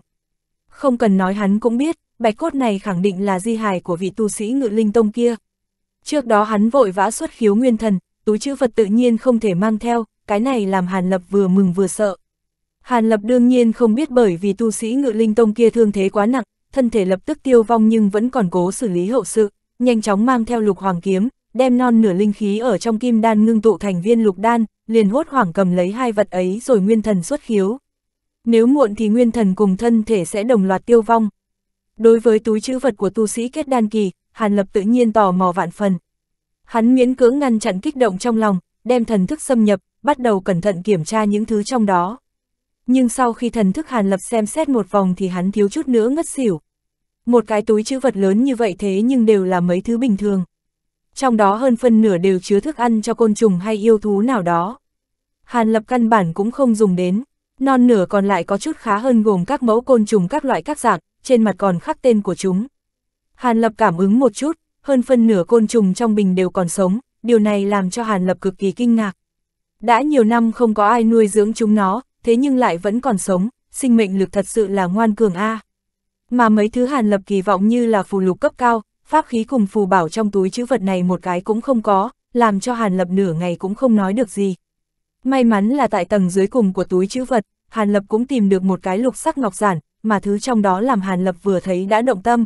Không cần nói hắn cũng biết, bạch cốt này khẳng định là di hài của vị tu sĩ ngự linh tông kia. Trước đó hắn vội vã xuất khiếu nguyên thần, túi chữ vật tự nhiên không thể mang theo, cái này làm Hàn Lập vừa mừng vừa sợ. Hàn Lập đương nhiên không biết bởi vì tu sĩ ngự linh tông kia thương thế quá nặng, thân thể lập tức tiêu vong nhưng vẫn còn cố xử lý hậu sự, nhanh chóng mang theo lục hoàng kiếm, đem non nửa linh khí ở trong kim đan ngưng tụ thành viên lục đan, liền hốt hoảng cầm lấy hai vật ấy rồi nguyên thần xuất khiếu. Nếu muộn thì nguyên thần cùng thân thể sẽ đồng loạt tiêu vong. Đối với túi chữ vật của tu sĩ kết đan kỳ, Hàn Lập tự nhiên tò mò vạn phần. Hắn miễn cưỡng ngăn chặn kích động trong lòng, đem thần thức xâm nhập, bắt đầu cẩn thận kiểm tra những thứ trong đó. Nhưng sau khi thần thức Hàn Lập xem xét một vòng thì hắn thiếu chút nữa ngất xỉu. Một cái túi chữ vật lớn như vậy thế nhưng đều là mấy thứ bình thường trong đó hơn phân nửa đều chứa thức ăn cho côn trùng hay yêu thú nào đó. Hàn lập căn bản cũng không dùng đến, non nửa còn lại có chút khá hơn gồm các mẫu côn trùng các loại các dạng, trên mặt còn khắc tên của chúng. Hàn lập cảm ứng một chút, hơn phân nửa côn trùng trong bình đều còn sống, điều này làm cho Hàn lập cực kỳ kinh ngạc. Đã nhiều năm không có ai nuôi dưỡng chúng nó, thế nhưng lại vẫn còn sống, sinh mệnh lực thật sự là ngoan cường A. À. Mà mấy thứ Hàn lập kỳ vọng như là phù lục cấp cao, pháp khí cùng phù bảo trong túi chữ vật này một cái cũng không có, làm cho Hàn Lập nửa ngày cũng không nói được gì. May mắn là tại tầng dưới cùng của túi chữ vật, Hàn Lập cũng tìm được một cái lục sắc ngọc giản, mà thứ trong đó làm Hàn Lập vừa thấy đã động tâm.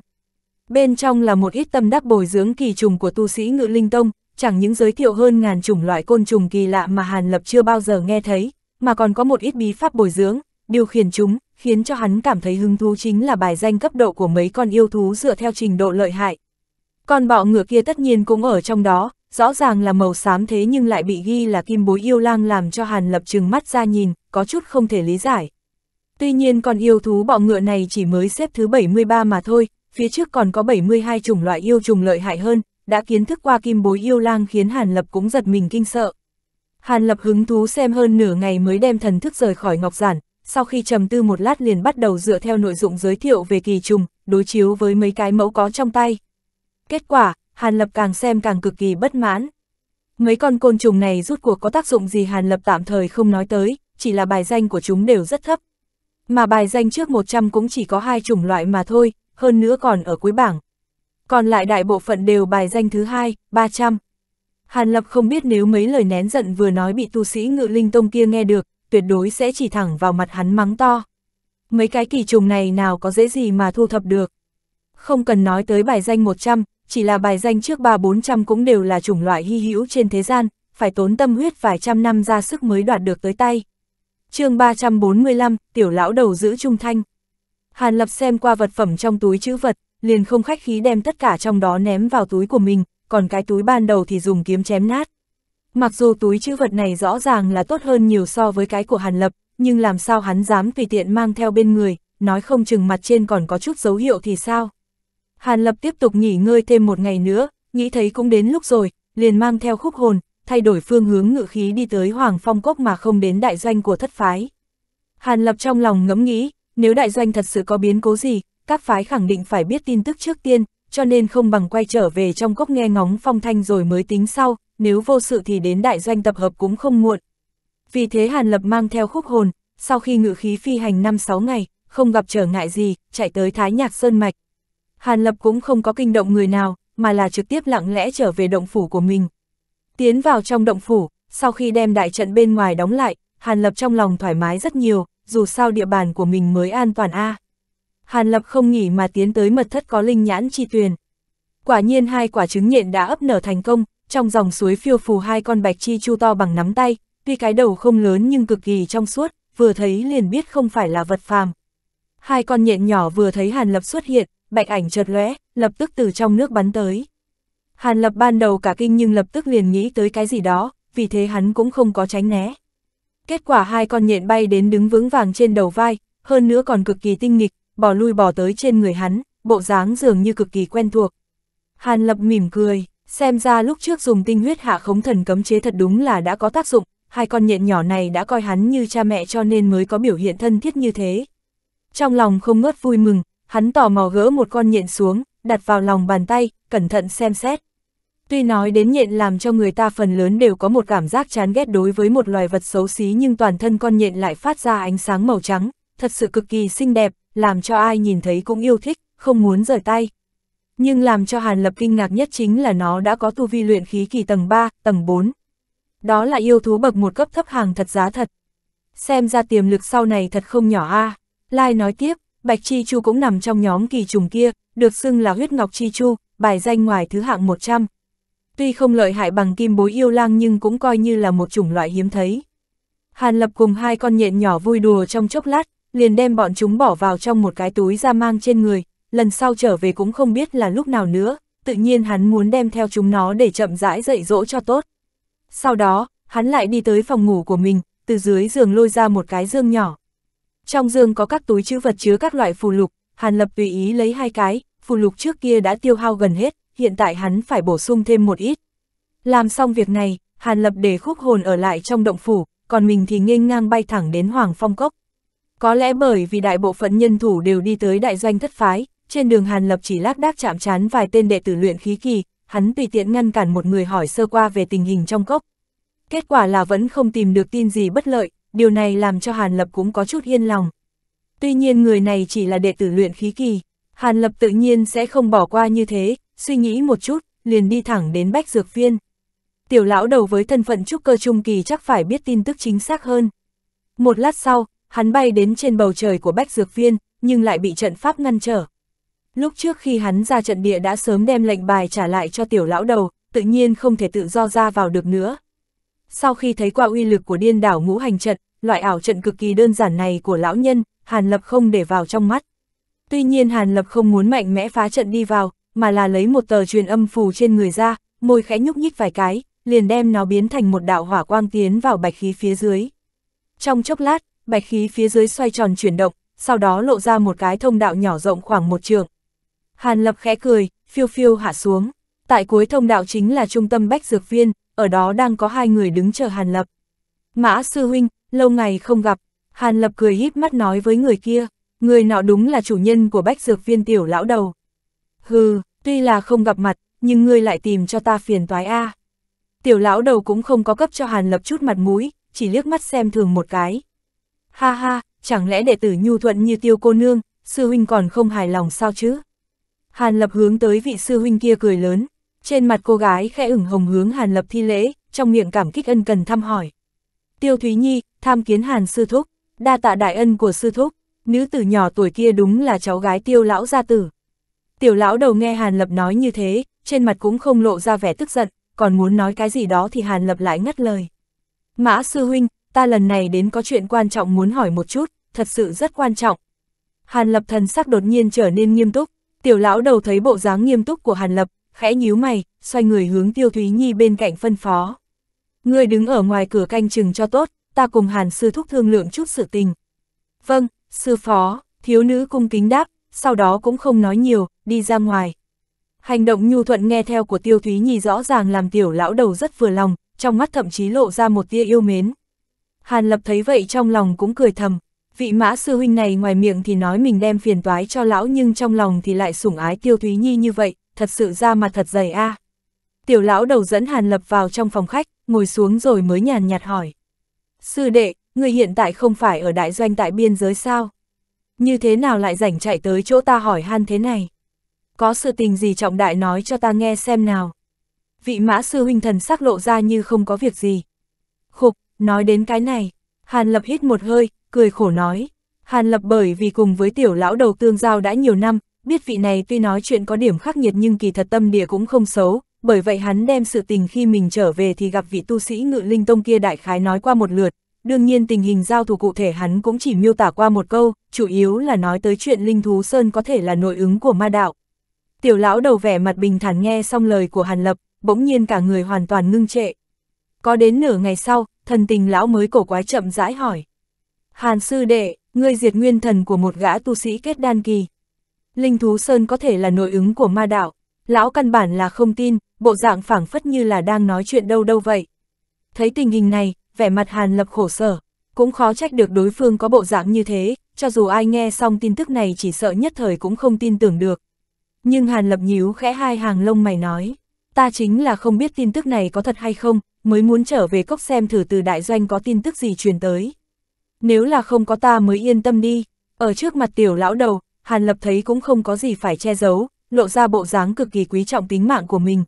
Bên trong là một ít tâm đắc bồi dưỡng kỳ trùng của tu sĩ Ngự Linh Tông, chẳng những giới thiệu hơn ngàn chủng loại côn trùng kỳ lạ mà Hàn Lập chưa bao giờ nghe thấy, mà còn có một ít bí pháp bồi dưỡng, điều khiển chúng, khiến cho hắn cảm thấy hứng thú chính là bài danh cấp độ của mấy con yêu thú dựa theo trình độ lợi hại, con bọ ngựa kia tất nhiên cũng ở trong đó, rõ ràng là màu xám thế nhưng lại bị ghi là kim bối yêu lang làm cho Hàn Lập trừng mắt ra nhìn, có chút không thể lý giải. Tuy nhiên con yêu thú bọ ngựa này chỉ mới xếp thứ 73 mà thôi, phía trước còn có 72 chủng loại yêu trùng lợi hại hơn, đã kiến thức qua kim bối yêu lang khiến Hàn Lập cũng giật mình kinh sợ. Hàn Lập hứng thú xem hơn nửa ngày mới đem thần thức rời khỏi ngọc giản, sau khi trầm tư một lát liền bắt đầu dựa theo nội dung giới thiệu về kỳ trùng, đối chiếu với mấy cái mẫu có trong tay. Kết quả, Hàn Lập càng xem càng cực kỳ bất mãn. Mấy con côn trùng này rút cuộc có tác dụng gì Hàn Lập tạm thời không nói tới, chỉ là bài danh của chúng đều rất thấp. Mà bài danh trước 100 cũng chỉ có hai chủng loại mà thôi, hơn nữa còn ở cuối bảng. Còn lại đại bộ phận đều bài danh thứ hai, 300. Hàn Lập không biết nếu mấy lời nén giận vừa nói bị tu sĩ ngự linh tông kia nghe được, tuyệt đối sẽ chỉ thẳng vào mặt hắn mắng to. Mấy cái kỳ trùng này nào có dễ gì mà thu thập được. Không cần nói tới bài danh 100, chỉ là bài danh trước ba bốn trăm cũng đều là chủng loại hy hữu trên thế gian, phải tốn tâm huyết vài trăm năm ra sức mới đoạt được tới tay. chương 345, tiểu lão đầu giữ trung thanh. Hàn Lập xem qua vật phẩm trong túi chữ vật, liền không khách khí đem tất cả trong đó ném vào túi của mình, còn cái túi ban đầu thì dùng kiếm chém nát. Mặc dù túi chữ vật này rõ ràng là tốt hơn nhiều so với cái của Hàn Lập, nhưng làm sao hắn dám tùy tiện mang theo bên người, nói không chừng mặt trên còn có chút dấu hiệu thì sao. Hàn Lập tiếp tục nghỉ ngơi thêm một ngày nữa, nghĩ thấy cũng đến lúc rồi, liền mang theo khúc hồn, thay đổi phương hướng ngự khí đi tới Hoàng Phong Cốc mà không đến đại doanh của thất phái. Hàn Lập trong lòng ngẫm nghĩ, nếu đại doanh thật sự có biến cố gì, các phái khẳng định phải biết tin tức trước tiên, cho nên không bằng quay trở về trong cốc nghe ngóng phong thanh rồi mới tính sau, nếu vô sự thì đến đại doanh tập hợp cũng không muộn. Vì thế Hàn Lập mang theo khúc hồn, sau khi ngự khí phi hành 5-6 ngày, không gặp trở ngại gì, chạy tới Thái Nhạc Sơn Mạch. Hàn Lập cũng không có kinh động người nào, mà là trực tiếp lặng lẽ trở về động phủ của mình. Tiến vào trong động phủ, sau khi đem đại trận bên ngoài đóng lại, Hàn Lập trong lòng thoải mái rất nhiều, dù sao địa bàn của mình mới an toàn a. À. Hàn Lập không nghỉ mà tiến tới mật thất có linh nhãn chi tuyền. Quả nhiên hai quả trứng nhện đã ấp nở thành công, trong dòng suối phiêu phù hai con bạch chi chu to bằng nắm tay, tuy cái đầu không lớn nhưng cực kỳ trong suốt, vừa thấy liền biết không phải là vật phàm. Hai con nhện nhỏ vừa thấy Hàn Lập xuất hiện, bạch ảnh chợt lóe, lập tức từ trong nước bắn tới. Hàn lập ban đầu cả kinh nhưng lập tức liền nghĩ tới cái gì đó, vì thế hắn cũng không có tránh né. Kết quả hai con nhện bay đến đứng vững vàng trên đầu vai, hơn nữa còn cực kỳ tinh nghịch, bỏ lui bỏ tới trên người hắn, bộ dáng dường như cực kỳ quen thuộc. Hàn lập mỉm cười, xem ra lúc trước dùng tinh huyết hạ khống thần cấm chế thật đúng là đã có tác dụng, hai con nhện nhỏ này đã coi hắn như cha mẹ cho nên mới có biểu hiện thân thiết như thế. Trong lòng không ngớt vui mừng, hắn tò mò gỡ một con nhện xuống, đặt vào lòng bàn tay, cẩn thận xem xét. Tuy nói đến nhện làm cho người ta phần lớn đều có một cảm giác chán ghét đối với một loài vật xấu xí nhưng toàn thân con nhện lại phát ra ánh sáng màu trắng, thật sự cực kỳ xinh đẹp, làm cho ai nhìn thấy cũng yêu thích, không muốn rời tay. Nhưng làm cho Hàn Lập kinh ngạc nhất chính là nó đã có tu vi luyện khí kỳ tầng 3, tầng 4. Đó là yêu thú bậc một cấp thấp hàng thật giá thật. Xem ra tiềm lực sau này thật không nhỏ a à. Lai nói tiếp, Bạch Chi Chu cũng nằm trong nhóm kỳ trùng kia, được xưng là huyết ngọc Chi Chu, bài danh ngoài thứ hạng 100. Tuy không lợi hại bằng kim bối yêu lang nhưng cũng coi như là một chủng loại hiếm thấy. Hàn Lập cùng hai con nhện nhỏ vui đùa trong chốc lát, liền đem bọn chúng bỏ vào trong một cái túi da mang trên người, lần sau trở về cũng không biết là lúc nào nữa, tự nhiên hắn muốn đem theo chúng nó để chậm rãi dạy dỗ cho tốt. Sau đó, hắn lại đi tới phòng ngủ của mình, từ dưới giường lôi ra một cái dương nhỏ, trong dương có các túi chữ vật chứa các loại phù lục, Hàn Lập tùy ý lấy hai cái, phù lục trước kia đã tiêu hao gần hết, hiện tại hắn phải bổ sung thêm một ít. Làm xong việc này, Hàn Lập để khúc hồn ở lại trong động phủ, còn mình thì nghênh ngang bay thẳng đến Hoàng Phong Cốc. Có lẽ bởi vì đại bộ phận nhân thủ đều đi tới đại doanh thất phái, trên đường Hàn Lập chỉ lác đác chạm chán vài tên đệ tử luyện khí kỳ, hắn tùy tiện ngăn cản một người hỏi sơ qua về tình hình trong cốc. Kết quả là vẫn không tìm được tin gì bất lợi, điều này làm cho Hàn Lập cũng có chút yên lòng. Tuy nhiên người này chỉ là đệ tử luyện khí kỳ, Hàn Lập tự nhiên sẽ không bỏ qua như thế, suy nghĩ một chút, liền đi thẳng đến Bách Dược Viên. Tiểu lão đầu với thân phận trúc cơ trung kỳ chắc phải biết tin tức chính xác hơn. Một lát sau, hắn bay đến trên bầu trời của Bách Dược Viên, nhưng lại bị trận pháp ngăn trở. Lúc trước khi hắn ra trận địa đã sớm đem lệnh bài trả lại cho tiểu lão đầu, tự nhiên không thể tự do ra vào được nữa. Sau khi thấy qua uy lực của điên đảo ngũ hành trận, loại ảo trận cực kỳ đơn giản này của lão nhân, Hàn Lập không để vào trong mắt. Tuy nhiên Hàn Lập không muốn mạnh mẽ phá trận đi vào, mà là lấy một tờ truyền âm phù trên người ra, môi khẽ nhúc nhích vài cái, liền đem nó biến thành một đạo hỏa quang tiến vào bạch khí phía dưới. Trong chốc lát, bạch khí phía dưới xoay tròn chuyển động, sau đó lộ ra một cái thông đạo nhỏ rộng khoảng một trường. Hàn Lập khẽ cười, phiêu phiêu hạ xuống. Tại cuối thông đạo chính là trung tâm bách dược viên, ở đó đang có hai người đứng chờ Hàn Lập. Mã sư huynh, lâu ngày không gặp, Hàn Lập cười híp mắt nói với người kia, người nọ đúng là chủ nhân của bách dược viên tiểu lão đầu. Hừ, tuy là không gặp mặt, nhưng ngươi lại tìm cho ta phiền toái a. Tiểu lão đầu cũng không có cấp cho Hàn Lập chút mặt mũi, chỉ liếc mắt xem thường một cái. Ha ha, chẳng lẽ đệ tử nhu thuận như tiêu cô nương, sư huynh còn không hài lòng sao chứ? Hàn Lập hướng tới vị sư huynh kia cười lớn, trên mặt cô gái khẽ ửng hồng hướng Hàn Lập thi lễ, trong miệng cảm kích ân cần thăm hỏi. Tiêu Thúy Nhi, tham kiến Hàn Sư Thúc, đa tạ đại ân của Sư Thúc, nữ tử nhỏ tuổi kia đúng là cháu gái tiêu lão gia tử. Tiểu lão đầu nghe Hàn Lập nói như thế, trên mặt cũng không lộ ra vẻ tức giận, còn muốn nói cái gì đó thì Hàn Lập lại ngắt lời. Mã Sư Huynh, ta lần này đến có chuyện quan trọng muốn hỏi một chút, thật sự rất quan trọng. Hàn Lập thần sắc đột nhiên trở nên nghiêm túc, tiểu lão đầu thấy bộ dáng nghiêm túc của Hàn Lập, khẽ nhíu mày, xoay người hướng Tiêu Thúy Nhi bên cạnh phân phó. Người đứng ở ngoài cửa canh chừng cho tốt, ta cùng Hàn Sư Thúc thương lượng chút sự tình. Vâng, Sư Phó, thiếu nữ cung kính đáp, sau đó cũng không nói nhiều, đi ra ngoài. Hành động nhu thuận nghe theo của Tiêu Thúy Nhi rõ ràng làm tiểu lão đầu rất vừa lòng, trong mắt thậm chí lộ ra một tia yêu mến. Hàn Lập thấy vậy trong lòng cũng cười thầm, vị mã sư huynh này ngoài miệng thì nói mình đem phiền toái cho lão nhưng trong lòng thì lại sủng ái Tiêu Thúy Nhi như vậy, thật sự ra mặt thật dày a. À. Tiểu lão đầu dẫn Hàn Lập vào trong phòng khách, ngồi xuống rồi mới nhàn nhạt hỏi. Sư đệ, người hiện tại không phải ở đại doanh tại biên giới sao? Như thế nào lại rảnh chạy tới chỗ ta hỏi han thế này? Có sự tình gì trọng đại nói cho ta nghe xem nào? Vị mã sư huynh thần sắc lộ ra như không có việc gì. Khục, nói đến cái này, Hàn Lập hít một hơi, cười khổ nói. Hàn Lập bởi vì cùng với tiểu lão đầu tương giao đã nhiều năm, biết vị này tuy nói chuyện có điểm khắc nghiệt nhưng kỳ thật tâm địa cũng không xấu, bởi vậy hắn đem sự tình khi mình trở về thì gặp vị tu sĩ ngự linh tông kia đại khái nói qua một lượt, đương nhiên tình hình giao thủ cụ thể hắn cũng chỉ miêu tả qua một câu, chủ yếu là nói tới chuyện linh thú sơn có thể là nội ứng của ma đạo. Tiểu lão đầu vẻ mặt bình thản nghe xong lời của Hàn Lập, bỗng nhiên cả người hoàn toàn ngưng trệ. Có đến nửa ngày sau, thần tình lão mới cổ quái chậm rãi hỏi. Hàn sư đệ, ngươi diệt nguyên thần của một gã tu sĩ kết đan kỳ. Linh thú sơn có thể là nội ứng của ma đạo, lão căn bản là không tin, bộ dạng phảng phất như là đang nói chuyện đâu đâu vậy. Thấy tình hình này, vẻ mặt Hàn Lập khổ sở, cũng khó trách được đối phương có bộ dạng như thế, cho dù ai nghe xong tin tức này chỉ sợ nhất thời cũng không tin tưởng được. Nhưng Hàn Lập nhíu khẽ hai hàng lông mày nói, ta chính là không biết tin tức này có thật hay không, mới muốn trở về cốc xem thử từ đại doanh có tin tức gì truyền tới. Nếu là không có ta mới yên tâm đi, ở trước mặt tiểu lão đầu, Hàn Lập thấy cũng không có gì phải che giấu, lộ ra bộ dáng cực kỳ quý trọng tính mạng của mình.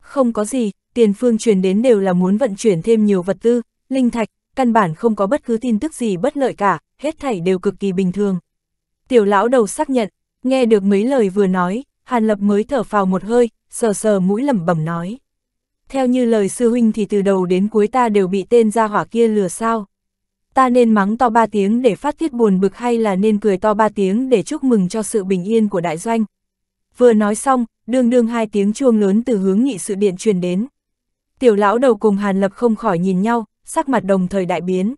Không có gì, tiền phương truyền đến đều là muốn vận chuyển thêm nhiều vật tư, linh thạch, căn bản không có bất cứ tin tức gì bất lợi cả, hết thảy đều cực kỳ bình thường. Tiểu lão đầu xác nhận, nghe được mấy lời vừa nói, Hàn Lập mới thở phào một hơi, sờ sờ mũi lẩm bẩm nói. Theo như lời sư huynh thì từ đầu đến cuối ta đều bị tên gia hỏa kia lừa sao ta nên mắng to ba tiếng để phát tiết buồn bực hay là nên cười to ba tiếng để chúc mừng cho sự bình yên của đại doanh. Vừa nói xong, đương đương hai tiếng chuông lớn từ hướng nghị sự điện truyền đến. Tiểu lão đầu cùng Hàn Lập không khỏi nhìn nhau, sắc mặt đồng thời đại biến.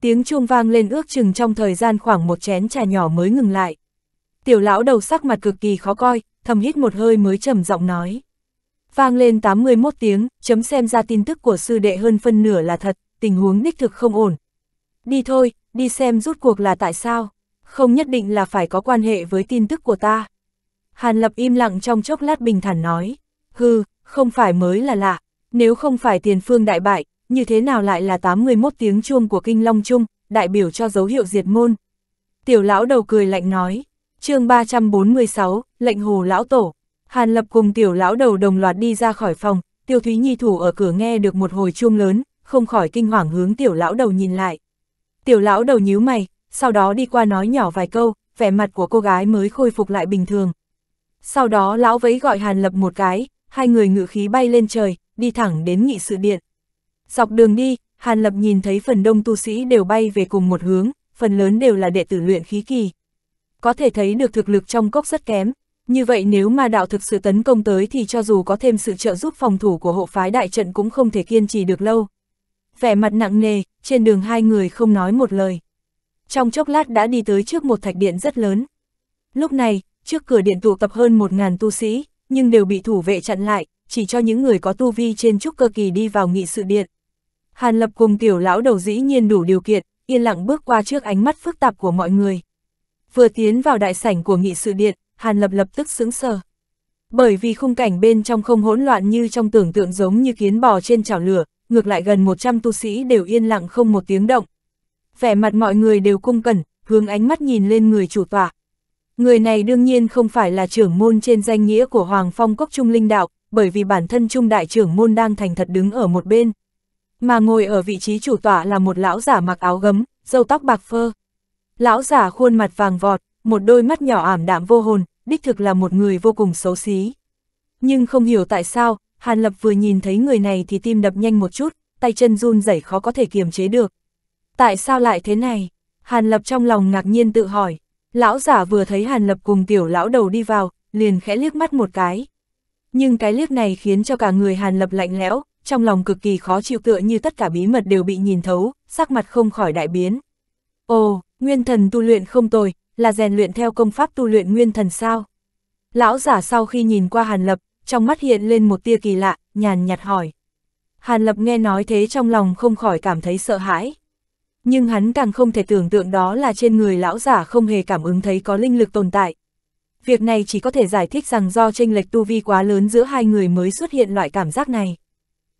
Tiếng chuông vang lên ước chừng trong thời gian khoảng một chén trà nhỏ mới ngừng lại. Tiểu lão đầu sắc mặt cực kỳ khó coi, thầm hít một hơi mới trầm giọng nói. Vang lên 81 tiếng, chấm xem ra tin tức của sư đệ hơn phân nửa là thật, tình huống đích thực không ổn, đi thôi, đi xem rút cuộc là tại sao, không nhất định là phải có quan hệ với tin tức của ta. Hàn Lập im lặng trong chốc lát bình thản nói, hừ, không phải mới là lạ, nếu không phải tiền phương đại bại, như thế nào lại là 81 tiếng chuông của Kinh Long Trung, đại biểu cho dấu hiệu diệt môn. Tiểu lão đầu cười lạnh nói, chương 346, lệnh hồ lão tổ, Hàn Lập cùng tiểu lão đầu đồng loạt đi ra khỏi phòng, tiêu thúy nhi thủ ở cửa nghe được một hồi chuông lớn, không khỏi kinh hoàng hướng tiểu lão đầu nhìn lại. Tiểu lão đầu nhíu mày, sau đó đi qua nói nhỏ vài câu, vẻ mặt của cô gái mới khôi phục lại bình thường. Sau đó lão vẫy gọi Hàn Lập một cái, hai người ngự khí bay lên trời, đi thẳng đến nghị sự điện. Dọc đường đi, Hàn Lập nhìn thấy phần đông tu sĩ đều bay về cùng một hướng, phần lớn đều là đệ tử luyện khí kỳ. Có thể thấy được thực lực trong cốc rất kém, như vậy nếu mà đạo thực sự tấn công tới thì cho dù có thêm sự trợ giúp phòng thủ của hộ phái đại trận cũng không thể kiên trì được lâu. Vẻ mặt nặng nề, trên đường hai người không nói một lời. Trong chốc lát đã đi tới trước một thạch điện rất lớn. Lúc này, trước cửa điện tụ tập hơn một ngàn tu sĩ, nhưng đều bị thủ vệ chặn lại, chỉ cho những người có tu vi trên trúc cơ kỳ đi vào nghị sự điện. Hàn Lập cùng tiểu lão đầu dĩ nhiên đủ điều kiện, yên lặng bước qua trước ánh mắt phức tạp của mọi người. Vừa tiến vào đại sảnh của nghị sự điện, Hàn Lập lập tức sững sờ. Bởi vì khung cảnh bên trong không hỗn loạn như trong tưởng tượng giống như kiến bò trên chảo lửa, ngược lại gần 100 tu sĩ đều yên lặng không một tiếng động. Vẻ mặt mọi người đều cung cẩn, hướng ánh mắt nhìn lên người chủ tọa. Người này đương nhiên không phải là trưởng môn trên danh nghĩa của Hoàng Phong Cốc Trung Linh Đạo, bởi vì bản thân Trung Đại trưởng môn đang thành thật đứng ở một bên. Mà ngồi ở vị trí chủ tọa là một lão giả mặc áo gấm, râu tóc bạc phơ. Lão giả khuôn mặt vàng vọt, một đôi mắt nhỏ ảm đạm vô hồn, đích thực là một người vô cùng xấu xí. Nhưng không hiểu tại sao, Hàn Lập vừa nhìn thấy người này thì tim đập nhanh một chút, tay chân run rẩy khó có thể kiềm chế được. Tại sao lại thế này? Hàn Lập trong lòng ngạc nhiên tự hỏi. Lão giả vừa thấy Hàn Lập cùng tiểu lão đầu đi vào, liền khẽ liếc mắt một cái. Nhưng cái liếc này khiến cho cả người Hàn Lập lạnh lẽo, trong lòng cực kỳ khó chịu tựa như tất cả bí mật đều bị nhìn thấu, sắc mặt không khỏi đại biến. Ồ, nguyên thần tu luyện không tồi, là rèn luyện theo công pháp tu luyện nguyên thần sao? Lão giả sau khi nhìn qua Hàn Lập, trong mắt hiện lên một tia kỳ lạ, nhàn nhạt hỏi. Hàn Lập nghe nói thế trong lòng không khỏi cảm thấy sợ hãi. Nhưng hắn càng không thể tưởng tượng đó là trên người lão giả không hề cảm ứng thấy có linh lực tồn tại. Việc này chỉ có thể giải thích rằng do tranh lệch tu vi quá lớn giữa hai người mới xuất hiện loại cảm giác này.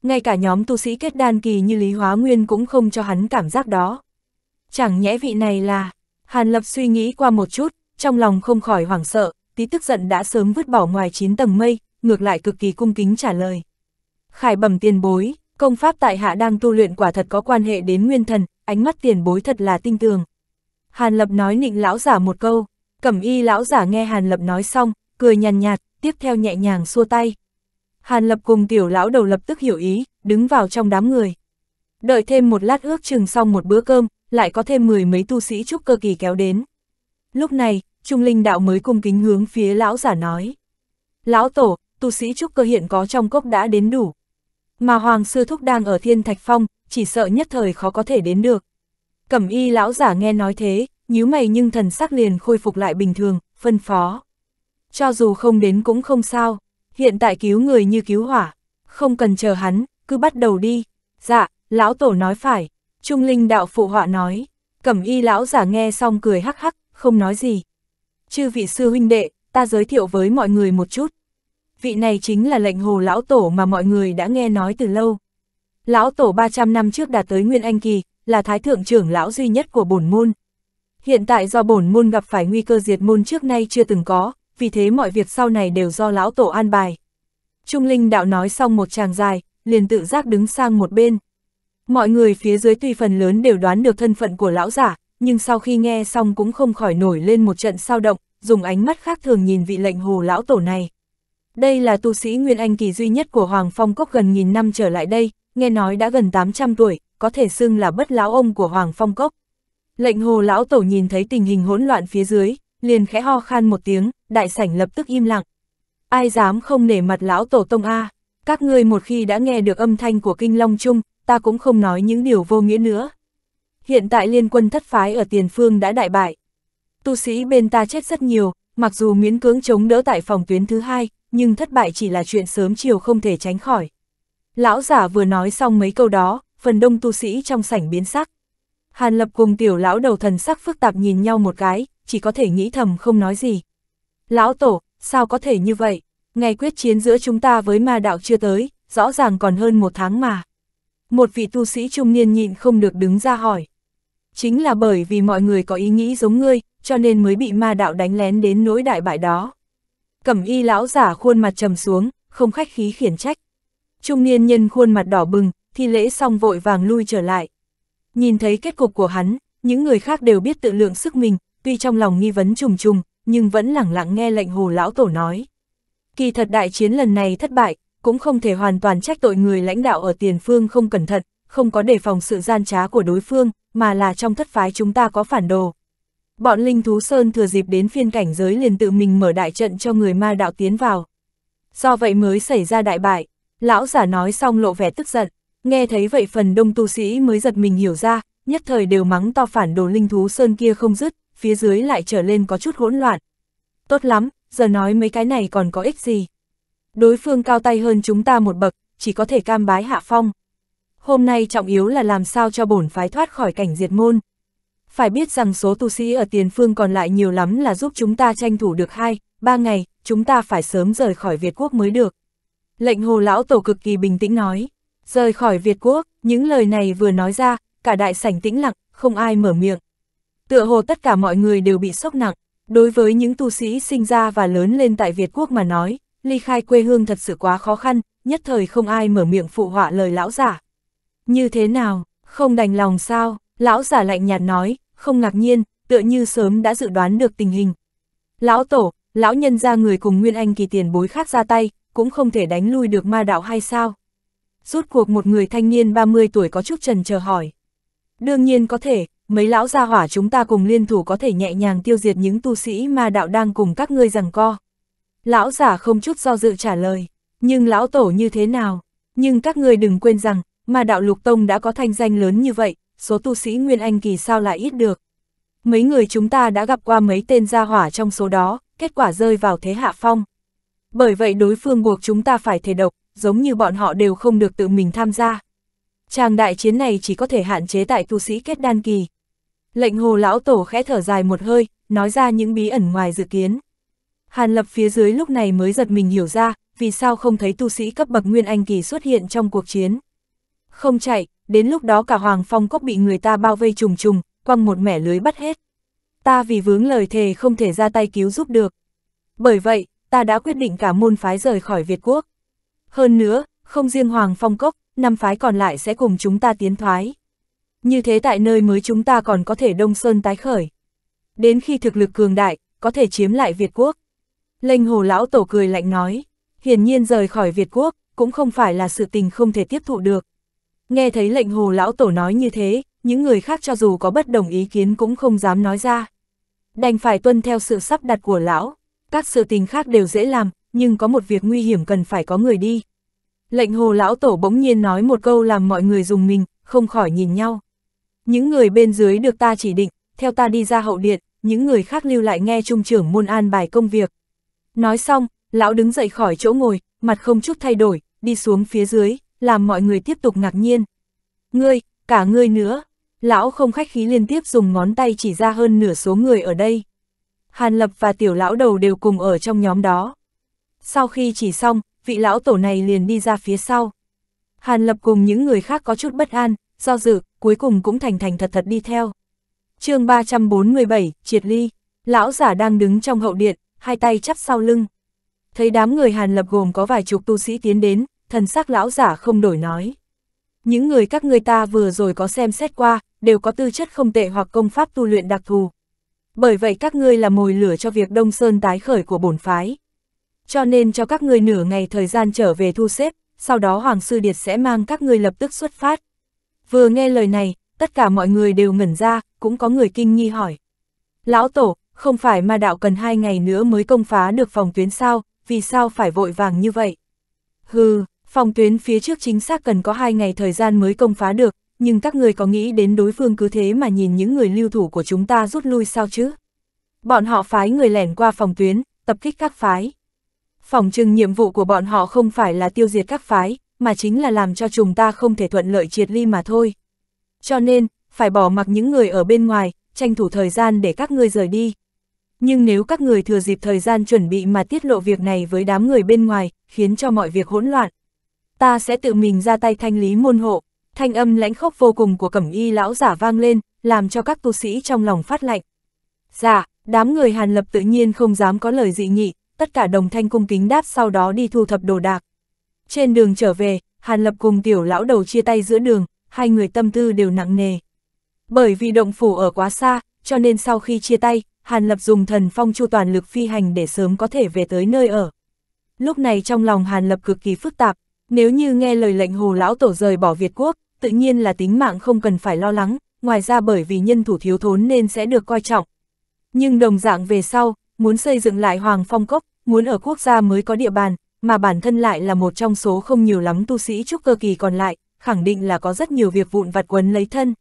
Ngay cả nhóm tu sĩ kết đan kỳ như Lý Hóa Nguyên cũng không cho hắn cảm giác đó. Chẳng nhẽ vị này là... Hàn Lập suy nghĩ qua một chút, trong lòng không khỏi hoảng sợ, tí tức giận đã sớm vứt bỏ ngoài chín tầng mây, ngược lại cực kỳ cung kính trả lời. Khải bẩm tiền bối, công pháp tại hạ đang tu luyện quả thật có quan hệ đến nguyên thần, ánh mắt tiền bối thật là tinh tường. Hàn Lập nói nịnh lão giả một câu, cẩm y lão giả nghe Hàn Lập nói xong, cười nhàn nhạt, tiếp theo nhẹ nhàng xua tay. Hàn Lập cùng tiểu lão đầu lập tức hiểu ý, đứng vào trong đám người. Đợi thêm một lát ước chừng xong một bữa cơm, lại có thêm mười mấy tu sĩ trúc cơ kỳ kéo đến. Lúc này, Trung Linh Đạo mới cung kính hướng phía lão giả nói. Lão Tổ, tu sĩ trúc cơ hiện có trong cốc đã đến đủ. Mà Hoàng Sư Thúc đang ở Thiên Thạch Phong, chỉ sợ nhất thời khó có thể đến được. Cẩm y lão giả nghe nói thế, nhíu mày nhưng thần sắc liền khôi phục lại bình thường, phân phó. Cho dù không đến cũng không sao, hiện tại cứu người như cứu hỏa, không cần chờ hắn, cứ bắt đầu đi. Dạ, lão tổ nói phải, trung linh đạo phụ họa nói, cẩm y lão giả nghe xong cười hắc hắc, không nói gì. Chư vị sư huynh đệ, ta giới thiệu với mọi người một chút, vị này chính là lệnh hồ lão tổ mà mọi người đã nghe nói từ lâu. Lão tổ 300 năm trước đã tới Nguyên Anh Kỳ, là thái thượng trưởng lão duy nhất của bổn môn. Hiện tại do bổn môn gặp phải nguy cơ diệt môn trước nay chưa từng có, vì thế mọi việc sau này đều do lão tổ an bài. Trung Linh đạo nói xong một tràng dài, liền tự giác đứng sang một bên. Mọi người phía dưới tuy phần lớn đều đoán được thân phận của lão giả, nhưng sau khi nghe xong cũng không khỏi nổi lên một trận sao động, dùng ánh mắt khác thường nhìn vị lệnh hồ lão tổ này. Đây là tu sĩ Nguyên Anh kỳ duy nhất của Hoàng Phong Cốc gần nghìn năm trở lại đây, nghe nói đã gần 800 tuổi, có thể xưng là bất lão ông của Hoàng Phong Cốc. Lệnh hồ lão tổ nhìn thấy tình hình hỗn loạn phía dưới, liền khẽ ho khan một tiếng, đại sảnh lập tức im lặng. Ai dám không nể mặt lão tổ tông A, các ngươi một khi đã nghe được âm thanh của kinh long chung, ta cũng không nói những điều vô nghĩa nữa. Hiện tại liên quân thất phái ở tiền phương đã đại bại. Tu sĩ bên ta chết rất nhiều, mặc dù miễn cưỡng chống đỡ tại phòng tuyến thứ hai, nhưng thất bại chỉ là chuyện sớm chiều không thể tránh khỏi. Lão giả vừa nói xong mấy câu đó, phần đông tu sĩ trong sảnh biến sắc. Hàn lập cùng tiểu lão đầu thần sắc phức tạp nhìn nhau một cái, chỉ có thể nghĩ thầm không nói gì. Lão tổ, sao có thể như vậy? Ngày quyết chiến giữa chúng ta với ma đạo chưa tới, rõ ràng còn hơn một tháng mà. Một vị tu sĩ trung niên nhịn không được đứng ra hỏi. Chính là bởi vì mọi người có ý nghĩ giống ngươi, cho nên mới bị ma đạo đánh lén đến nỗi đại bại đó. Cẩm y lão giả khuôn mặt trầm xuống, không khách khí khiển trách. Trung niên nhân khuôn mặt đỏ bừng, thi lễ xong vội vàng lui trở lại. Nhìn thấy kết cục của hắn, những người khác đều biết tự lượng sức mình, tuy trong lòng nghi vấn trùng trùng, nhưng vẫn lẳng lặng nghe lệnh hồ lão tổ nói. Kỳ thật đại chiến lần này thất bại, cũng không thể hoàn toàn trách tội người lãnh đạo ở tiền phương không cẩn thận, không có đề phòng sự gian trá của đối phương, mà là trong thất phái chúng ta có phản đồ, Bọn linh thú sơn thừa dịp đến phiên cảnh giới liền tự mình mở đại trận cho người ma đạo tiến vào. Do vậy mới xảy ra đại bại, lão giả nói xong lộ vẻ tức giận, nghe thấy vậy phần đông tu sĩ mới giật mình hiểu ra, nhất thời đều mắng to phản đồ linh thú sơn kia không dứt, phía dưới lại trở lên có chút hỗn loạn. Tốt lắm, giờ nói mấy cái này còn có ích gì. Đối phương cao tay hơn chúng ta một bậc, chỉ có thể cam bái hạ phong. Hôm nay trọng yếu là làm sao cho bổn phái thoát khỏi cảnh diệt môn. Phải biết rằng số tu sĩ ở tiền phương còn lại nhiều lắm là giúp chúng ta tranh thủ được hai ba ngày, chúng ta phải sớm rời khỏi Việt Quốc mới được. Lệnh hồ lão tổ cực kỳ bình tĩnh nói, rời khỏi Việt Quốc, những lời này vừa nói ra, cả đại sảnh tĩnh lặng, không ai mở miệng. Tựa hồ tất cả mọi người đều bị sốc nặng, đối với những tu sĩ sinh ra và lớn lên tại Việt Quốc mà nói, ly khai quê hương thật sự quá khó khăn, nhất thời không ai mở miệng phụ họa lời lão giả. Như thế nào, không đành lòng sao? Lão giả lạnh nhạt nói, không ngạc nhiên, tựa như sớm đã dự đoán được tình hình. Lão tổ, lão nhân ra người cùng Nguyên Anh kỳ tiền bối khác ra tay, cũng không thể đánh lui được ma đạo hay sao? Rút cuộc một người thanh niên 30 tuổi có chút trần chờ hỏi. Đương nhiên có thể, mấy lão gia hỏa chúng ta cùng liên thủ có thể nhẹ nhàng tiêu diệt những tu sĩ ma đạo đang cùng các ngươi rằng co. Lão giả không chút do dự trả lời, nhưng lão tổ như thế nào? Nhưng các ngươi đừng quên rằng, ma đạo lục tông đã có thanh danh lớn như vậy, số tu sĩ Nguyên Anh kỳ sao lại ít được. Mấy người chúng ta đã gặp qua mấy tên gia hỏa trong số đó, kết quả rơi vào thế hạ phong. Bởi vậy đối phương buộc chúng ta phải thể độc, giống như bọn họ đều không được tự mình tham gia. Tràng đại chiến này chỉ có thể hạn chế tại tu sĩ kết đan kỳ. Lệnh hồ lão tổ khẽ thở dài một hơi, nói ra những bí ẩn ngoài dự kiến. Hàn lập phía dưới lúc này mới giật mình hiểu ra, vì sao không thấy tu sĩ cấp bậc nguyên anh kỳ xuất hiện trong cuộc chiến. Không chạy, đến lúc đó cả Hoàng Phong Cốc bị người ta bao vây trùng trùng, quăng một mẻ lưới bắt hết. Ta vì vướng lời thề không thể ra tay cứu giúp được. Bởi vậy, ta đã quyết định cả môn phái rời khỏi Việt Quốc. Hơn nữa, không riêng Hoàng Phong Cốc, năm phái còn lại sẽ cùng chúng ta tiến thoái. Như thế tại nơi mới chúng ta còn có thể đông sơn tái khởi. Đến khi thực lực cường đại, có thể chiếm lại Việt Quốc. Lênh hồ lão tổ cười lạnh nói, hiển nhiên rời khỏi Việt Quốc, cũng không phải là sự tình không thể tiếp thụ được. Nghe thấy lệnh hồ lão tổ nói như thế, những người khác cho dù có bất đồng ý kiến cũng không dám nói ra. Đành phải tuân theo sự sắp đặt của lão, các sự tình khác đều dễ làm, nhưng có một việc nguy hiểm cần phải có người đi. Lệnh hồ lão tổ bỗng nhiên nói một câu làm mọi người dùng mình, không khỏi nhìn nhau. Những người bên dưới được ta chỉ định, theo ta đi ra hậu điện, những người khác lưu lại nghe trung trưởng môn an bài công việc. Nói xong, lão đứng dậy khỏi chỗ ngồi, mặt không chút thay đổi, đi xuống phía dưới làm mọi người tiếp tục ngạc nhiên. Ngươi, cả ngươi nữa, lão không khách khí liên tiếp dùng ngón tay chỉ ra hơn nửa số người ở đây. Hàn Lập và tiểu lão đầu đều cùng ở trong nhóm đó. Sau khi chỉ xong, vị lão tổ này liền đi ra phía sau. Hàn Lập cùng những người khác có chút bất an, do dự, cuối cùng cũng thành thành thật thật đi theo. chương 347, Triệt Ly, lão giả đang đứng trong hậu điện, hai tay chắp sau lưng. Thấy đám người Hàn Lập gồm có vài chục tu sĩ tiến đến, thần sắc lão giả không đổi nói. Những người các ngươi ta vừa rồi có xem xét qua, đều có tư chất không tệ hoặc công pháp tu luyện đặc thù. Bởi vậy các ngươi là mồi lửa cho việc Đông Sơn tái khởi của bổn phái. Cho nên cho các ngươi nửa ngày thời gian trở về thu xếp, sau đó Hoàng Sư Điệt sẽ mang các ngươi lập tức xuất phát. Vừa nghe lời này, tất cả mọi người đều ngẩn ra, cũng có người kinh nghi hỏi. Lão Tổ, không phải mà đạo cần hai ngày nữa mới công phá được phòng tuyến sao, vì sao phải vội vàng như vậy? Hừ, Phòng tuyến phía trước chính xác cần có 2 ngày thời gian mới công phá được, nhưng các người có nghĩ đến đối phương cứ thế mà nhìn những người lưu thủ của chúng ta rút lui sao chứ? Bọn họ phái người lẻn qua phòng tuyến, tập kích các phái. Phòng trừng nhiệm vụ của bọn họ không phải là tiêu diệt các phái, mà chính là làm cho chúng ta không thể thuận lợi triệt ly mà thôi. Cho nên, phải bỏ mặc những người ở bên ngoài, tranh thủ thời gian để các ngươi rời đi. Nhưng nếu các người thừa dịp thời gian chuẩn bị mà tiết lộ việc này với đám người bên ngoài, khiến cho mọi việc hỗn loạn, ta sẽ tự mình ra tay thanh lý môn hộ. Thanh âm lãnh khốc vô cùng của cẩm y lão giả vang lên, làm cho các tu sĩ trong lòng phát lạnh. Dạ, đám người Hàn Lập tự nhiên không dám có lời dị nghị, tất cả đồng thanh cung kính đáp sau đó đi thu thập đồ đạc. Trên đường trở về, Hàn Lập cùng tiểu lão đầu chia tay giữa đường, hai người tâm tư đều nặng nề. Bởi vì động phủ ở quá xa, cho nên sau khi chia tay, Hàn Lập dùng thần phong chu toàn lực phi hành để sớm có thể về tới nơi ở. Lúc này trong lòng Hàn Lập cực kỳ phức tạp, nếu như nghe lời lệnh hồ lão tổ rời bỏ Việt Quốc, tự nhiên là tính mạng không cần phải lo lắng, ngoài ra bởi vì nhân thủ thiếu thốn nên sẽ được coi trọng. Nhưng đồng dạng về sau, muốn xây dựng lại Hoàng Phong Cốc, muốn ở quốc gia mới có địa bàn, mà bản thân lại là một trong số không nhiều lắm tu sĩ trúc cơ kỳ còn lại, khẳng định là có rất nhiều việc vụn vặt quấn lấy thân.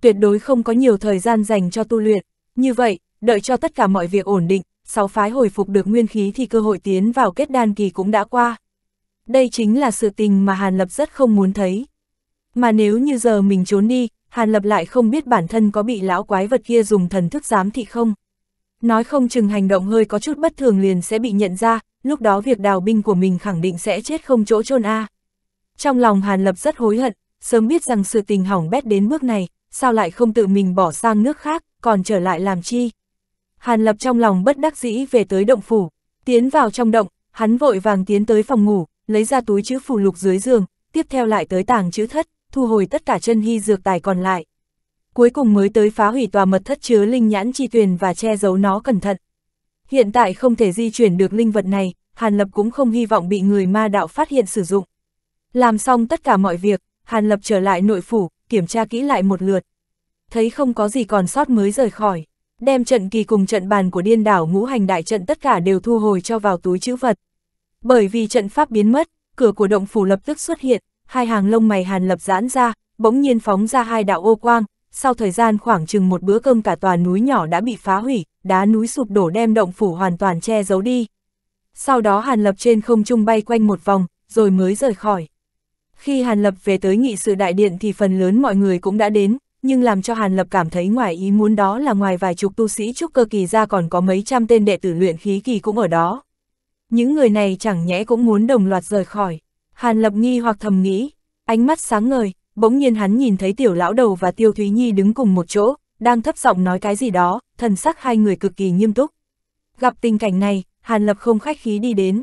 Tuyệt đối không có nhiều thời gian dành cho tu luyện, như vậy, đợi cho tất cả mọi việc ổn định, sáu phái hồi phục được nguyên khí thì cơ hội tiến vào kết đan kỳ cũng đã qua. Đây chính là sự tình mà Hàn Lập rất không muốn thấy. Mà nếu như giờ mình trốn đi, Hàn Lập lại không biết bản thân có bị lão quái vật kia dùng thần thức giám thị không. Nói không chừng hành động hơi có chút bất thường liền sẽ bị nhận ra, lúc đó việc đào binh của mình khẳng định sẽ chết không chỗ chôn a. Trong lòng Hàn Lập rất hối hận, sớm biết rằng sự tình hỏng bét đến bước này, sao lại không tự mình bỏ sang nước khác, còn trở lại làm chi. Hàn Lập trong lòng bất đắc dĩ về tới động phủ, tiến vào trong động, hắn vội vàng tiến tới phòng ngủ, lấy ra túi chữ phù lục dưới giường, tiếp theo lại tới tàng chữ thất, thu hồi tất cả chân hy dược tài còn lại. Cuối cùng mới tới phá hủy tòa mật thất chứa linh nhãn chi tuyền và che giấu nó cẩn thận. Hiện tại không thể di chuyển được linh vật này, Hàn Lập cũng không hy vọng bị người ma đạo phát hiện sử dụng. Làm xong tất cả mọi việc, Hàn Lập trở lại nội phủ, kiểm tra kỹ lại một lượt. Thấy không có gì còn sót mới rời khỏi, đem trận kỳ cùng trận bàn của điên đảo ngũ hành đại trận tất cả đều thu hồi cho vào túi chữ vật. Bởi vì trận pháp biến mất, cửa của động phủ lập tức xuất hiện, hai hàng lông mày hàn lập giãn ra, bỗng nhiên phóng ra hai đạo ô quang, sau thời gian khoảng chừng một bữa cơm cả tòa núi nhỏ đã bị phá hủy, đá núi sụp đổ đem động phủ hoàn toàn che giấu đi. Sau đó Hàn Lập trên không trung bay quanh một vòng, rồi mới rời khỏi. Khi Hàn Lập về tới nghị sự đại điện thì phần lớn mọi người cũng đã đến, nhưng làm cho Hàn Lập cảm thấy ngoài ý muốn đó là ngoài vài chục tu sĩ trúc cơ kỳ ra còn có mấy trăm tên đệ tử luyện khí kỳ cũng ở đó những người này chẳng nhẽ cũng muốn đồng loạt rời khỏi. Hàn Lập nghi hoặc thầm nghĩ, ánh mắt sáng ngời, bỗng nhiên hắn nhìn thấy tiểu lão đầu và tiêu Thúy Nhi đứng cùng một chỗ, đang thấp giọng nói cái gì đó, thần sắc hai người cực kỳ nghiêm túc. Gặp tình cảnh này, Hàn Lập không khách khí đi đến.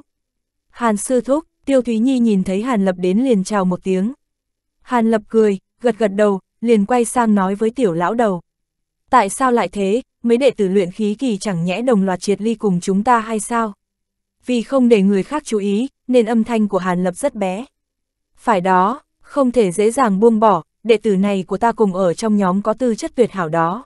Hàn sư thúc, tiêu Thúy Nhi nhìn thấy Hàn Lập đến liền chào một tiếng. Hàn Lập cười, gật gật đầu, liền quay sang nói với tiểu lão đầu. Tại sao lại thế, mấy đệ tử luyện khí kỳ chẳng nhẽ đồng loạt triệt ly cùng chúng ta hay sao? vì không để người khác chú ý, nên âm thanh của Hàn Lập rất bé. Phải đó, không thể dễ dàng buông bỏ, đệ tử này của ta cùng ở trong nhóm có tư chất tuyệt hảo đó.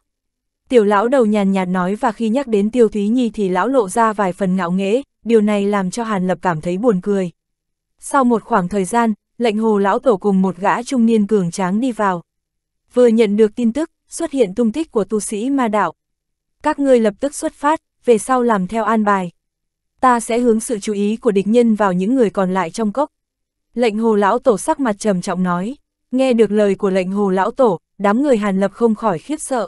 Tiểu lão đầu nhàn nhạt nói và khi nhắc đến Tiêu Thúy Nhi thì lão lộ ra vài phần ngạo nghễ, điều này làm cho Hàn Lập cảm thấy buồn cười. Sau một khoảng thời gian, lệnh hồ lão tổ cùng một gã trung niên cường tráng đi vào. Vừa nhận được tin tức, xuất hiện tung tích của tu sĩ ma đạo. Các ngươi lập tức xuất phát, về sau làm theo an bài ta sẽ hướng sự chú ý của địch nhân vào những người còn lại trong cốc. Lệnh hồ lão tổ sắc mặt trầm trọng nói, nghe được lời của lệnh hồ lão tổ, đám người hàn lập không khỏi khiếp sợ.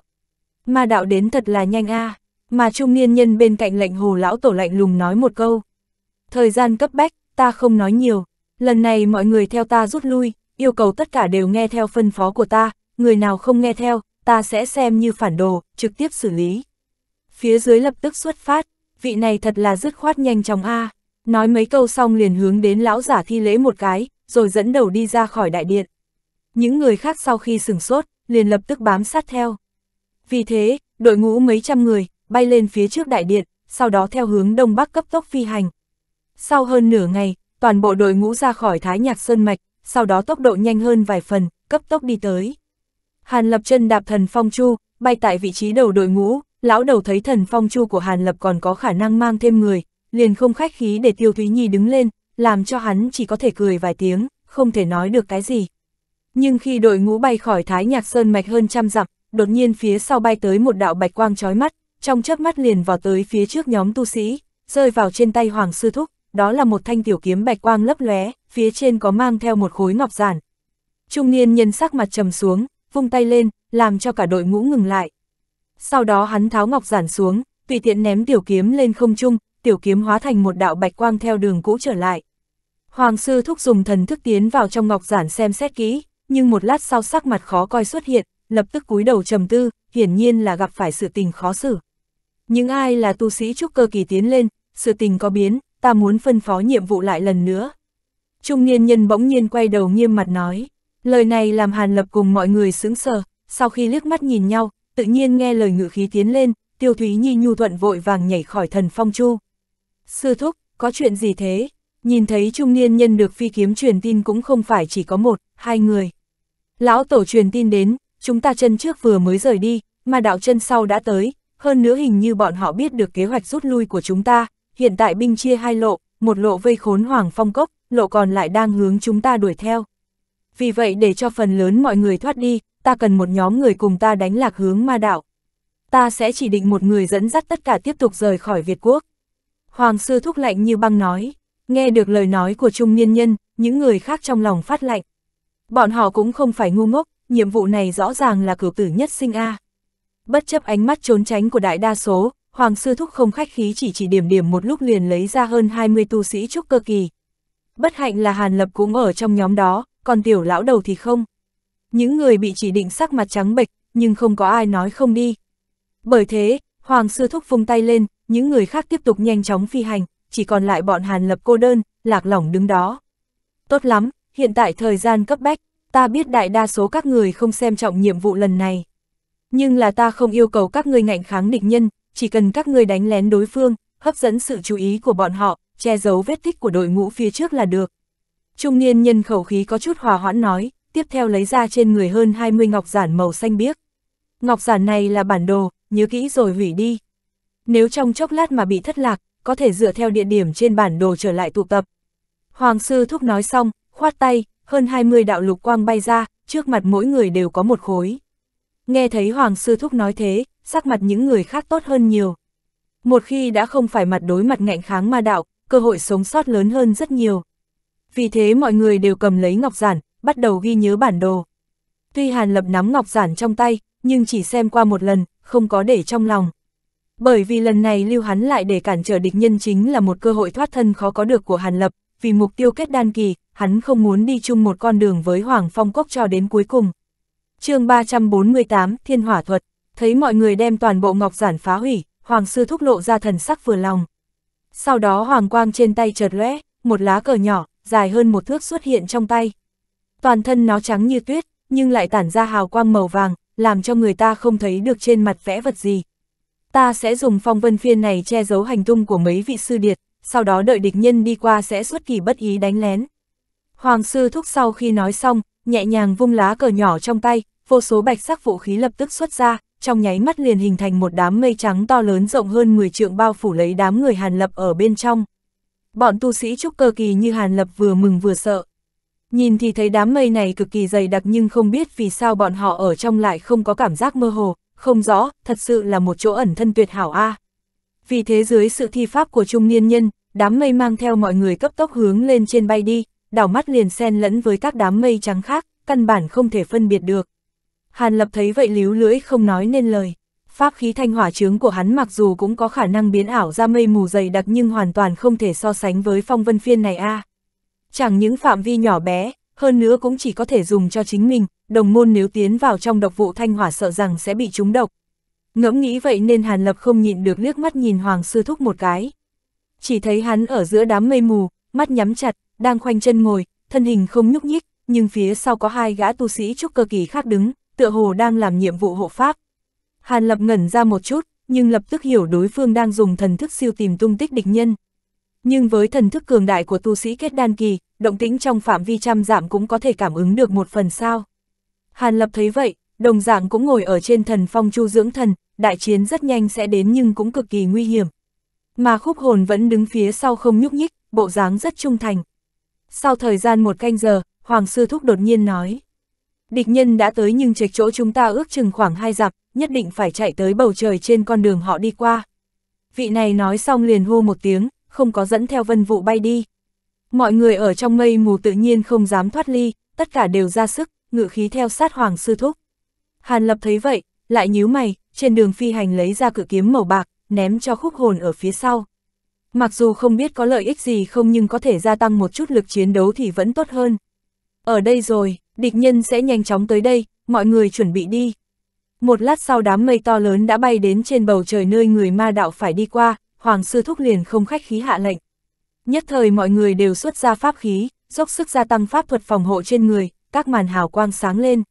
ma đạo đến thật là nhanh a mà trung niên nhân bên cạnh lệnh hồ lão tổ lạnh lùng nói một câu. Thời gian cấp bách, ta không nói nhiều, lần này mọi người theo ta rút lui, yêu cầu tất cả đều nghe theo phân phó của ta, người nào không nghe theo, ta sẽ xem như phản đồ, trực tiếp xử lý. Phía dưới lập tức xuất phát, vị này thật là dứt khoát nhanh chóng a à. nói mấy câu xong liền hướng đến lão giả thi lễ một cái, rồi dẫn đầu đi ra khỏi đại điện. Những người khác sau khi sửng sốt, liền lập tức bám sát theo. Vì thế, đội ngũ mấy trăm người, bay lên phía trước đại điện, sau đó theo hướng đông bắc cấp tốc phi hành. Sau hơn nửa ngày, toàn bộ đội ngũ ra khỏi Thái Nhạc Sơn Mạch, sau đó tốc độ nhanh hơn vài phần, cấp tốc đi tới. Hàn lập chân đạp thần phong chu, bay tại vị trí đầu đội ngũ, lão đầu thấy thần phong chu của Hàn Lập còn có khả năng mang thêm người, liền không khách khí để Tiêu Thúy Nhi đứng lên, làm cho hắn chỉ có thể cười vài tiếng, không thể nói được cái gì. Nhưng khi đội ngũ bay khỏi Thái Nhạc Sơn mạch hơn trăm dặm, đột nhiên phía sau bay tới một đạo bạch quang chói mắt, trong chớp mắt liền vào tới phía trước nhóm tu sĩ, rơi vào trên tay Hoàng Sư Thúc, đó là một thanh tiểu kiếm bạch quang lấp lóe, phía trên có mang theo một khối ngọc giản. Trung niên nhân sắc mặt trầm xuống, vung tay lên, làm cho cả đội ngũ ngừng lại sau đó hắn tháo ngọc giản xuống, tùy tiện ném tiểu kiếm lên không trung, tiểu kiếm hóa thành một đạo bạch quang theo đường cũ trở lại. Hoàng sư thúc dùng thần thức tiến vào trong ngọc giản xem xét kỹ, nhưng một lát sau sắc mặt khó coi xuất hiện, lập tức cúi đầu trầm tư, hiển nhiên là gặp phải sự tình khó xử. Những ai là tu sĩ trúc cơ kỳ tiến lên, sự tình có biến, ta muốn phân phó nhiệm vụ lại lần nữa. Trung niên nhân bỗng nhiên quay đầu nghiêm mặt nói, lời này làm Hàn Lập cùng mọi người sững sờ, sau khi liếc mắt nhìn nhau, tự nhiên nghe lời ngự khí tiến lên, tiêu thúy nhi nhu thuận vội vàng nhảy khỏi thần phong chu. Sư thúc, có chuyện gì thế? Nhìn thấy trung niên nhân được phi kiếm truyền tin cũng không phải chỉ có một, hai người. Lão tổ truyền tin đến, chúng ta chân trước vừa mới rời đi, mà đạo chân sau đã tới, hơn nữa hình như bọn họ biết được kế hoạch rút lui của chúng ta, hiện tại binh chia hai lộ, một lộ vây khốn hoàng phong cốc, lộ còn lại đang hướng chúng ta đuổi theo. Vì vậy để cho phần lớn mọi người thoát đi, ta cần một nhóm người cùng ta đánh lạc hướng ma đạo. Ta sẽ chỉ định một người dẫn dắt tất cả tiếp tục rời khỏi Việt Quốc. Hoàng sư thúc lạnh như băng nói, nghe được lời nói của trung niên nhân, những người khác trong lòng phát lạnh. Bọn họ cũng không phải ngu ngốc, nhiệm vụ này rõ ràng là cử tử nhất sinh A. Bất chấp ánh mắt trốn tránh của đại đa số, Hoàng sư thúc không khách khí chỉ chỉ điểm điểm một lúc liền lấy ra hơn 20 tu sĩ trúc cơ kỳ. Bất hạnh là Hàn Lập cũng ở trong nhóm đó, còn tiểu lão đầu thì không những người bị chỉ định sắc mặt trắng bệch, nhưng không có ai nói không đi. Bởi thế, Hoàng Sư Thúc vung tay lên, những người khác tiếp tục nhanh chóng phi hành, chỉ còn lại bọn Hàn Lập cô đơn, lạc lỏng đứng đó. Tốt lắm, hiện tại thời gian cấp bách, ta biết đại đa số các người không xem trọng nhiệm vụ lần này. Nhưng là ta không yêu cầu các ngươi ngạnh kháng địch nhân, chỉ cần các ngươi đánh lén đối phương, hấp dẫn sự chú ý của bọn họ, che giấu vết tích của đội ngũ phía trước là được. Trung niên nhân khẩu khí có chút hòa hoãn nói, tiếp theo lấy ra trên người hơn 20 ngọc giản màu xanh biếc. Ngọc giản này là bản đồ, nhớ kỹ rồi hủy đi. Nếu trong chốc lát mà bị thất lạc, có thể dựa theo địa điểm trên bản đồ trở lại tụ tập. Hoàng sư thúc nói xong, khoát tay, hơn 20 đạo lục quang bay ra, trước mặt mỗi người đều có một khối. Nghe thấy Hoàng sư thúc nói thế, sắc mặt những người khác tốt hơn nhiều. Một khi đã không phải mặt đối mặt ngạnh kháng ma đạo, cơ hội sống sót lớn hơn rất nhiều. Vì thế mọi người đều cầm lấy ngọc giản, bắt đầu ghi nhớ bản đồ. Tuy Hàn Lập nắm ngọc giản trong tay, nhưng chỉ xem qua một lần, không có để trong lòng. Bởi vì lần này lưu hắn lại để cản trở địch nhân chính là một cơ hội thoát thân khó có được của Hàn Lập, vì mục tiêu kết đan kỳ, hắn không muốn đi chung một con đường với Hoàng Phong Cốc cho đến cuối cùng. chương 348 Thiên Hỏa Thuật, thấy mọi người đem toàn bộ ngọc giản phá hủy, Hoàng Sư thúc lộ ra thần sắc vừa lòng. Sau đó Hoàng Quang trên tay chợt lóe, một lá cờ nhỏ, dài hơn một thước xuất hiện trong tay, Toàn thân nó trắng như tuyết, nhưng lại tản ra hào quang màu vàng, làm cho người ta không thấy được trên mặt vẽ vật gì. Ta sẽ dùng phong vân phiên này che giấu hành tung của mấy vị sư điệt, sau đó đợi địch nhân đi qua sẽ xuất kỳ bất ý đánh lén. Hoàng sư thúc sau khi nói xong, nhẹ nhàng vung lá cờ nhỏ trong tay, vô số bạch sắc vũ khí lập tức xuất ra, trong nháy mắt liền hình thành một đám mây trắng to lớn rộng hơn 10 trượng bao phủ lấy đám người Hàn Lập ở bên trong. Bọn tu sĩ trúc cơ kỳ như Hàn Lập vừa mừng vừa sợ, Nhìn thì thấy đám mây này cực kỳ dày đặc nhưng không biết vì sao bọn họ ở trong lại không có cảm giác mơ hồ, không rõ, thật sự là một chỗ ẩn thân tuyệt hảo a. Vì thế dưới sự thi pháp của trung niên nhân, đám mây mang theo mọi người cấp tốc hướng lên trên bay đi, đảo mắt liền xen lẫn với các đám mây trắng khác, căn bản không thể phân biệt được. Hàn Lập thấy vậy líu lưỡi không nói nên lời. Pháp khí thanh hỏa trướng của hắn mặc dù cũng có khả năng biến ảo ra mây mù dày đặc nhưng hoàn toàn không thể so sánh với phong vân phiên này a. À chẳng những phạm vi nhỏ bé, hơn nữa cũng chỉ có thể dùng cho chính mình, đồng môn nếu tiến vào trong độc vụ thanh hỏa sợ rằng sẽ bị trúng độc. Ngẫm nghĩ vậy nên Hàn Lập không nhịn được nước mắt nhìn Hoàng Sư Thúc một cái. Chỉ thấy hắn ở giữa đám mây mù, mắt nhắm chặt, đang khoanh chân ngồi, thân hình không nhúc nhích, nhưng phía sau có hai gã tu sĩ trúc cơ kỳ khác đứng, tựa hồ đang làm nhiệm vụ hộ pháp. Hàn Lập ngẩn ra một chút, nhưng lập tức hiểu đối phương đang dùng thần thức siêu tìm tung tích địch nhân. Nhưng với thần thức cường đại của tu sĩ kết đan kỳ, động tĩnh trong phạm vi trăm giảm cũng có thể cảm ứng được một phần sao. Hàn Lập thấy vậy, đồng dạng cũng ngồi ở trên thần phong chu dưỡng thần, đại chiến rất nhanh sẽ đến nhưng cũng cực kỳ nguy hiểm. Mà khúc hồn vẫn đứng phía sau không nhúc nhích, bộ dáng rất trung thành. Sau thời gian một canh giờ, Hoàng Sư Thúc đột nhiên nói. Địch nhân đã tới nhưng trạch chỗ chúng ta ước chừng khoảng hai dặm, nhất định phải chạy tới bầu trời trên con đường họ đi qua. Vị này nói xong liền hô một tiếng, không có dẫn theo vân vụ bay đi. Mọi người ở trong mây mù tự nhiên không dám thoát ly, tất cả đều ra sức, ngự khí theo sát Hoàng Sư Thúc. Hàn Lập thấy vậy, lại nhíu mày, trên đường phi hành lấy ra cự kiếm màu bạc, ném cho khúc hồn ở phía sau. Mặc dù không biết có lợi ích gì không nhưng có thể gia tăng một chút lực chiến đấu thì vẫn tốt hơn. Ở đây rồi, địch nhân sẽ nhanh chóng tới đây, mọi người chuẩn bị đi. Một lát sau đám mây to lớn đã bay đến trên bầu trời nơi người ma đạo phải đi qua, Hoàng Sư Thúc liền không khách khí hạ lệnh. Nhất thời mọi người đều xuất ra pháp khí, dốc sức gia tăng pháp thuật phòng hộ trên người, các màn hào quang sáng lên.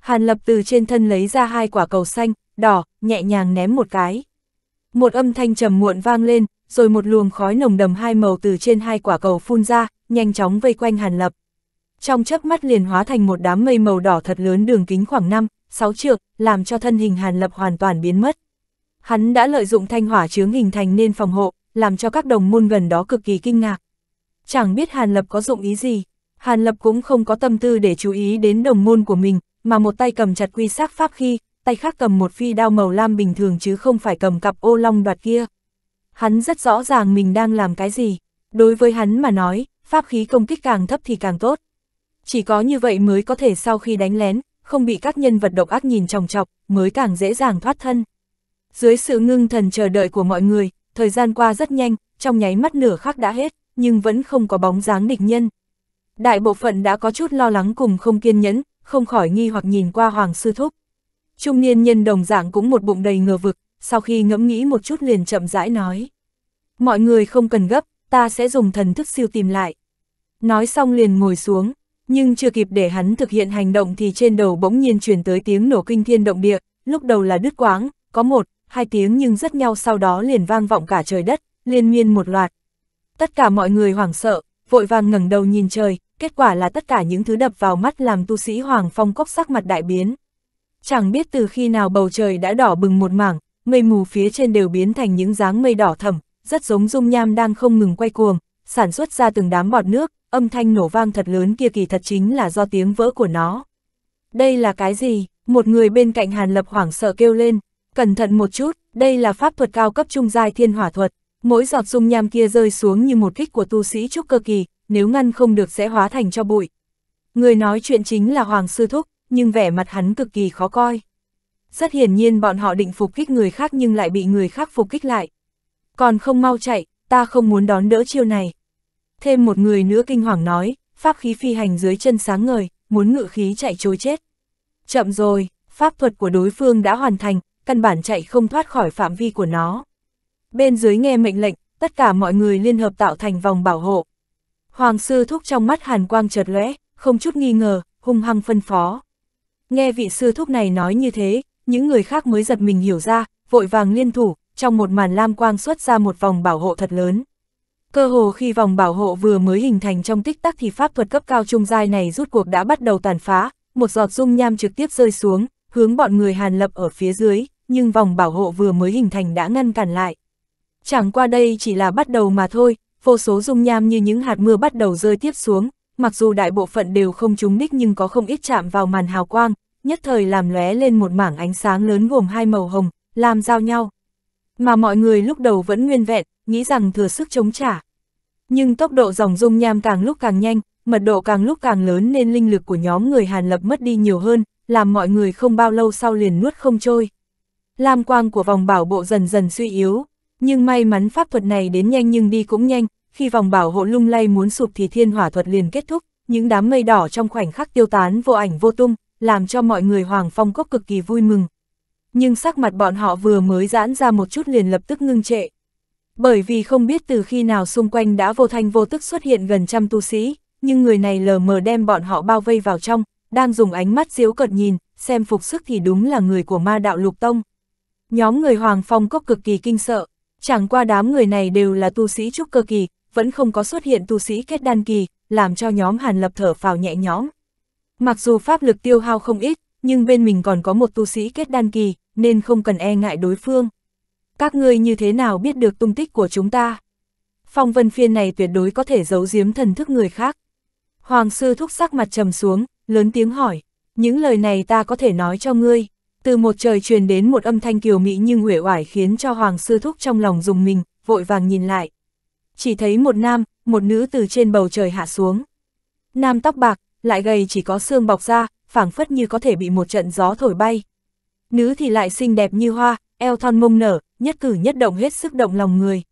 Hàn Lập từ trên thân lấy ra hai quả cầu xanh, đỏ, nhẹ nhàng ném một cái. Một âm thanh trầm muộn vang lên, rồi một luồng khói nồng đầm hai màu từ trên hai quả cầu phun ra, nhanh chóng vây quanh Hàn Lập. Trong chớp mắt liền hóa thành một đám mây màu đỏ thật lớn đường kính khoảng 5, 6 trượng, làm cho thân hình Hàn Lập hoàn toàn biến mất. Hắn đã lợi dụng thanh hỏa chướng hình thành nên phòng hộ, làm cho các đồng môn gần đó cực kỳ kinh ngạc. Chẳng biết Hàn Lập có dụng ý gì, Hàn Lập cũng không có tâm tư để chú ý đến đồng môn của mình, mà một tay cầm chặt quy sắc pháp khi, tay khác cầm một phi đao màu lam bình thường chứ không phải cầm cặp ô long đoạt kia. Hắn rất rõ ràng mình đang làm cái gì, đối với hắn mà nói, pháp khí công kích càng thấp thì càng tốt. Chỉ có như vậy mới có thể sau khi đánh lén, không bị các nhân vật độc ác nhìn chòng chọc, mới càng dễ dàng thoát thân. Dưới sự ngưng thần chờ đợi của mọi người, thời gian qua rất nhanh, trong nháy mắt nửa khắc đã hết, nhưng vẫn không có bóng dáng địch nhân. Đại bộ phận đã có chút lo lắng cùng không kiên nhẫn, không khỏi nghi hoặc nhìn qua Hoàng Sư Thúc. Trung niên nhân đồng dạng cũng một bụng đầy ngờ vực, sau khi ngẫm nghĩ một chút liền chậm rãi nói. Mọi người không cần gấp, ta sẽ dùng thần thức siêu tìm lại. Nói xong liền ngồi xuống, nhưng chưa kịp để hắn thực hiện hành động thì trên đầu bỗng nhiên chuyển tới tiếng nổ kinh thiên động địa, lúc đầu là đứt quáng, có một, hai tiếng nhưng rất nhau sau đó liền vang vọng cả trời đất, liên miên một loạt. Tất cả mọi người hoảng sợ, vội vàng ngẩng đầu nhìn trời, kết quả là tất cả những thứ đập vào mắt làm tu sĩ Hoàng Phong cốc sắc mặt đại biến. Chẳng biết từ khi nào bầu trời đã đỏ bừng một mảng, mây mù phía trên đều biến thành những dáng mây đỏ thẫm, rất giống dung nham đang không ngừng quay cuồng, sản xuất ra từng đám bọt nước, âm thanh nổ vang thật lớn kia kỳ thật chính là do tiếng vỡ của nó. Đây là cái gì? Một người bên cạnh Hàn Lập hoảng sợ kêu lên, Cẩn thận một chút, đây là pháp thuật cao cấp trung giai thiên hỏa thuật, mỗi giọt dung nham kia rơi xuống như một kích của tu sĩ trúc cơ kỳ, nếu ngăn không được sẽ hóa thành cho bụi. Người nói chuyện chính là Hoàng Sư Thúc, nhưng vẻ mặt hắn cực kỳ khó coi. Rất hiển nhiên bọn họ định phục kích người khác nhưng lại bị người khác phục kích lại. Còn không mau chạy, ta không muốn đón đỡ chiêu này. Thêm một người nữa kinh hoàng nói, pháp khí phi hành dưới chân sáng ngời, muốn ngự khí chạy trối chết. Chậm rồi, pháp thuật của đối phương đã hoàn thành, căn bản chạy không thoát khỏi phạm vi của nó. Bên dưới nghe mệnh lệnh, tất cả mọi người liên hợp tạo thành vòng bảo hộ. Hoàng sư thúc trong mắt hàn quang chợt lóe, không chút nghi ngờ, hung hăng phân phó. Nghe vị sư thúc này nói như thế, những người khác mới giật mình hiểu ra, vội vàng liên thủ, trong một màn lam quang xuất ra một vòng bảo hộ thật lớn. Cơ hồ khi vòng bảo hộ vừa mới hình thành trong tích tắc thì pháp thuật cấp cao trung giai này rút cuộc đã bắt đầu tàn phá, một giọt dung nham trực tiếp rơi xuống, hướng bọn người Hàn Lập ở phía dưới nhưng vòng bảo hộ vừa mới hình thành đã ngăn cản lại. Chẳng qua đây chỉ là bắt đầu mà thôi, vô số dung nham như những hạt mưa bắt đầu rơi tiếp xuống, mặc dù đại bộ phận đều không trúng đích nhưng có không ít chạm vào màn hào quang, nhất thời làm lóe lên một mảng ánh sáng lớn gồm hai màu hồng, làm giao nhau. Mà mọi người lúc đầu vẫn nguyên vẹn, nghĩ rằng thừa sức chống trả. Nhưng tốc độ dòng dung nham càng lúc càng nhanh, mật độ càng lúc càng lớn nên linh lực của nhóm người Hàn Lập mất đi nhiều hơn, làm mọi người không bao lâu sau liền nuốt không trôi lam quang của vòng bảo bộ dần dần suy yếu, nhưng may mắn pháp thuật này đến nhanh nhưng đi cũng nhanh, khi vòng bảo hộ lung lay muốn sụp thì thiên hỏa thuật liền kết thúc, những đám mây đỏ trong khoảnh khắc tiêu tán vô ảnh vô tung, làm cho mọi người Hoàng Phong Cốc cực kỳ vui mừng. Nhưng sắc mặt bọn họ vừa mới giãn ra một chút liền lập tức ngưng trệ. Bởi vì không biết từ khi nào xung quanh đã vô thanh vô tức xuất hiện gần trăm tu sĩ, nhưng người này lờ mờ đem bọn họ bao vây vào trong, đang dùng ánh mắt diếu cợt nhìn, xem phục sức thì đúng là người của ma đạo lục tông. Nhóm người Hoàng Phong Cốc cực kỳ kinh sợ, chẳng qua đám người này đều là tu sĩ trúc cơ kỳ, vẫn không có xuất hiện tu sĩ kết đan kỳ, làm cho nhóm Hàn Lập thở phào nhẹ nhõm. Mặc dù pháp lực tiêu hao không ít, nhưng bên mình còn có một tu sĩ kết đan kỳ, nên không cần e ngại đối phương. Các ngươi như thế nào biết được tung tích của chúng ta? Phong vân phiên này tuyệt đối có thể giấu giếm thần thức người khác. Hoàng sư thúc sắc mặt trầm xuống, lớn tiếng hỏi, những lời này ta có thể nói cho ngươi. Từ một trời truyền đến một âm thanh kiều mỹ nhưng huệ oải khiến cho Hoàng Sư Thúc trong lòng dùng mình, vội vàng nhìn lại. Chỉ thấy một nam, một nữ từ trên bầu trời hạ xuống. Nam tóc bạc, lại gầy chỉ có xương bọc ra, phảng phất như có thể bị một trận gió thổi bay. Nữ thì lại xinh đẹp như hoa, eo thon mông nở, nhất cử nhất động hết sức động lòng người.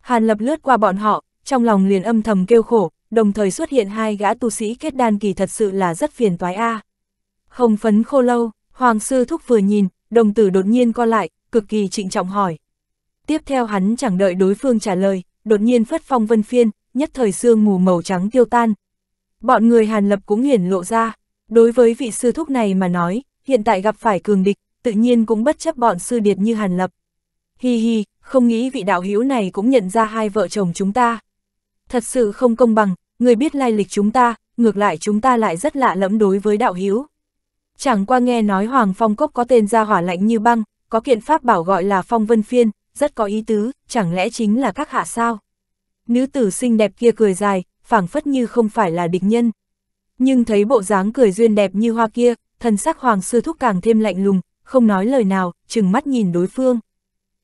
Hàn lập lướt qua bọn họ, trong lòng liền âm thầm kêu khổ, đồng thời xuất hiện hai gã tu sĩ kết đan kỳ thật sự là rất phiền toái a. À. Hồng phấn khô lâu, Hoàng sư thúc vừa nhìn, đồng tử đột nhiên co lại, cực kỳ trịnh trọng hỏi. Tiếp theo hắn chẳng đợi đối phương trả lời, đột nhiên phất phong vân phiên, nhất thời sương mù màu trắng tiêu tan. Bọn người Hàn Lập cũng hiển lộ ra, đối với vị sư thúc này mà nói, hiện tại gặp phải cường địch, tự nhiên cũng bất chấp bọn sư điệt như Hàn Lập. Hi hi, không nghĩ vị đạo hữu này cũng nhận ra hai vợ chồng chúng ta. Thật sự không công bằng, người biết lai lịch chúng ta, ngược lại chúng ta lại rất lạ lẫm đối với đạo hữu. Chẳng qua nghe nói Hoàng Phong Cốc có tên gia hỏa lạnh như băng, có kiện pháp bảo gọi là Phong Vân Phiên, rất có ý tứ, chẳng lẽ chính là các hạ sao? Nữ tử xinh đẹp kia cười dài, phảng phất như không phải là địch nhân. Nhưng thấy bộ dáng cười duyên đẹp như hoa kia, thần sắc Hoàng Sư Thúc càng thêm lạnh lùng, không nói lời nào, chừng mắt nhìn đối phương.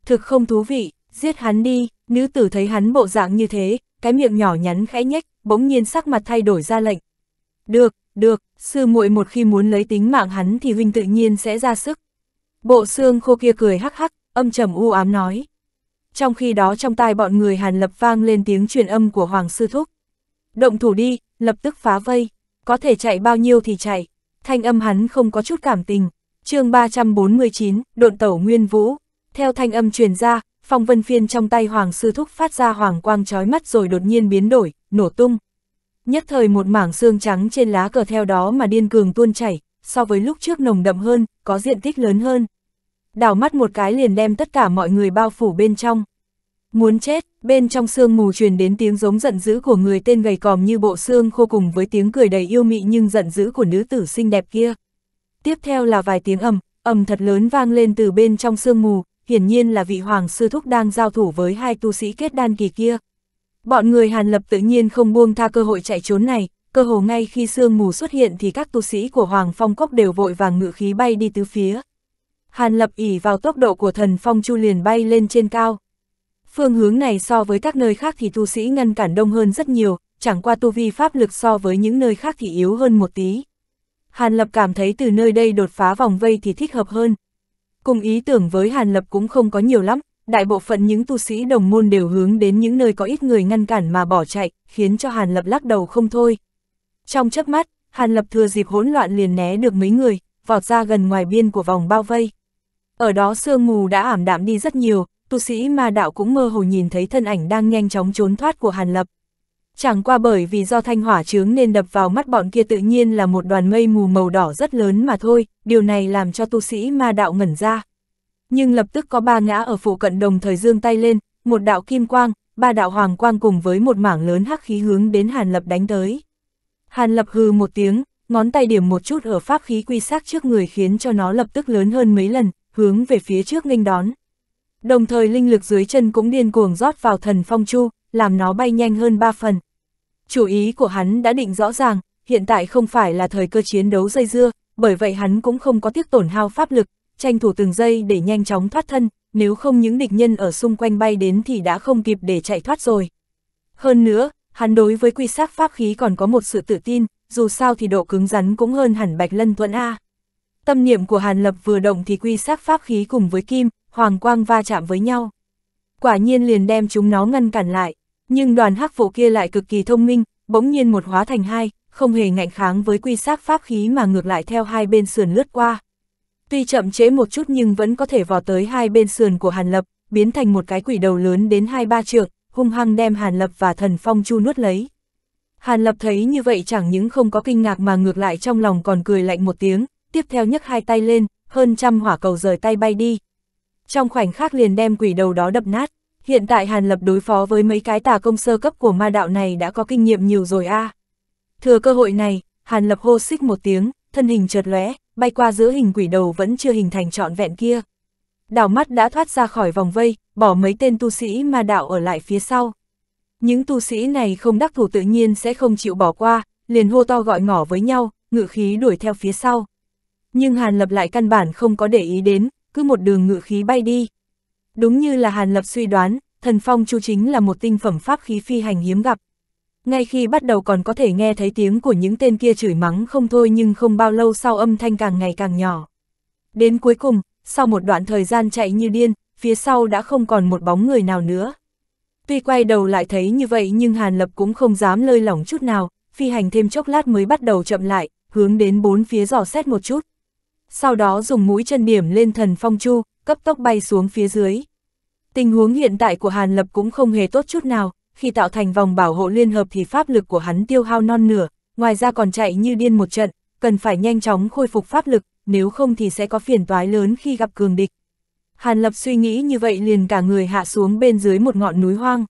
Thực không thú vị, giết hắn đi, nữ tử thấy hắn bộ dạng như thế, cái miệng nhỏ nhắn khẽ nhếch, bỗng nhiên sắc mặt thay đổi ra lệnh. Được, được, sư muội một khi muốn lấy tính mạng hắn thì huynh tự nhiên sẽ ra sức. Bộ xương khô kia cười hắc hắc, âm trầm u ám nói. Trong khi đó trong tai bọn người Hàn Lập vang lên tiếng truyền âm của Hoàng Sư Thúc. Động thủ đi, lập tức phá vây, có thể chạy bao nhiêu thì chạy. Thanh âm hắn không có chút cảm tình. chương 349, độn tẩu Nguyên Vũ. Theo thanh âm truyền ra, phong vân phiên trong tay Hoàng Sư Thúc phát ra hoàng quang chói mắt rồi đột nhiên biến đổi, nổ tung. Nhất thời một mảng xương trắng trên lá cờ theo đó mà điên cường tuôn chảy, so với lúc trước nồng đậm hơn, có diện tích lớn hơn. Đảo mắt một cái liền đem tất cả mọi người bao phủ bên trong. Muốn chết, bên trong xương mù truyền đến tiếng giống giận dữ của người tên gầy còm như bộ xương khô cùng với tiếng cười đầy yêu mị nhưng giận dữ của nữ tử xinh đẹp kia. Tiếp theo là vài tiếng ầm, ầm thật lớn vang lên từ bên trong xương mù, hiển nhiên là vị hoàng sư thúc đang giao thủ với hai tu sĩ kết đan kỳ kia. Bọn người Hàn Lập tự nhiên không buông tha cơ hội chạy trốn này, cơ hồ ngay khi sương mù xuất hiện thì các tu sĩ của Hoàng Phong Cốc đều vội vàng ngự khí bay đi tứ phía. Hàn Lập ỉ vào tốc độ của thần Phong Chu liền bay lên trên cao. Phương hướng này so với các nơi khác thì tu sĩ ngăn cản đông hơn rất nhiều, chẳng qua tu vi pháp lực so với những nơi khác thì yếu hơn một tí. Hàn Lập cảm thấy từ nơi đây đột phá vòng vây thì thích hợp hơn. Cùng ý tưởng với Hàn Lập cũng không có nhiều lắm, đại bộ phận những tu sĩ đồng môn đều hướng đến những nơi có ít người ngăn cản mà bỏ chạy, khiến cho Hàn Lập lắc đầu không thôi. Trong chớp mắt, Hàn Lập thừa dịp hỗn loạn liền né được mấy người, vọt ra gần ngoài biên của vòng bao vây. Ở đó sương mù đã ảm đạm đi rất nhiều, tu sĩ ma đạo cũng mơ hồ nhìn thấy thân ảnh đang nhanh chóng trốn thoát của Hàn Lập. Chẳng qua bởi vì do thanh hỏa chướng nên đập vào mắt bọn kia tự nhiên là một đoàn mây mù màu đỏ rất lớn mà thôi, điều này làm cho tu sĩ ma đạo ngẩn ra nhưng lập tức có ba ngã ở phụ cận đồng thời dương tay lên, một đạo kim quang, ba đạo hoàng quang cùng với một mảng lớn hắc khí hướng đến Hàn Lập đánh tới. Hàn Lập hừ một tiếng, ngón tay điểm một chút ở pháp khí quy sát trước người khiến cho nó lập tức lớn hơn mấy lần, hướng về phía trước nghênh đón. Đồng thời linh lực dưới chân cũng điên cuồng rót vào thần phong chu, làm nó bay nhanh hơn ba phần. Chủ ý của hắn đã định rõ ràng, hiện tại không phải là thời cơ chiến đấu dây dưa, bởi vậy hắn cũng không có tiếc tổn hao pháp lực, tranh thủ từng giây để nhanh chóng thoát thân, nếu không những địch nhân ở xung quanh bay đến thì đã không kịp để chạy thoát rồi. Hơn nữa, hắn đối với quy sắc pháp khí còn có một sự tự tin, dù sao thì độ cứng rắn cũng hơn hẳn Bạch Lân Thuận A. Tâm niệm của Hàn Lập vừa động thì quy sắc pháp khí cùng với kim, hoàng quang va chạm với nhau. Quả nhiên liền đem chúng nó ngăn cản lại, nhưng đoàn hắc vụ kia lại cực kỳ thông minh, bỗng nhiên một hóa thành hai, không hề ngạnh kháng với quy sắc pháp khí mà ngược lại theo hai bên sườn lướt qua. Tuy chậm chế một chút nhưng vẫn có thể vò tới hai bên sườn của Hàn Lập, biến thành một cái quỷ đầu lớn đến hai ba trượng, hung hăng đem Hàn Lập và thần phong chu nuốt lấy. Hàn Lập thấy như vậy chẳng những không có kinh ngạc mà ngược lại trong lòng còn cười lạnh một tiếng, tiếp theo nhấc hai tay lên, hơn trăm hỏa cầu rời tay bay đi. Trong khoảnh khắc liền đem quỷ đầu đó đập nát, hiện tại Hàn Lập đối phó với mấy cái tà công sơ cấp của ma đạo này đã có kinh nghiệm nhiều rồi a. À. Thừa cơ hội này, Hàn Lập hô xích một tiếng, thân hình chợt lóe, bay qua giữa hình quỷ đầu vẫn chưa hình thành trọn vẹn kia. Đảo mắt đã thoát ra khỏi vòng vây, bỏ mấy tên tu sĩ ma đạo ở lại phía sau. Những tu sĩ này không đắc thủ tự nhiên sẽ không chịu bỏ qua, liền hô to gọi ngỏ với nhau, ngự khí đuổi theo phía sau. Nhưng Hàn Lập lại căn bản không có để ý đến, cứ một đường ngự khí bay đi. Đúng như là Hàn Lập suy đoán, thần phong chu chính là một tinh phẩm pháp khí phi hành hiếm gặp ngay khi bắt đầu còn có thể nghe thấy tiếng của những tên kia chửi mắng không thôi nhưng không bao lâu sau âm thanh càng ngày càng nhỏ. Đến cuối cùng, sau một đoạn thời gian chạy như điên, phía sau đã không còn một bóng người nào nữa. Tuy quay đầu lại thấy như vậy nhưng Hàn Lập cũng không dám lơi lỏng chút nào, phi hành thêm chốc lát mới bắt đầu chậm lại, hướng đến bốn phía dò xét một chút. Sau đó dùng mũi chân điểm lên thần phong chu, cấp tốc bay xuống phía dưới. Tình huống hiện tại của Hàn Lập cũng không hề tốt chút nào, khi tạo thành vòng bảo hộ liên hợp thì pháp lực của hắn tiêu hao non nửa, ngoài ra còn chạy như điên một trận, cần phải nhanh chóng khôi phục pháp lực, nếu không thì sẽ có phiền toái lớn khi gặp cường địch. Hàn Lập suy nghĩ như vậy liền cả người hạ xuống bên dưới một ngọn núi hoang.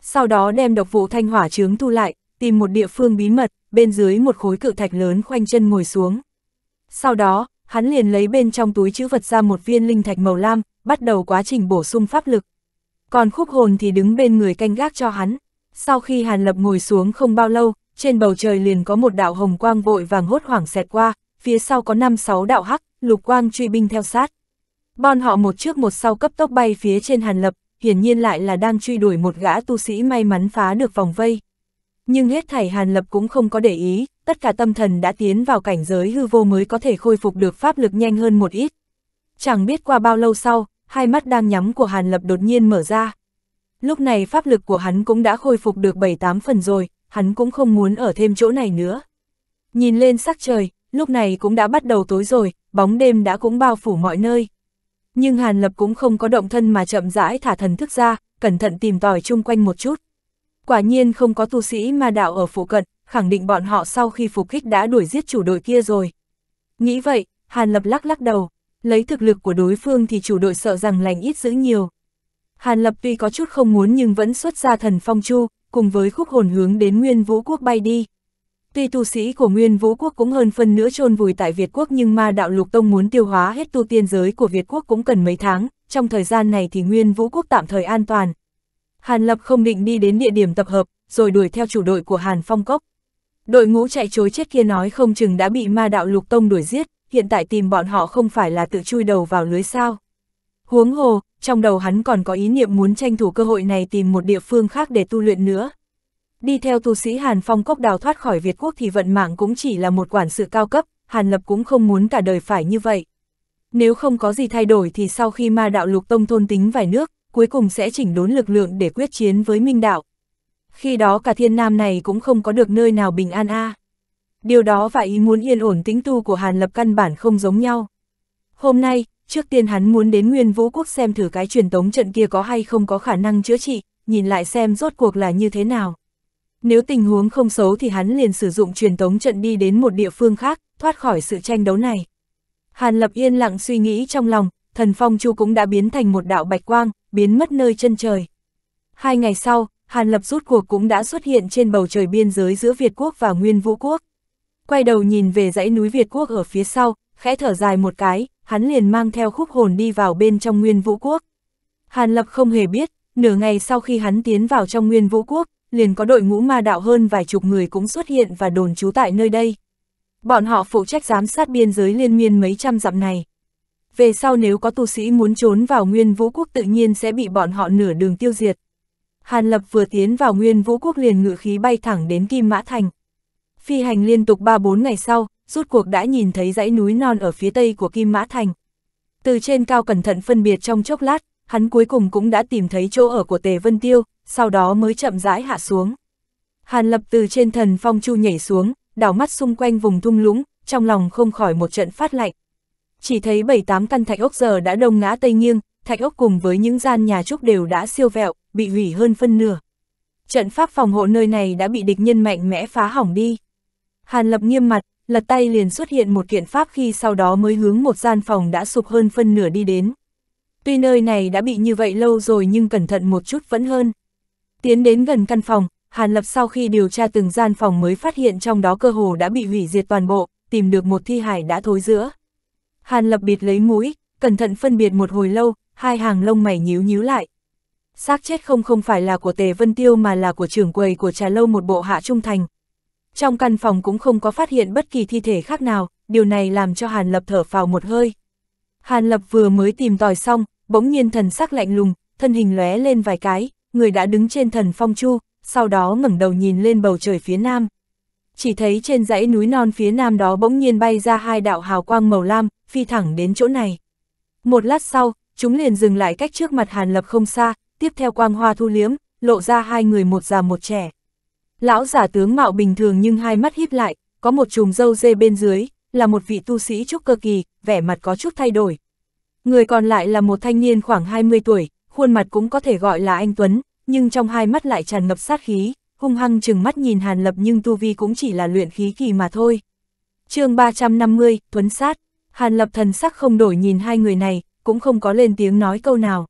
Sau đó đem độc vụ thanh hỏa trướng thu lại, tìm một địa phương bí mật, bên dưới một khối cự thạch lớn khoanh chân ngồi xuống. Sau đó, hắn liền lấy bên trong túi chữ vật ra một viên linh thạch màu lam, bắt đầu quá trình bổ sung pháp lực. Còn khúc hồn thì đứng bên người canh gác cho hắn. Sau khi Hàn Lập ngồi xuống không bao lâu, trên bầu trời liền có một đạo hồng quang vội vàng hốt hoảng xẹt qua, phía sau có 5-6 đạo hắc, lục quang truy binh theo sát. Bọn họ một trước một sau cấp tốc bay phía trên Hàn Lập, hiển nhiên lại là đang truy đuổi một gã tu sĩ may mắn phá được vòng vây. Nhưng hết thảy Hàn Lập cũng không có để ý, tất cả tâm thần đã tiến vào cảnh giới hư vô mới có thể khôi phục được pháp lực nhanh hơn một ít. Chẳng biết qua bao lâu sau, hai mắt đang nhắm của Hàn Lập đột nhiên mở ra. Lúc này pháp lực của hắn cũng đã khôi phục được 7-8 phần rồi, hắn cũng không muốn ở thêm chỗ này nữa. Nhìn lên sắc trời, lúc này cũng đã bắt đầu tối rồi, bóng đêm đã cũng bao phủ mọi nơi. Nhưng Hàn Lập cũng không có động thân mà chậm rãi thả thần thức ra, cẩn thận tìm tòi chung quanh một chút. Quả nhiên không có tu sĩ ma đạo ở phụ cận, khẳng định bọn họ sau khi phục kích đã đuổi giết chủ đội kia rồi. Nghĩ vậy, Hàn Lập lắc lắc đầu, Lấy thực lực của đối phương thì chủ đội sợ rằng lành ít giữ nhiều. Hàn Lập tuy có chút không muốn nhưng vẫn xuất ra thần phong chu, cùng với khúc hồn hướng đến Nguyên Vũ Quốc bay đi. Tuy tu sĩ của Nguyên Vũ Quốc cũng hơn phần nữa chôn vùi tại Việt Quốc nhưng ma đạo lục tông muốn tiêu hóa hết tu tiên giới của Việt Quốc cũng cần mấy tháng, trong thời gian này thì Nguyên Vũ Quốc tạm thời an toàn. Hàn Lập không định đi đến địa điểm tập hợp, rồi đuổi theo chủ đội của Hàn Phong Cốc. Đội ngũ chạy chối chết kia nói không chừng đã bị ma đạo lục tông đuổi giết hiện tại tìm bọn họ không phải là tự chui đầu vào lưới sao. Huống hồ, trong đầu hắn còn có ý niệm muốn tranh thủ cơ hội này tìm một địa phương khác để tu luyện nữa. Đi theo tu sĩ Hàn Phong cốc đào thoát khỏi Việt Quốc thì vận mạng cũng chỉ là một quản sự cao cấp, Hàn Lập cũng không muốn cả đời phải như vậy. Nếu không có gì thay đổi thì sau khi ma đạo lục tông thôn tính vài nước, cuối cùng sẽ chỉnh đốn lực lượng để quyết chiến với Minh Đạo. Khi đó cả thiên nam này cũng không có được nơi nào bình an a. À điều đó và ý muốn yên ổn tính tu của Hàn Lập căn bản không giống nhau. Hôm nay, trước tiên hắn muốn đến Nguyên Vũ Quốc xem thử cái truyền tống trận kia có hay không có khả năng chữa trị, nhìn lại xem rốt cuộc là như thế nào. Nếu tình huống không xấu thì hắn liền sử dụng truyền tống trận đi đến một địa phương khác, thoát khỏi sự tranh đấu này. Hàn Lập yên lặng suy nghĩ trong lòng, thần phong chu cũng đã biến thành một đạo bạch quang, biến mất nơi chân trời. Hai ngày sau, Hàn Lập rút cuộc cũng đã xuất hiện trên bầu trời biên giới giữa Việt Quốc và Nguyên Vũ Quốc quay đầu nhìn về dãy núi Việt Quốc ở phía sau, khẽ thở dài một cái, hắn liền mang theo khúc hồn đi vào bên trong Nguyên Vũ Quốc. Hàn Lập không hề biết, nửa ngày sau khi hắn tiến vào trong Nguyên Vũ Quốc, liền có đội ngũ ma đạo hơn vài chục người cũng xuất hiện và đồn trú tại nơi đây. Bọn họ phụ trách giám sát biên giới liên miên mấy trăm dặm này. Về sau nếu có tu sĩ muốn trốn vào Nguyên Vũ Quốc tự nhiên sẽ bị bọn họ nửa đường tiêu diệt. Hàn Lập vừa tiến vào Nguyên Vũ Quốc liền ngự khí bay thẳng đến Kim Mã Thành. Phi hành liên tục 3-4 ngày sau, rút cuộc đã nhìn thấy dãy núi non ở phía tây của Kim Mã Thành. Từ trên cao cẩn thận phân biệt trong chốc lát, hắn cuối cùng cũng đã tìm thấy chỗ ở của Tề Vân Tiêu, sau đó mới chậm rãi hạ xuống. Hàn lập từ trên thần phong chu nhảy xuống, đảo mắt xung quanh vùng thung lũng, trong lòng không khỏi một trận phát lạnh. Chỉ thấy bảy tám căn thạch ốc giờ đã đông ngã tây nghiêng, thạch ốc cùng với những gian nhà trúc đều đã siêu vẹo, bị hủy hơn phân nửa. Trận pháp phòng hộ nơi này đã bị địch nhân mạnh mẽ phá hỏng đi. Hàn Lập nghiêm mặt, lật tay liền xuất hiện một kiện pháp khi sau đó mới hướng một gian phòng đã sụp hơn phân nửa đi đến. Tuy nơi này đã bị như vậy lâu rồi nhưng cẩn thận một chút vẫn hơn. Tiến đến gần căn phòng, Hàn Lập sau khi điều tra từng gian phòng mới phát hiện trong đó cơ hồ đã bị hủy diệt toàn bộ, tìm được một thi hải đã thối giữa. Hàn Lập bịt lấy mũi, cẩn thận phân biệt một hồi lâu, hai hàng lông mày nhíu nhíu lại. Xác chết không không phải là của Tề Vân Tiêu mà là của trưởng quầy của trà lâu một bộ hạ trung thành, trong căn phòng cũng không có phát hiện bất kỳ thi thể khác nào, điều này làm cho Hàn Lập thở phào một hơi. Hàn Lập vừa mới tìm tòi xong, bỗng nhiên thần sắc lạnh lùng, thân hình lóe lên vài cái, người đã đứng trên thần phong chu, sau đó ngẩng đầu nhìn lên bầu trời phía nam. Chỉ thấy trên dãy núi non phía nam đó bỗng nhiên bay ra hai đạo hào quang màu lam, phi thẳng đến chỗ này. Một lát sau, chúng liền dừng lại cách trước mặt Hàn Lập không xa, tiếp theo quang hoa thu liếm, lộ ra hai người một già một trẻ. Lão giả tướng mạo bình thường nhưng hai mắt híp lại, có một chùm dâu dê bên dưới, là một vị tu sĩ trúc cơ kỳ, vẻ mặt có chút thay đổi. Người còn lại là một thanh niên khoảng 20 tuổi, khuôn mặt cũng có thể gọi là anh Tuấn, nhưng trong hai mắt lại tràn ngập sát khí, hung hăng chừng mắt nhìn Hàn Lập nhưng tu vi cũng chỉ là luyện khí kỳ mà thôi. chương 350, Tuấn Sát, Hàn Lập thần sắc không đổi nhìn hai người này, cũng không có lên tiếng nói câu nào.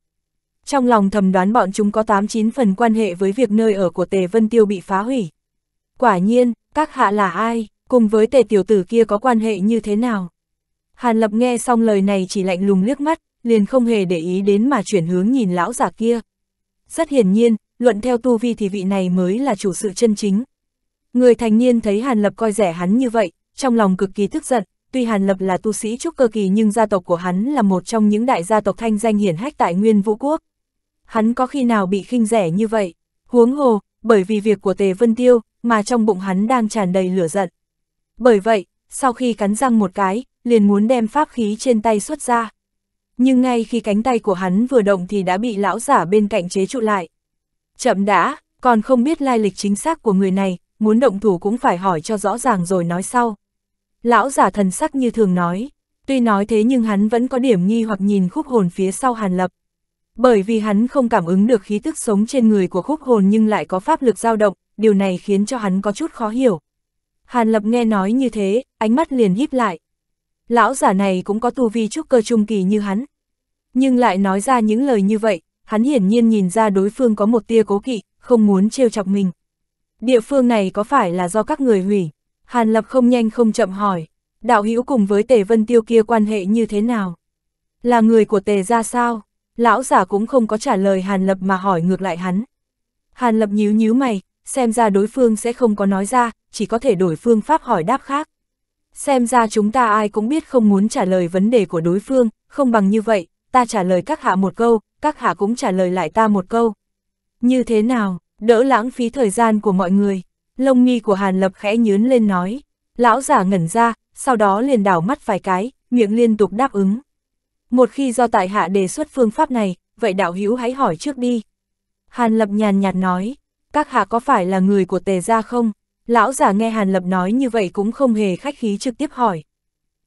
Trong lòng thầm đoán bọn chúng có 89 phần quan hệ với việc nơi ở của Tề Vân Tiêu bị phá hủy. Quả nhiên, các hạ là ai, cùng với Tề Tiểu Tử kia có quan hệ như thế nào? Hàn Lập nghe xong lời này chỉ lạnh lùng liếc mắt, liền không hề để ý đến mà chuyển hướng nhìn lão giả kia. Rất hiển nhiên, luận theo tu vi thì vị này mới là chủ sự chân chính. Người thành niên thấy Hàn Lập coi rẻ hắn như vậy, trong lòng cực kỳ tức giận, tuy Hàn Lập là tu sĩ trúc cơ kỳ nhưng gia tộc của hắn là một trong những đại gia tộc thanh danh hiển hách tại Nguyên Vũ Quốc hắn có khi nào bị khinh rẻ như vậy. Huống hồ, bởi vì việc của Tề Vân Tiêu, mà trong bụng hắn đang tràn đầy lửa giận. Bởi vậy, sau khi cắn răng một cái, liền muốn đem pháp khí trên tay xuất ra. Nhưng ngay khi cánh tay của hắn vừa động thì đã bị lão giả bên cạnh chế trụ lại. Chậm đã, còn không biết lai lịch chính xác của người này, muốn động thủ cũng phải hỏi cho rõ ràng rồi nói sau. Lão giả thần sắc như thường nói, tuy nói thế nhưng hắn vẫn có điểm nghi hoặc nhìn khúc hồn phía sau Hàn Lập bởi vì hắn không cảm ứng được khí tức sống trên người của khúc hồn nhưng lại có pháp lực dao động, điều này khiến cho hắn có chút khó hiểu. Hàn Lập nghe nói như thế, ánh mắt liền híp lại. Lão giả này cũng có tu vi trúc cơ trung kỳ như hắn. Nhưng lại nói ra những lời như vậy, hắn hiển nhiên nhìn ra đối phương có một tia cố kỵ, không muốn trêu chọc mình. Địa phương này có phải là do các người hủy? Hàn Lập không nhanh không chậm hỏi, đạo hữu cùng với Tề Vân Tiêu kia quan hệ như thế nào? Là người của Tề ra sao? Lão giả cũng không có trả lời Hàn Lập mà hỏi ngược lại hắn. Hàn Lập nhíu nhíu mày, xem ra đối phương sẽ không có nói ra, chỉ có thể đổi phương pháp hỏi đáp khác. Xem ra chúng ta ai cũng biết không muốn trả lời vấn đề của đối phương, không bằng như vậy, ta trả lời các hạ một câu, các hạ cũng trả lời lại ta một câu. Như thế nào, đỡ lãng phí thời gian của mọi người, lông nghi của Hàn Lập khẽ nhướn lên nói. Lão giả ngẩn ra, sau đó liền đảo mắt vài cái, miệng liên tục đáp ứng. Một khi do tại hạ đề xuất phương pháp này, vậy đạo hữu hãy hỏi trước đi. Hàn Lập nhàn nhạt nói, các hạ có phải là người của tề gia không? Lão già nghe Hàn Lập nói như vậy cũng không hề khách khí trực tiếp hỏi.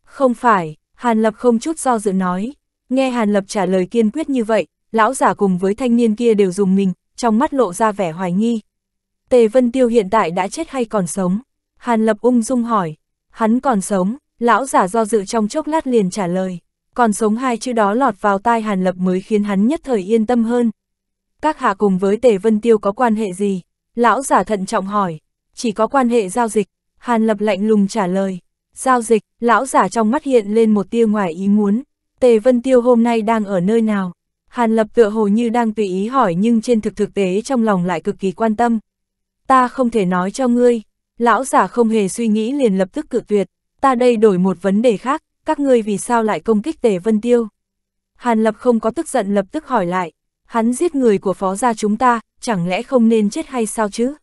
Không phải, Hàn Lập không chút do dự nói. Nghe Hàn Lập trả lời kiên quyết như vậy, lão giả cùng với thanh niên kia đều dùng mình, trong mắt lộ ra vẻ hoài nghi. Tề Vân Tiêu hiện tại đã chết hay còn sống? Hàn Lập ung dung hỏi. Hắn còn sống, lão giả do dự trong chốc lát liền trả lời còn sống hai chữ đó lọt vào tai Hàn Lập mới khiến hắn nhất thời yên tâm hơn. Các hạ cùng với Tề Vân Tiêu có quan hệ gì? Lão giả thận trọng hỏi, chỉ có quan hệ giao dịch, Hàn Lập lạnh lùng trả lời. Giao dịch, lão giả trong mắt hiện lên một tia ngoài ý muốn, Tề Vân Tiêu hôm nay đang ở nơi nào? Hàn Lập tựa hồ như đang tùy ý hỏi nhưng trên thực thực tế trong lòng lại cực kỳ quan tâm. Ta không thể nói cho ngươi, lão giả không hề suy nghĩ liền lập tức cự tuyệt, ta đây đổi một vấn đề khác, các ngươi vì sao lại công kích Tề Vân Tiêu? Hàn Lập không có tức giận lập tức hỏi lại, hắn giết người của phó gia chúng ta, chẳng lẽ không nên chết hay sao chứ?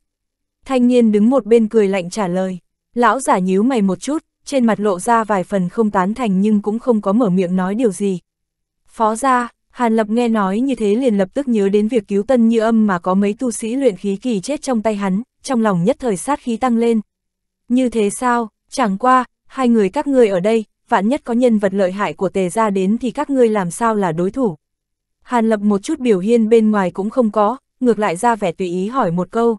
Thanh niên đứng một bên cười lạnh trả lời, lão giả nhíu mày một chút, trên mặt lộ ra vài phần không tán thành nhưng cũng không có mở miệng nói điều gì. Phó gia, Hàn Lập nghe nói như thế liền lập tức nhớ đến việc cứu tân như âm mà có mấy tu sĩ luyện khí kỳ chết trong tay hắn, trong lòng nhất thời sát khí tăng lên. Như thế sao, chẳng qua, hai người các ngươi ở đây, vạn nhất có nhân vật lợi hại của tề gia đến thì các ngươi làm sao là đối thủ. Hàn lập một chút biểu hiên bên ngoài cũng không có, ngược lại ra vẻ tùy ý hỏi một câu.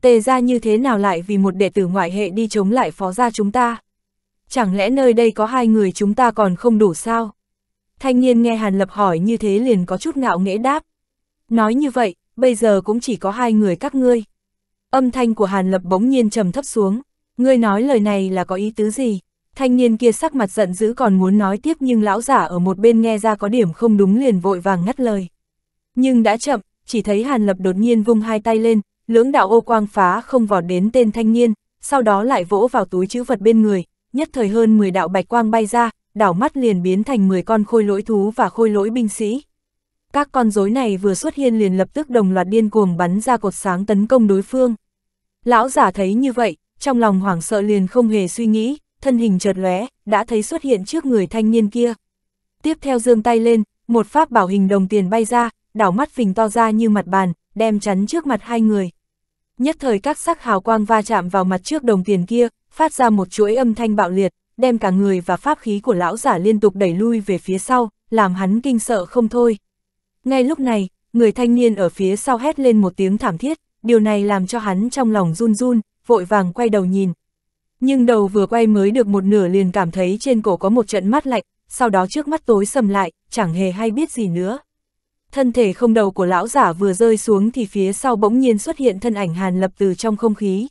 Tề gia như thế nào lại vì một đệ tử ngoại hệ đi chống lại phó gia chúng ta? Chẳng lẽ nơi đây có hai người chúng ta còn không đủ sao? Thanh niên nghe Hàn Lập hỏi như thế liền có chút ngạo nghễ đáp. Nói như vậy, bây giờ cũng chỉ có hai người các ngươi. Âm thanh của Hàn Lập bỗng nhiên trầm thấp xuống. Ngươi nói lời này là có ý tứ gì? Thanh niên kia sắc mặt giận dữ còn muốn nói tiếp nhưng lão giả ở một bên nghe ra có điểm không đúng liền vội vàng ngắt lời. Nhưng đã chậm, chỉ thấy Hàn Lập đột nhiên vung hai tay lên, lưỡng đạo ô quang phá không vọt đến tên thanh niên, sau đó lại vỗ vào túi chữ vật bên người, nhất thời hơn 10 đạo bạch quang bay ra, đảo mắt liền biến thành 10 con khôi lỗi thú và khôi lỗi binh sĩ. Các con rối này vừa xuất hiện liền lập tức đồng loạt điên cuồng bắn ra cột sáng tấn công đối phương. Lão giả thấy như vậy, trong lòng hoảng sợ liền không hề suy nghĩ, thân hình chợt lóe, đã thấy xuất hiện trước người thanh niên kia. Tiếp theo giương tay lên, một pháp bảo hình đồng tiền bay ra, đảo mắt phình to ra như mặt bàn, đem chắn trước mặt hai người. Nhất thời các sắc hào quang va chạm vào mặt trước đồng tiền kia, phát ra một chuỗi âm thanh bạo liệt, đem cả người và pháp khí của lão giả liên tục đẩy lui về phía sau, làm hắn kinh sợ không thôi. Ngay lúc này, người thanh niên ở phía sau hét lên một tiếng thảm thiết, điều này làm cho hắn trong lòng run run, vội vàng quay đầu nhìn, nhưng đầu vừa quay mới được một nửa liền cảm thấy trên cổ có một trận mát lạnh, sau đó trước mắt tối sầm lại, chẳng hề hay biết gì nữa. Thân thể không đầu của lão giả vừa rơi xuống thì phía sau bỗng nhiên xuất hiện thân ảnh Hàn Lập từ trong không khí.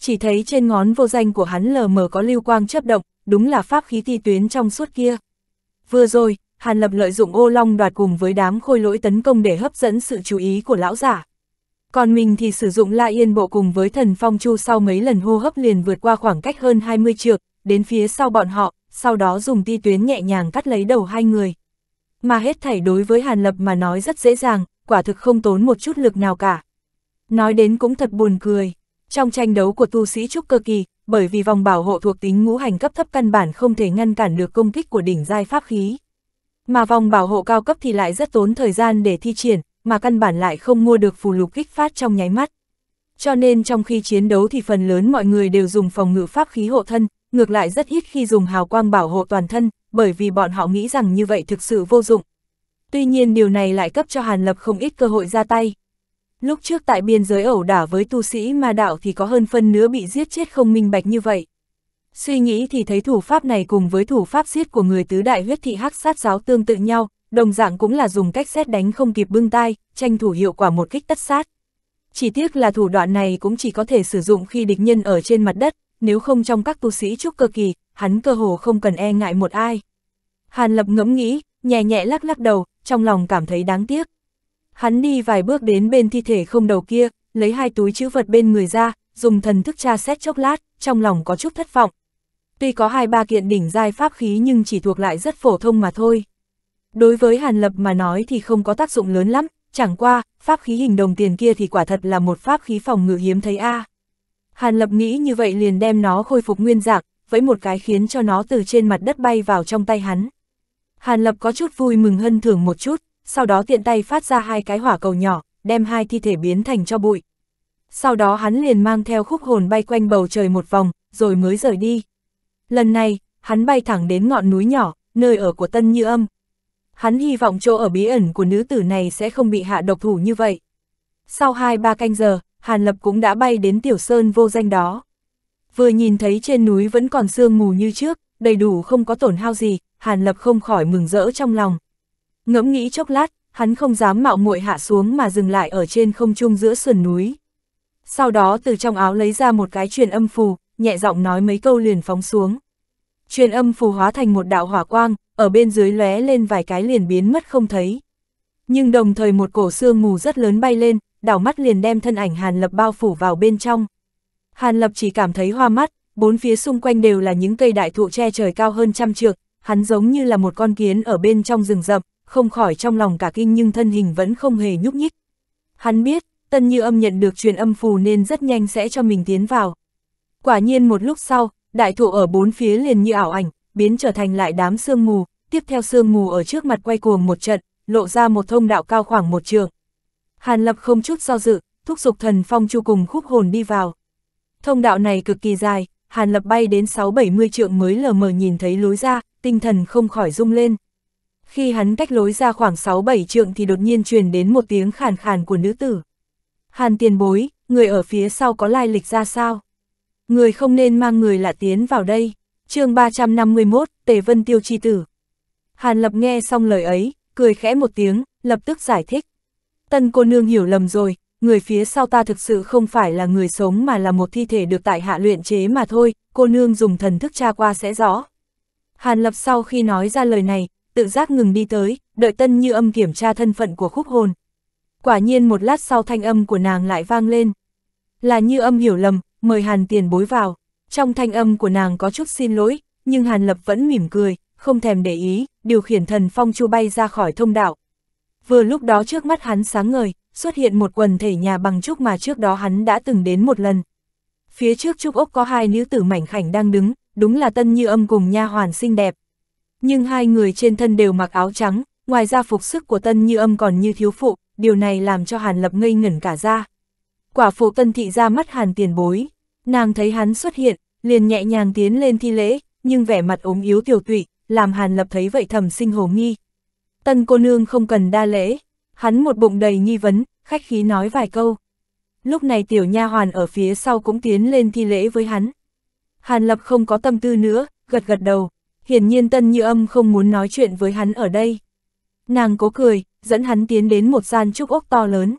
Chỉ thấy trên ngón vô danh của hắn lờ mờ có lưu quang chấp động, đúng là pháp khí ti tuyến trong suốt kia. Vừa rồi, Hàn Lập lợi dụng ô long đoạt cùng với đám khôi lỗi tấn công để hấp dẫn sự chú ý của lão giả, còn mình thì sử dụng La Yên Bộ cùng với thần Phong Chu sau mấy lần hô hấp liền vượt qua khoảng cách hơn 20 trượng, đến phía sau bọn họ, sau đó dùng ti tuyến nhẹ nhàng cắt lấy đầu hai người. Mà hết thảy đối với Hàn Lập mà nói rất dễ dàng, quả thực không tốn một chút lực nào cả. Nói đến cũng thật buồn cười. Trong tranh đấu của tu sĩ Trúc Cơ Kỳ, bởi vì vòng bảo hộ thuộc tính ngũ hành cấp thấp căn bản không thể ngăn cản được công kích của đỉnh giai pháp khí. Mà vòng bảo hộ cao cấp thì lại rất tốn thời gian để thi triển, mà căn bản lại không mua được phù lục kích phát trong nháy mắt. Cho nên trong khi chiến đấu thì phần lớn mọi người đều dùng phòng ngự pháp khí hộ thân, ngược lại rất ít khi dùng hào quang bảo hộ toàn thân, bởi vì bọn họ nghĩ rằng như vậy thực sự vô dụng. Tuy nhiên điều này lại cấp cho Hàn Lập không ít cơ hội ra tay. Lúc trước tại biên giới ẩu đả với tu sĩ ma đạo thì có hơn phân nữa bị giết chết không minh bạch như vậy. Suy nghĩ thì thấy thủ pháp này cùng với thủ pháp giết của người tứ đại huyết thị hắc sát giáo tương tự nhau, đồng dạng cũng là dùng cách xét đánh không kịp bưng tai, tranh thủ hiệu quả một kích tất sát. Chỉ tiếc là thủ đoạn này cũng chỉ có thể sử dụng khi địch nhân ở trên mặt đất, nếu không trong các tu sĩ trúc cơ kỳ, hắn cơ hồ không cần e ngại một ai. Hàn Lập ngẫm nghĩ, nhẹ nhẹ lắc lắc đầu, trong lòng cảm thấy đáng tiếc. Hắn đi vài bước đến bên thi thể không đầu kia, lấy hai túi chữ vật bên người ra, dùng thần thức tra xét chốc lát, trong lòng có chút thất vọng. Tuy có hai ba kiện đỉnh giai pháp khí nhưng chỉ thuộc lại rất phổ thông mà thôi. Đối với Hàn Lập mà nói thì không có tác dụng lớn lắm, chẳng qua, pháp khí hình đồng tiền kia thì quả thật là một pháp khí phòng ngự hiếm thấy a. À. Hàn Lập nghĩ như vậy liền đem nó khôi phục nguyên dạng, với một cái khiến cho nó từ trên mặt đất bay vào trong tay hắn. Hàn Lập có chút vui mừng hân thưởng một chút, sau đó tiện tay phát ra hai cái hỏa cầu nhỏ, đem hai thi thể biến thành cho bụi. Sau đó hắn liền mang theo khúc hồn bay quanh bầu trời một vòng, rồi mới rời đi. Lần này, hắn bay thẳng đến ngọn núi nhỏ, nơi ở của Tân Như Âm hắn hy vọng chỗ ở bí ẩn của nữ tử này sẽ không bị hạ độc thủ như vậy. Sau hai ba canh giờ, Hàn Lập cũng đã bay đến tiểu sơn vô danh đó. Vừa nhìn thấy trên núi vẫn còn sương mù như trước, đầy đủ không có tổn hao gì, Hàn Lập không khỏi mừng rỡ trong lòng. Ngẫm nghĩ chốc lát, hắn không dám mạo muội hạ xuống mà dừng lại ở trên không trung giữa sườn núi. Sau đó từ trong áo lấy ra một cái truyền âm phù, nhẹ giọng nói mấy câu liền phóng xuống. Truyền âm phù hóa thành một đạo hỏa quang, ở bên dưới lóe lên vài cái liền biến mất không thấy. Nhưng đồng thời một cổ xương mù rất lớn bay lên, đảo mắt liền đem thân ảnh Hàn Lập bao phủ vào bên trong. Hàn Lập chỉ cảm thấy hoa mắt, bốn phía xung quanh đều là những cây đại thụ che trời cao hơn trăm trượng, hắn giống như là một con kiến ở bên trong rừng rậm, không khỏi trong lòng cả kinh nhưng thân hình vẫn không hề nhúc nhích. Hắn biết, Tân Như Âm nhận được truyền âm phù nên rất nhanh sẽ cho mình tiến vào. Quả nhiên một lúc sau, đại thụ ở bốn phía liền như ảo ảnh, biến trở thành lại đám sương mù, tiếp theo sương mù ở trước mặt quay cuồng một trận, lộ ra một thông đạo cao khoảng một trường. Hàn Lập không chút do dự, thúc giục thần phong chu cùng khúc hồn đi vào. Thông đạo này cực kỳ dài, Hàn Lập bay đến 6-70 trượng mới lờ mờ nhìn thấy lối ra, tinh thần không khỏi rung lên. Khi hắn cách lối ra khoảng 6-7 trượng thì đột nhiên truyền đến một tiếng khàn khàn của nữ tử. Hàn tiền bối, người ở phía sau có lai lịch ra sao? Người không nên mang người lạ tiến vào đây chương 351, Tề Vân Tiêu chi tử. Hàn Lập nghe xong lời ấy, cười khẽ một tiếng, lập tức giải thích. Tân cô nương hiểu lầm rồi, người phía sau ta thực sự không phải là người sống mà là một thi thể được tại hạ luyện chế mà thôi, cô nương dùng thần thức tra qua sẽ rõ. Hàn Lập sau khi nói ra lời này, tự giác ngừng đi tới, đợi Tân Như Âm kiểm tra thân phận của khúc hồn. Quả nhiên một lát sau thanh âm của nàng lại vang lên. Là Như Âm hiểu lầm, mời Hàn tiền bối vào. Trong thanh âm của nàng có chút xin lỗi, nhưng Hàn Lập vẫn mỉm cười, không thèm để ý, điều khiển thần phong chu bay ra khỏi thông đạo. Vừa lúc đó trước mắt hắn sáng ngời, xuất hiện một quần thể nhà bằng trúc mà trước đó hắn đã từng đến một lần. Phía trước trúc ốc có hai nữ tử mảnh khảnh đang đứng, đúng là Tân Như Âm cùng nha hoàn xinh đẹp. Nhưng hai người trên thân đều mặc áo trắng, ngoài ra phục sức của Tân Như Âm còn như thiếu phụ, điều này làm cho Hàn Lập ngây ngẩn cả ra. Quả phụ Tân thị ra mắt Hàn tiền bối, Nàng thấy hắn xuất hiện, liền nhẹ nhàng tiến lên thi lễ, nhưng vẻ mặt ốm yếu tiểu tụy, làm Hàn Lập thấy vậy thầm sinh hồ nghi. Tân cô nương không cần đa lễ, hắn một bụng đầy nghi vấn, khách khí nói vài câu. Lúc này tiểu nha hoàn ở phía sau cũng tiến lên thi lễ với hắn. Hàn Lập không có tâm tư nữa, gật gật đầu, hiển nhiên Tân Như Âm không muốn nói chuyện với hắn ở đây. Nàng cố cười, dẫn hắn tiến đến một gian trúc ốc to lớn.